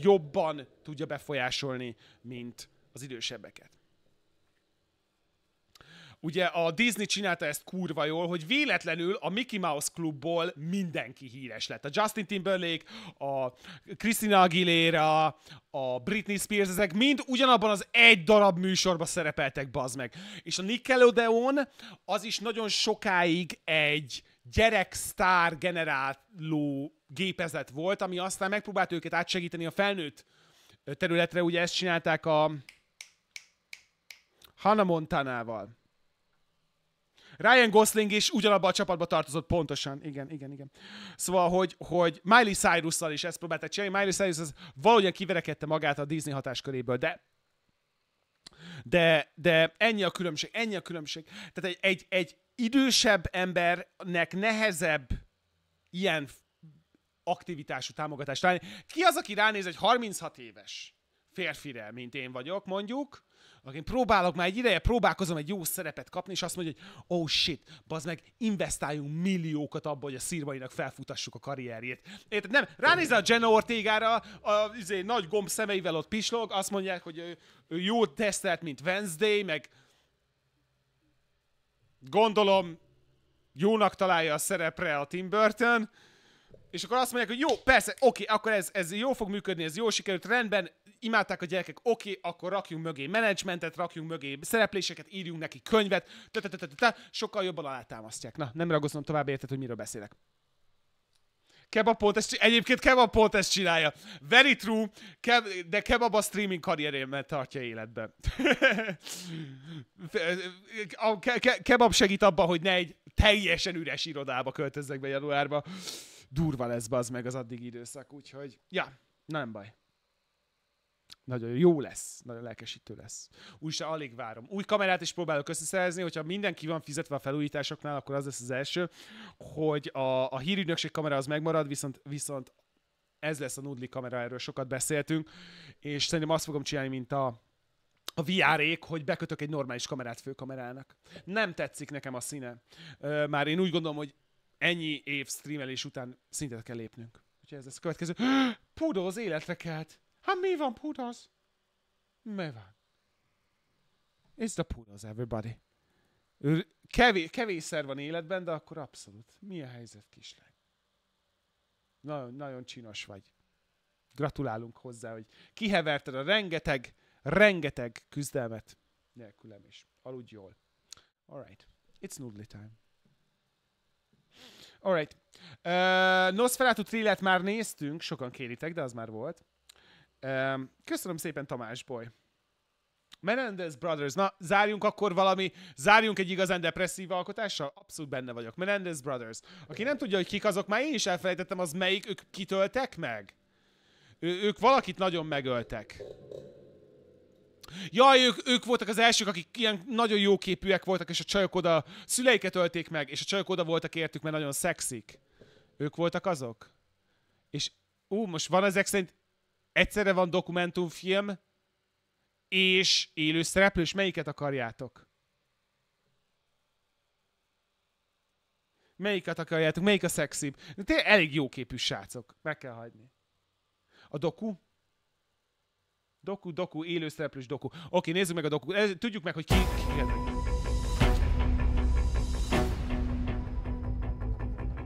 S1: jobban tudja befolyásolni, mint az idősebbeket. Ugye a Disney csinálta ezt kurva jól, hogy véletlenül a Mickey Mouse klubból mindenki híres lett. A Justin Timberlake, a Christina Aguilera, a Britney Spears, ezek mind ugyanabban az egy darab műsorba szerepeltek, bazd meg. És a Nickelodeon az is nagyon sokáig egy sztár generáló gépezet volt, ami aztán megpróbált őket átsegíteni a felnőtt területre. Ugye ezt csinálták a Hannah Montanával. Ryan Gosling is ugyanabban a csapatba tartozott, pontosan. Igen, igen, igen. Szóval, hogy, hogy Miley cyrus is ezt próbálták csinálni. Miley Cyrus az valahogyan kiverekedte magát a Disney hatásköréből, de de, de ennyi a különbség, ennyi a különbség. Tehát egy, egy, egy idősebb embernek nehezebb ilyen aktivitású támogatást találni. Ki az, aki ránéz egy 36 éves férfire, mint én vagyok, mondjuk, én próbálok már egy ideje, próbálkozom egy jó szerepet kapni, és azt mondja, hogy oh shit, bazd meg, investáljunk milliókat abba, hogy a szírmainak felfutassuk a karrierjét. Érted? Nem, Ránéz a Jenna Ortégára, a, a, izé, nagy gomb szemeivel ott pislog, azt mondják, hogy ő, ő jó tesztelt, mint Wednesday, meg gondolom jónak találja a szerepre a Tim Burton, és akkor azt mondják, hogy jó, persze, oké, akkor ez, ez jó fog működni, ez jó sikerült, rendben, imádták a gyerekek, oké, okay, akkor rakjunk mögé menedzsmentet, rakjunk mögé szerepléseket, írjunk neki könyvet, sokkal jobban alátámasztják. Na, nem ragozom tovább, érted, hogy miről beszélek. Kebapolt, ezt, egyébként Kebapolt ezt csinálja. Very true, keb, de Kebab a streaming karrierjémmel tartja életben. a ke, ke, kebab segít abban, hogy ne egy teljesen üres irodába költözzek be januárba. Durva lesz az meg az addig időszak, úgyhogy ja, nem baj nagyon jó lesz, nagyon lelkesítő lesz. Úgy se alig várom. Új kamerát is próbálok összeszerezni, hogyha mindenki van fizetve a felújításoknál, akkor az lesz az első, hogy a, a hírügynökség kamera az megmarad, viszont, viszont ez lesz a Nudli kamera, erről sokat beszéltünk, és szerintem azt fogom csinálni, mint a, a vr hogy bekötök egy normális kamerát főkamerának. Nem tetszik nekem a színe. Már én úgy gondolom, hogy ennyi év streamelés után szintet kell lépnünk. Úgyhogy ez lesz a következő. Pudó, az életre kelt! mi hát many Mi van? It's the putas, everybody. Kevés, kevésszer van életben, de akkor abszolút. Mi a helyzet, kislány? Nagyon, nagyon csinos vagy. Gratulálunk hozzá, hogy kiheverted a rengeteg, rengeteg küzdelmet nélkülem is. Aludj jól. Alright. It's noodly time. Alright. Uh, Nosferatu trillet már néztünk, sokan kéritek, de az már volt. Köszönöm szépen, Tamás Boy. Menendez Brothers. Na, zárjunk akkor valami, zárjunk egy igazán depresszív alkotással? Abszolút benne vagyok. Menendez Brothers. Aki nem tudja, hogy kik azok, már én is elfelejtettem, az melyik, ők kitöltek meg? Ő, ők valakit nagyon megöltek. Jaj, ők, ők voltak az elsők, akik ilyen nagyon jó képűek voltak, és a csajok oda szüleiket ölték meg, és a csajok oda voltak értük, mert nagyon szexik. Ők voltak azok? És ú, most van ezek szerint egyszerre van dokumentumfilm, és élő szereplő, és melyiket akarjátok? Melyiket akarjátok? Melyik a szexibb? De tényleg elég jó képű srácok. Meg kell hagyni. A doku? Doku, doku, élő szereplős doku. Oké, nézzük meg a doku. Tudjuk meg, hogy ki... ki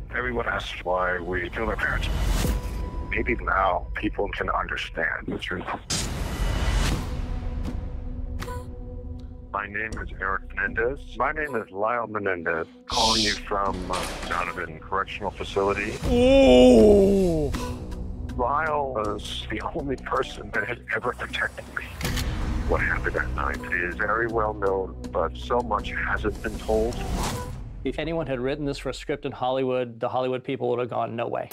S1: Everyone asks why we kill their parents. maybe now people can understand the truth. My name is Eric Menendez. My name is Lyle Menendez. Calling you from uh, Donovan Correctional Facility. Ooh. Lyle was the only person that had ever protected me. What happened that night is very well known, but so much hasn't been told. If anyone had written this for a script in Hollywood, the Hollywood people would have gone, no way.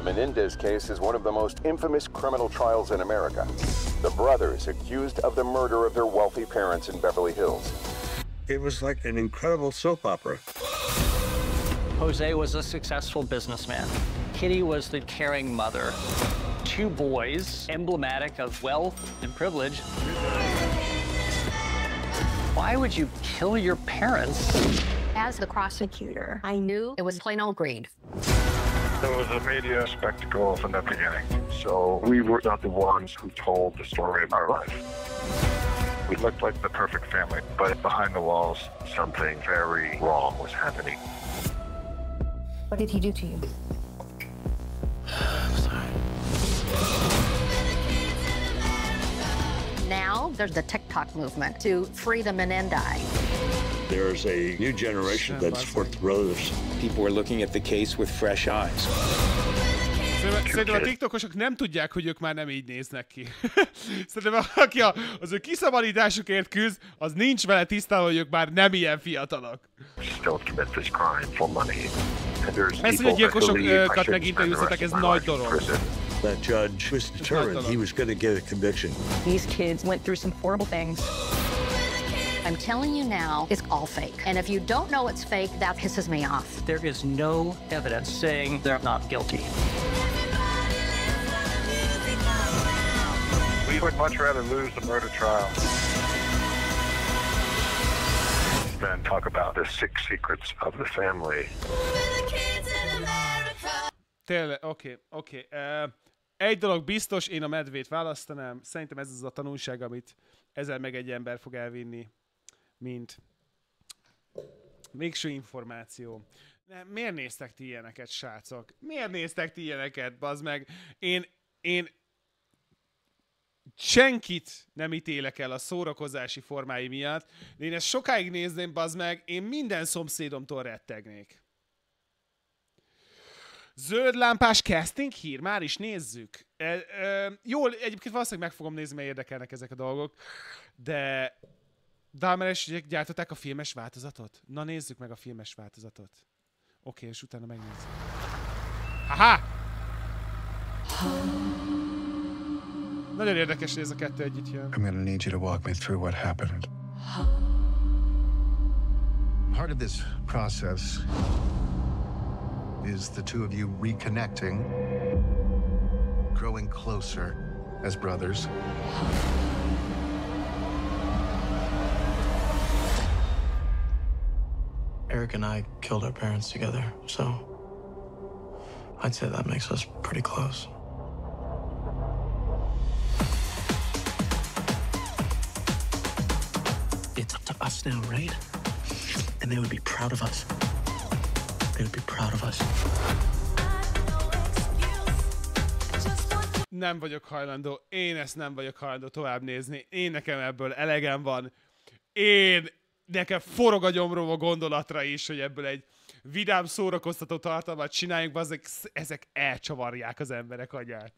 S1: The Menendez case is one of the most infamous criminal trials in America. The brothers accused of the murder of their wealthy parents in Beverly Hills. It was like an incredible soap opera. Jose was a successful businessman. Kitty was the caring mother. Two boys, emblematic of wealth and privilege. Why would you kill your parents? As the prosecutor, I knew it was plain old greed. It was a media spectacle from the beginning. So we were not the ones who told the story of our life. We looked like the perfect family, but behind the walls, something very wrong was happening. What did he do to you? Now there's the TikTok movement to free in Endai. There's a new generation that's for thrillers. People are looking at the case with fresh eyes. Szerintem a TikTokosok nem tudják, hogy ők már nem így néznek ki. Szerintem aki az ő kiszabadításukért küzd, az nincs vele tisztában, hogy ők már nem ilyen fiatalok. Persze, hogy a gyilkosokat meginterjúztatok, ez nagy dolog. That judge was determined he was going to get a conviction. These kids went through some horrible things. I'm telling you now, it's all fake. And if you don't know it's fake, that pisses me off. There is no evidence saying they're not guilty. We would much rather lose the murder trial than talk about the six secrets of the family. Tényleg, oké, okay, oké. Okay. Uh, eh, egy dolog biztos, én a medvét választanám. Szerintem ez az a tanulság, amit ezer meg egy ember fog elvinni mint végső információ. Ne, miért néztek ti ilyeneket, srácok? Miért néztek ti ilyeneket, bazd meg? Én, én senkit nem ítélek el a szórakozási formái miatt, de én ezt sokáig nézném, bazd meg, én minden szomszédomtól rettegnék. Zöld lámpás casting hír, már is nézzük. E, e, jól, egyébként valószínűleg meg fogom nézni, mert érdekelnek ezek a dolgok, de Dámeresek gyártották a filmes változatot? Na nézzük meg a filmes változatot. Oké, okay, és utána megnézzük. Aha! Nagyon érdekes hogy ez a kettő együtt jön. I'm gonna need you to walk me through what happened. Part of this process is the two of you reconnecting, growing closer as brothers. Eric and I killed our parents together, so I'd say that makes us pretty close. It's up to us now, right? And they would be proud of us. They would be proud of us. Nem vagyok hajlandó, én ezt nem vagyok hajlandó tovább nézni, én nekem ebből elegem van. Én nekem forog a gyomrom a gondolatra is, hogy ebből egy vidám szórakoztató tartalmat csináljunk, ezek, ezek elcsavarják az emberek agyát.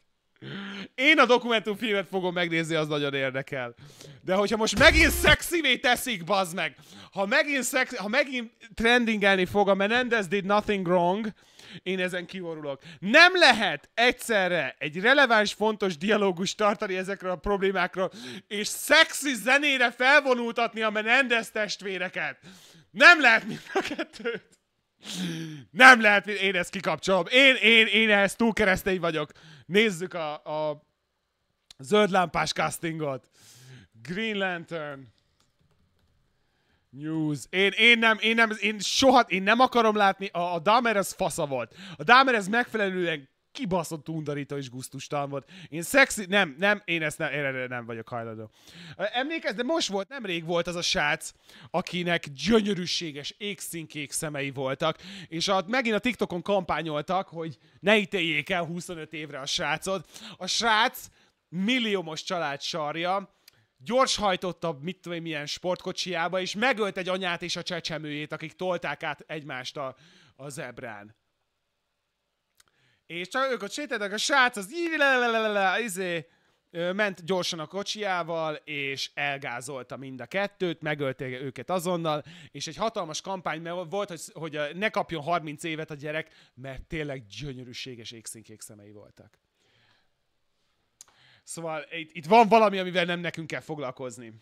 S1: Én a dokumentumfilmet fogom megnézni, az nagyon érdekel. De hogyha most megint szexivé teszik, bazd meg! Ha megint, szexi, ha megint trendingelni fog a Menendez did nothing wrong, én ezen kivorulok. Nem lehet egyszerre egy releváns, fontos dialógus tartani ezekről a problémákról, és szexi zenére felvonultatni a Menendez testvéreket. Nem lehet mind a kettőt. Nem lehet, én ezt kikapcsolom. Én, én, én ehhez túl keresztény vagyok. Nézzük a, a zöld lámpás castingot. Green Lantern. News. Én, én nem, én nem, én soha, én nem akarom látni, a, a Dahmer ez fasza volt. A Dahmer ez megfelelően kibaszott undarító és guztustalan volt. Én szexi... Nem, nem, én ezt nem, én nem vagyok hajlandó. Emlékezz, de most volt, nemrég volt az a srác, akinek gyönyörűséges, égszínkék szemei voltak, és a, megint a TikTokon kampányoltak, hogy ne ítéljék el 25 évre a srácod. A srác milliómos család sarja, gyorshajtottabb, mit tudom milyen sportkocsiába, és megölt egy anyát és a csecsemőjét, akik tolták át egymást a, a zebrán. És csak ők ott sétáltak, a srác az izé, ment gyorsan a kocsiával, és elgázolta mind a kettőt, megölte őket azonnal, és egy hatalmas kampány volt, hogy, hogy ne kapjon 30 évet a gyerek, mert tényleg gyönyörűséges égszínkék szemei voltak. Szóval itt, itt van valami, amivel nem nekünk kell foglalkozni.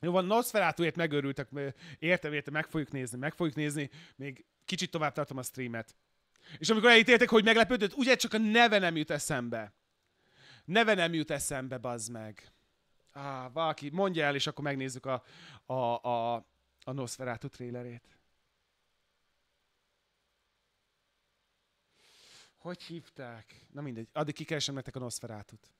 S1: Jó van, Nosferatu-ért megőrültek, értem, értem, meg fogjuk nézni, meg fogjuk nézni, még kicsit tovább tartom a streamet. És amikor elítéltek, hogy meglepődött, ugye csak a neve nem jut eszembe. Neve nem jut eszembe, bazd meg. Á, ah, valaki mondja el, és akkor megnézzük a, a, a, a Nosferatu trélerét. Hogy hívták? Na mindegy, addig kikeresem nektek a Nosferátut.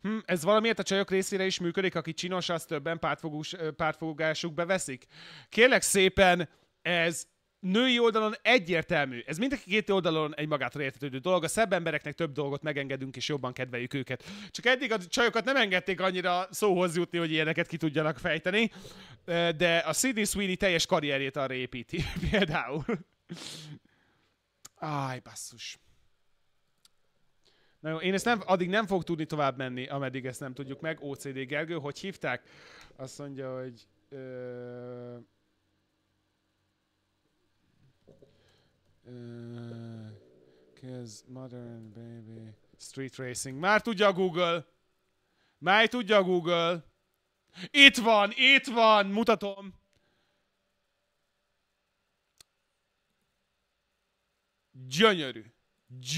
S1: Hm, ez valamiért a csajok részére is működik, aki csinos, azt többen pártfogás, pártfogásukbe veszik. Kérlek szépen, ez női oldalon egyértelmű. Ez mind a két oldalon egy magától értetődő dolog. A szebb embereknek több dolgot megengedünk, és jobban kedveljük őket. Csak eddig a csajokat nem engedték annyira szóhoz jutni, hogy ilyeneket ki tudjanak fejteni, de a Sidney Sweeney teljes karrierjét arra építi például. Aj, basszus. Na jó, én ezt nem, addig nem fog tudni tovább menni, ameddig ezt nem tudjuk meg. OCD Gergő, hogy hívták? Azt mondja, hogy... Ö- Uh, kids, mother and baby. Street racing. Már tudja a Google. Már tudja a Google. Itt van, itt van, mutatom. Gyönyörű.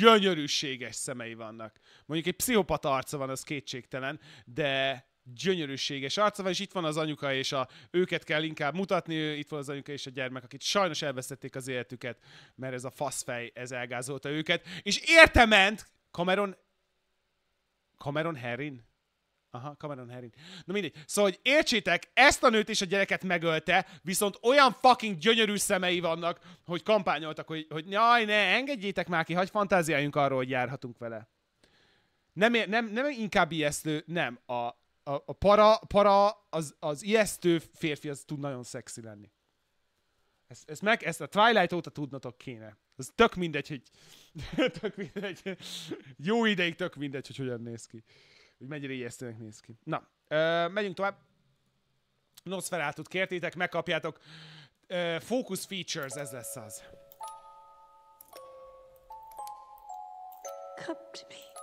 S1: Gyönyörűséges szemei vannak. Mondjuk egy pszichopata arca van, az kétségtelen, de gyönyörűséges arca van, és itt van az anyuka, és a, őket kell inkább mutatni, itt van az anyuka és a gyermek, akit sajnos elvesztették az életüket, mert ez a faszfej, ez elgázolta őket, és érte ment Cameron, Cameron Herrin? Aha, Cameron Herrin. Na mindegy. Szóval, hogy értsétek, ezt a nőt és a gyereket megölte, viszont olyan fucking gyönyörű szemei vannak, hogy kampányoltak, hogy, hogy jaj, ne, engedjétek már ki, hagyj fantáziáljunk arról, hogy járhatunk vele. Nem, nem, nem inkább ijesztő, nem. A, a, a para, para az, az ijesztő férfi, az tud nagyon szexi lenni. Ezt, ezt, meg, ezt a Twilight óta tudnotok kéne. Ez tök mindegy, hogy tök mindegy. Jó ideig tök mindegy, hogy hogyan néz ki. Hogy mennyire ijesztőnek néz ki. Na, ö, megyünk tovább. Nosferatu-t kértétek, megkapjátok. Ö, focus features, ez lesz az. Come to me.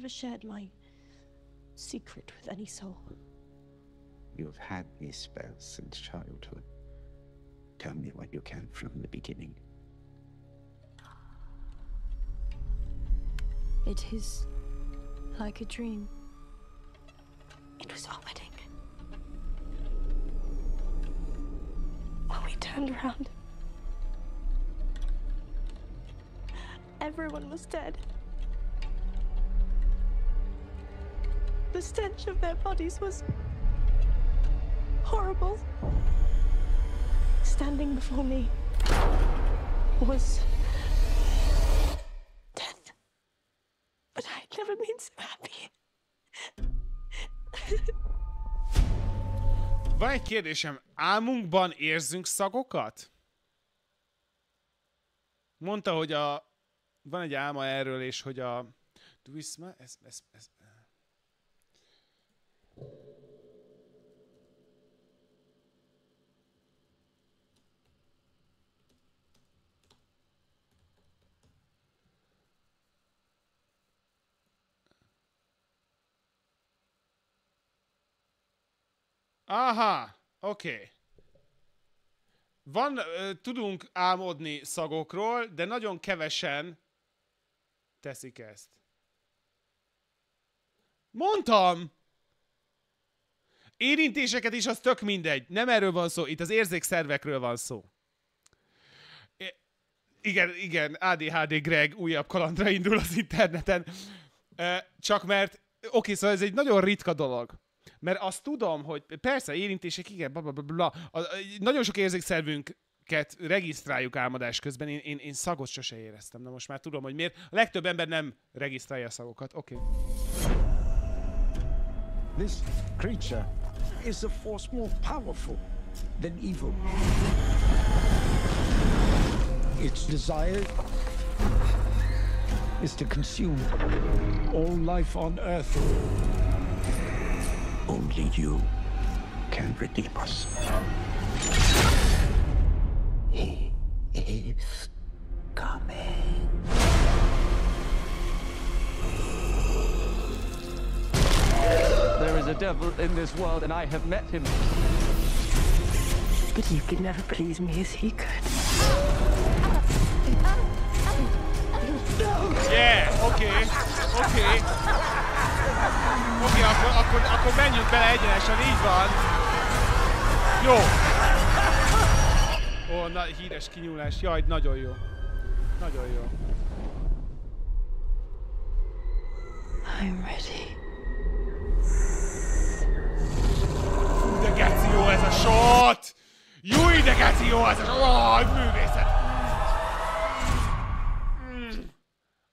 S1: never shared my secret with any soul. You have had these spells since childhood. Tell me what you can from the beginning. It is like a dream. It was our wedding. When we turned around, everyone was dead. the stench of their bodies was horrible. Standing before me was death. But I had never been so happy. Van egy kérdésem, álmunkban érzünk szagokat? Mondta, hogy a... Van egy álma erről, és hogy a... Do we smell? Ez, ez, ez, Aha, oké. Okay. Van, ö, tudunk álmodni szagokról, de nagyon kevesen teszik ezt. Mondtam! Érintéseket is, az tök mindegy. Nem erről van szó, itt az érzékszervekről van szó. igen, igen, ADHD Greg újabb kalandra indul az interneten. csak mert, oké, szóval ez egy nagyon ritka dolog. Mert azt tudom, hogy persze érintések, igen, bla, bla, bla, bla. A, a, nagyon sok érzékszervünk regisztráljuk álmodás közben, én, én, én szagot sose éreztem. Na most már tudom, hogy miért. A legtöbb ember nem regisztrálja a szagokat. Oké. Okay. This creature is a force more powerful than evil. Its desire is to consume all life on Earth. Only you can redeem us. He is coming. There is a devil in this world, and I have met him. But you could never please me as he could. Yeah, okay, okay. Oké, okay, akkor, akkor, akkor menjünk bele egyenesen, így van. Jó. Ó, na, híres kinyúlás. Jaj, nagyon jó. Nagyon jó. I'm ready. de geci jó ez a shot! Júj, de geci jó ez a shot! Oh, művészet! Hmm.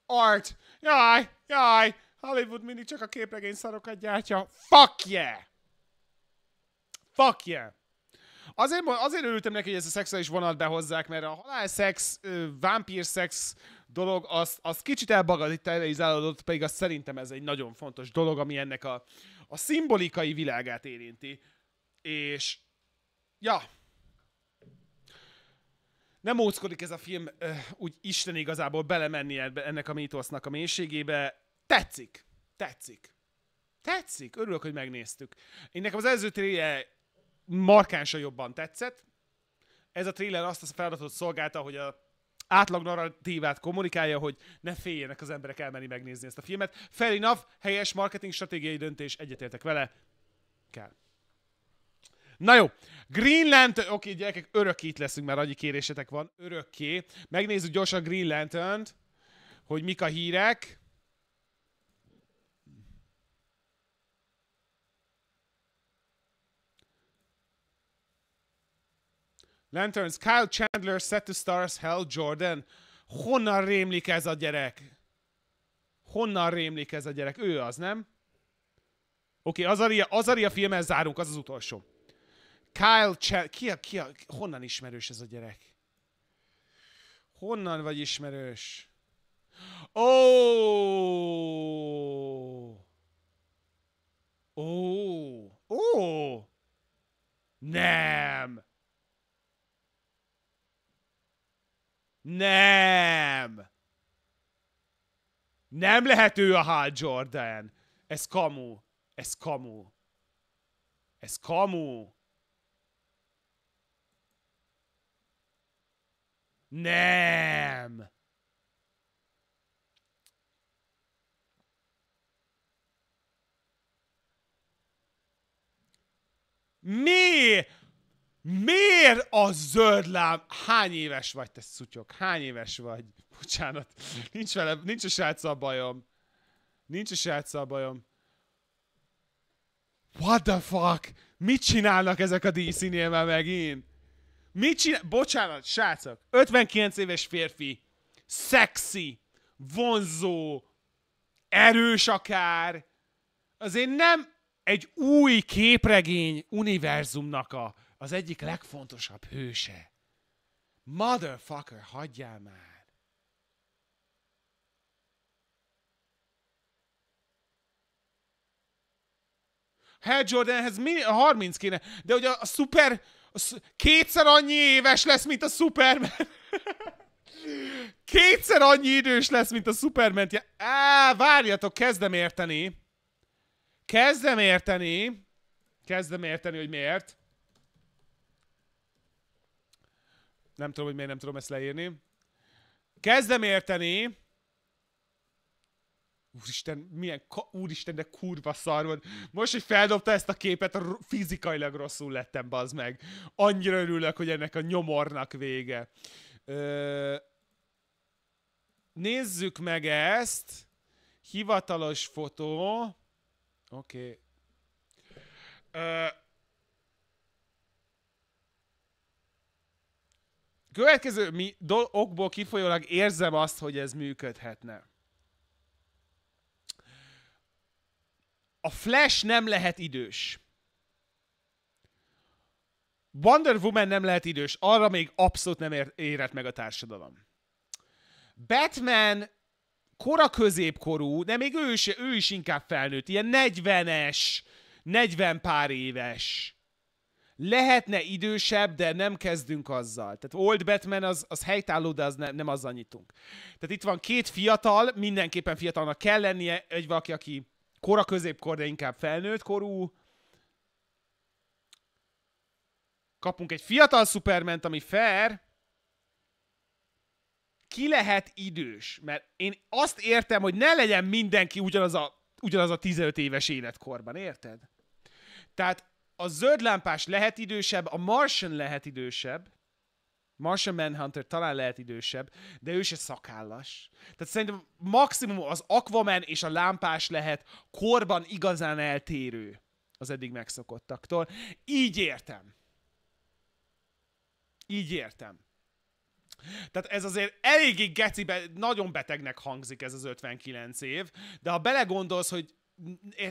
S1: Art! Jaj! Jaj! Hollywood mindig csak a képregény szarokat gyártja. Fuck yeah! Fuck yeah! Azért, azért örültem neki, hogy ezt a szexuális vonat behozzák, mert a vámpír szex dolog, az, az kicsit elbagatelizálódott, pedig azt szerintem ez egy nagyon fontos dolog, ami ennek a, a szimbolikai világát érinti. És, ja, nem óckodik ez a film úgy Isten igazából belemenni ennek a mítosznak a mélységébe, Tetszik. Tetszik. Tetszik. Örülök, hogy megnéztük. Én nekem az előző trailer markánsan jobban tetszett. Ez a tréler azt a feladatot szolgálta, hogy a átlag narratívát kommunikálja, hogy ne féljenek az emberek elmenni megnézni ezt a filmet. Fair enough, helyes marketing stratégiai döntés, egyetértek vele. Kell. Na jó, Green Lantern, oké gyerekek, örök itt leszünk, mert annyi kérésetek van, örökké. Megnézzük gyorsan Green Lantern-t, hogy mik a hírek. Lanterns, Kyle Chandler, set to stars, Hell Jordan. Honnan rémlik ez a gyerek? Honnan rémlik ez a gyerek? Ő az, nem? Oké, okay, Azaria, Azaria filmen zárunk, az az utolsó. Kyle Chandler, ki, a, ki a, honnan ismerős ez a gyerek? Honnan vagy ismerős? Ó! Ó! Ó! Nem! Nem! Nem lehet ő a Hal Jordan. Ez kamu. Ez kamu. Ez kamu. Nem! Mi? Miért a zöld láb? Hány éves vagy, te szutyok? Hány éves vagy? Bocsánat. Nincs, vele, nincs a a bajom. Nincs a a bajom. What the fuck? Mit csinálnak ezek a dc már megint? Mit csinál... Bocsánat, srácok. 59 éves férfi. Sexy. Vonzó. Erős akár. Azért nem egy új képregény univerzumnak a az egyik legfontosabb hőse. Motherfucker, hagyjál már! Hal Jordanhez mi, 30 kéne, de ugye a, a szuper, a sz, kétszer annyi éves lesz, mint a Superman. kétszer annyi idős lesz, mint a Superman. Ja, á, várjatok, kezdem érteni. Kezdem érteni. Kezdem érteni, hogy miért. Nem tudom, hogy miért nem tudom ezt leírni. Kezdem érteni. Úristen, milyen, ka- úristen, de kurva szar volt. Most, hogy feldobta ezt a képet, a fizikailag rosszul lettem, bazd meg. Annyira örülök, hogy ennek a nyomornak vége. Ö... Nézzük meg ezt. Hivatalos fotó. Oké. Okay. Ö... következő mi, do, okból kifolyólag érzem azt, hogy ez működhetne. A Flash nem lehet idős. Wonder Woman nem lehet idős, arra még abszolút nem érett meg a társadalom. Batman kora középkorú, de még ő is, ő is inkább felnőtt, ilyen 40-es, 40 pár éves lehetne idősebb, de nem kezdünk azzal. Tehát Old Batman az, az helytálló, de az ne, nem azzal nyitunk. Tehát itt van két fiatal, mindenképpen fiatalnak kell lennie, egy valaki, aki kora középkor, de inkább felnőtt korú. Kapunk egy fiatal Superment, ami fair. Ki lehet idős? Mert én azt értem, hogy ne legyen mindenki ugyanaz a, ugyanaz a 15 éves életkorban, érted? Tehát a zöld lámpás lehet idősebb, a Martian lehet idősebb, Martian Manhunter talán lehet idősebb, de ő se szakállas. Tehát szerintem maximum az Aquaman és a lámpás lehet korban igazán eltérő az eddig megszokottaktól. Így értem. Így értem. Tehát ez azért eléggé gecibe, nagyon betegnek hangzik ez az 59 év, de ha belegondolsz, hogy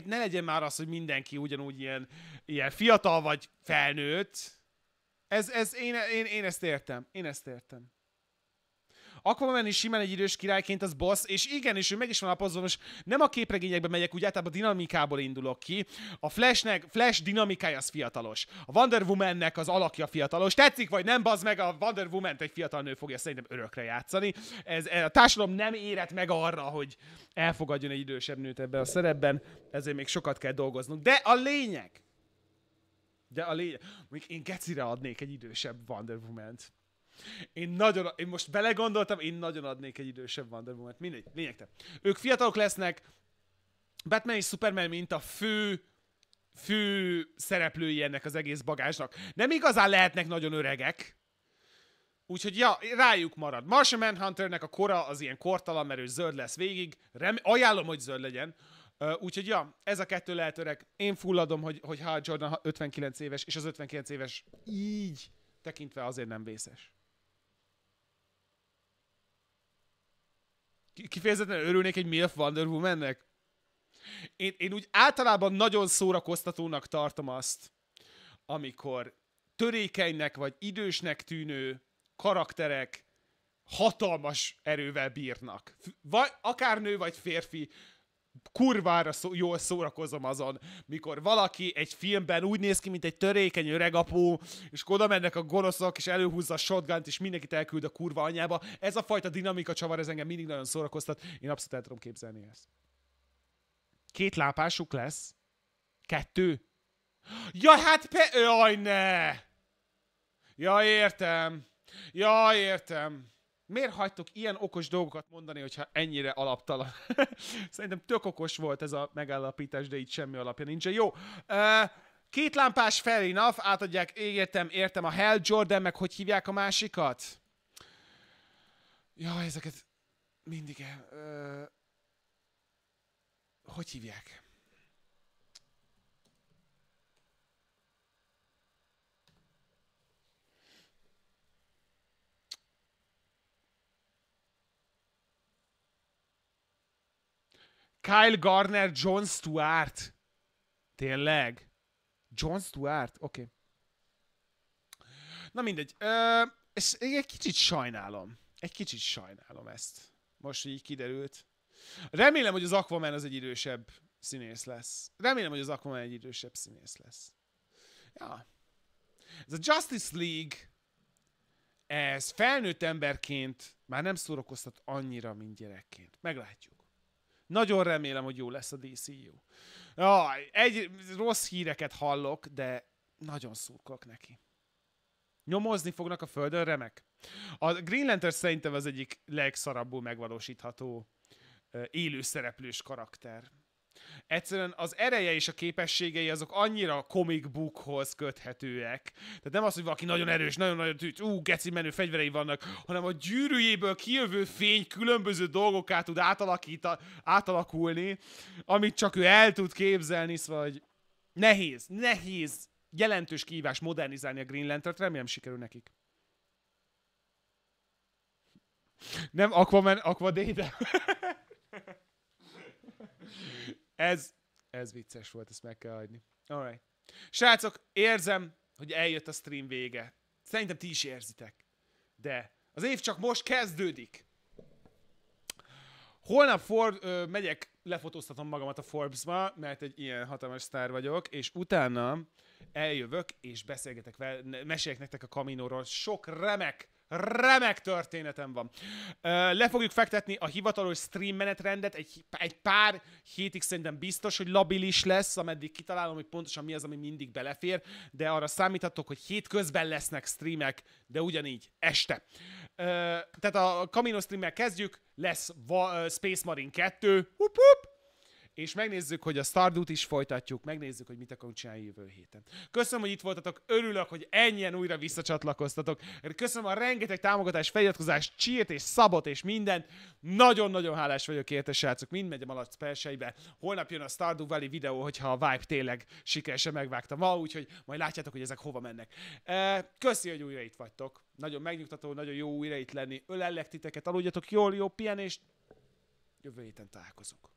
S1: ne legyen már az, hogy mindenki ugyanúgy ilyen, ilyen fiatal vagy felnőtt. Ez, ez, én, én, én ezt értem. Én ezt értem. Aquaman is simán egy idős királyként az boss, és igen, és ő meg is van alapozva, most nem a képregényekbe megyek, úgy általában dinamikából indulok ki. A Flashnek, Flash dinamikája az fiatalos. A Wonder Womannek az alakja fiatalos. Tetszik vagy nem, bazd meg, a Wonder woman egy fiatal nő fogja szerintem örökre játszani. Ez, a társadalom nem érett meg arra, hogy elfogadjon egy idősebb nőt ebben a szerepben, ezért még sokat kell dolgoznunk. De a lényeg, de a lényeg, még én gecire adnék egy idősebb Wonder Woman-t. Én nagyon, én most belegondoltam, én nagyon adnék egy idősebb Wonder Woman-t. Mindegy, lényegtelen. Ők fiatalok lesznek, Batman és Superman mint a fő fő szereplői ennek az egész bagásnak. Nem igazán lehetnek nagyon öregek, Úgyhogy ja, rájuk marad. Martian Manhunternek a kora az ilyen kortalan, mert ő zöld lesz végig. Rem- ajánlom, hogy zöld legyen. Uh, úgyhogy ja, ez a kettő lehet öreg. Én fulladom, hogy, hogy Hal Jordan 59 éves, és az 59 éves így tekintve azért nem vészes. kifejezetten örülnék egy MILF Wonder Woman-nek? Én, én úgy általában nagyon szórakoztatónak tartom azt, amikor törékenynek vagy idősnek tűnő karakterek hatalmas erővel bírnak. Vagy akár nő, vagy férfi, kurvára szó, jól szórakozom azon, mikor valaki egy filmben úgy néz ki, mint egy törékeny öregapó, és oda mennek a gonoszok, és előhúzza a shotgun és mindenkit elküld a kurva anyába. Ez a fajta dinamika csavar, ez engem mindig nagyon szórakoztat. Én abszolút el tudom képzelni ezt. Két lápásuk lesz. Kettő. Ja, hát pe... Jaj, ne! Ja, értem. Ja, értem miért hagytok ilyen okos dolgokat mondani, hogyha ennyire alaptalan? Szerintem tök okos volt ez a megállapítás, de itt semmi alapja nincsen. Jó, uh, két lámpás felé enough, átadják, értem, értem, a Hell Jordan, meg hogy hívják a másikat? Ja, ezeket mindig el... hogy hívják? Kyle Garner, John Stewart. Tényleg? John Stewart? Oké. Okay. Na mindegy. Ö, és egy kicsit sajnálom. Egy kicsit sajnálom ezt. Most, így kiderült. Remélem, hogy az Aquaman az egy idősebb színész lesz. Remélem, hogy az Aquaman egy idősebb színész lesz. Ja. Ez a Justice League, ez felnőtt emberként már nem szórakoztat annyira, mint gyerekként. Meglátjuk. Nagyon remélem, hogy jó lesz a DCU. Ja, egy rossz híreket hallok, de nagyon szurkolok neki. Nyomozni fognak a földön, remek. A Green Lantern szerintem az egyik legszarabbul megvalósítható élőszereplős karakter egyszerűen az ereje és a képességei azok annyira comic bookhoz köthetőek. Tehát nem az, hogy valaki nagyon erős, nagyon-nagyon tűz, ú, geci menő fegyverei vannak, hanem a gyűrűjéből kijövő fény különböző dolgokát tud átalakít, átalakulni, amit csak ő el tud képzelni, szóval hogy nehéz, nehéz, jelentős kihívás modernizálni a Green Lantern-t, remélem sikerül nekik. Nem Aquaman, Aquadéde. Ez, ez vicces volt, ezt meg kell hagyni. Alright. Srácok, érzem, hogy eljött a stream vége. Szerintem ti is érzitek. De az év csak most kezdődik. Holnap for, ö, megyek, lefotóztatom magamat a Forbes-ba, mert egy ilyen hatalmas sztár vagyok, és utána eljövök, és beszélgetek vele, mesélek nektek a Kaminóról. Sok remek remek történetem van. Le fogjuk fektetni a hivatalos stream menetrendet, egy, egy pár hétig szerintem biztos, hogy labilis lesz, ameddig kitalálom, hogy pontosan mi az, ami mindig belefér, de arra számíthatok, hogy hétközben lesznek streamek, de ugyanígy este. Tehát a Camino streammel kezdjük, lesz Space Marine 2, hup, hup, és megnézzük, hogy a stardew is folytatjuk, megnézzük, hogy mit akarunk csinálni jövő héten. Köszönöm, hogy itt voltatok, örülök, hogy ennyien újra visszacsatlakoztatok. Köszönöm a rengeteg támogatást, feliratkozást, csírt és szabot és mindent. Nagyon-nagyon hálás vagyok érte, srácok, mind megy a malac perseibe. Holnap jön a Stardew Valley videó, hogyha a Vibe tényleg sikeresen megvágta ma, úgyhogy majd látjátok, hogy ezek hova mennek. Köszönöm, hogy újra itt vagytok. Nagyon megnyugtató, nagyon jó újra itt lenni. Ölellek titeket, aludjatok jól, jó pihenést. Jövő héten találkozunk.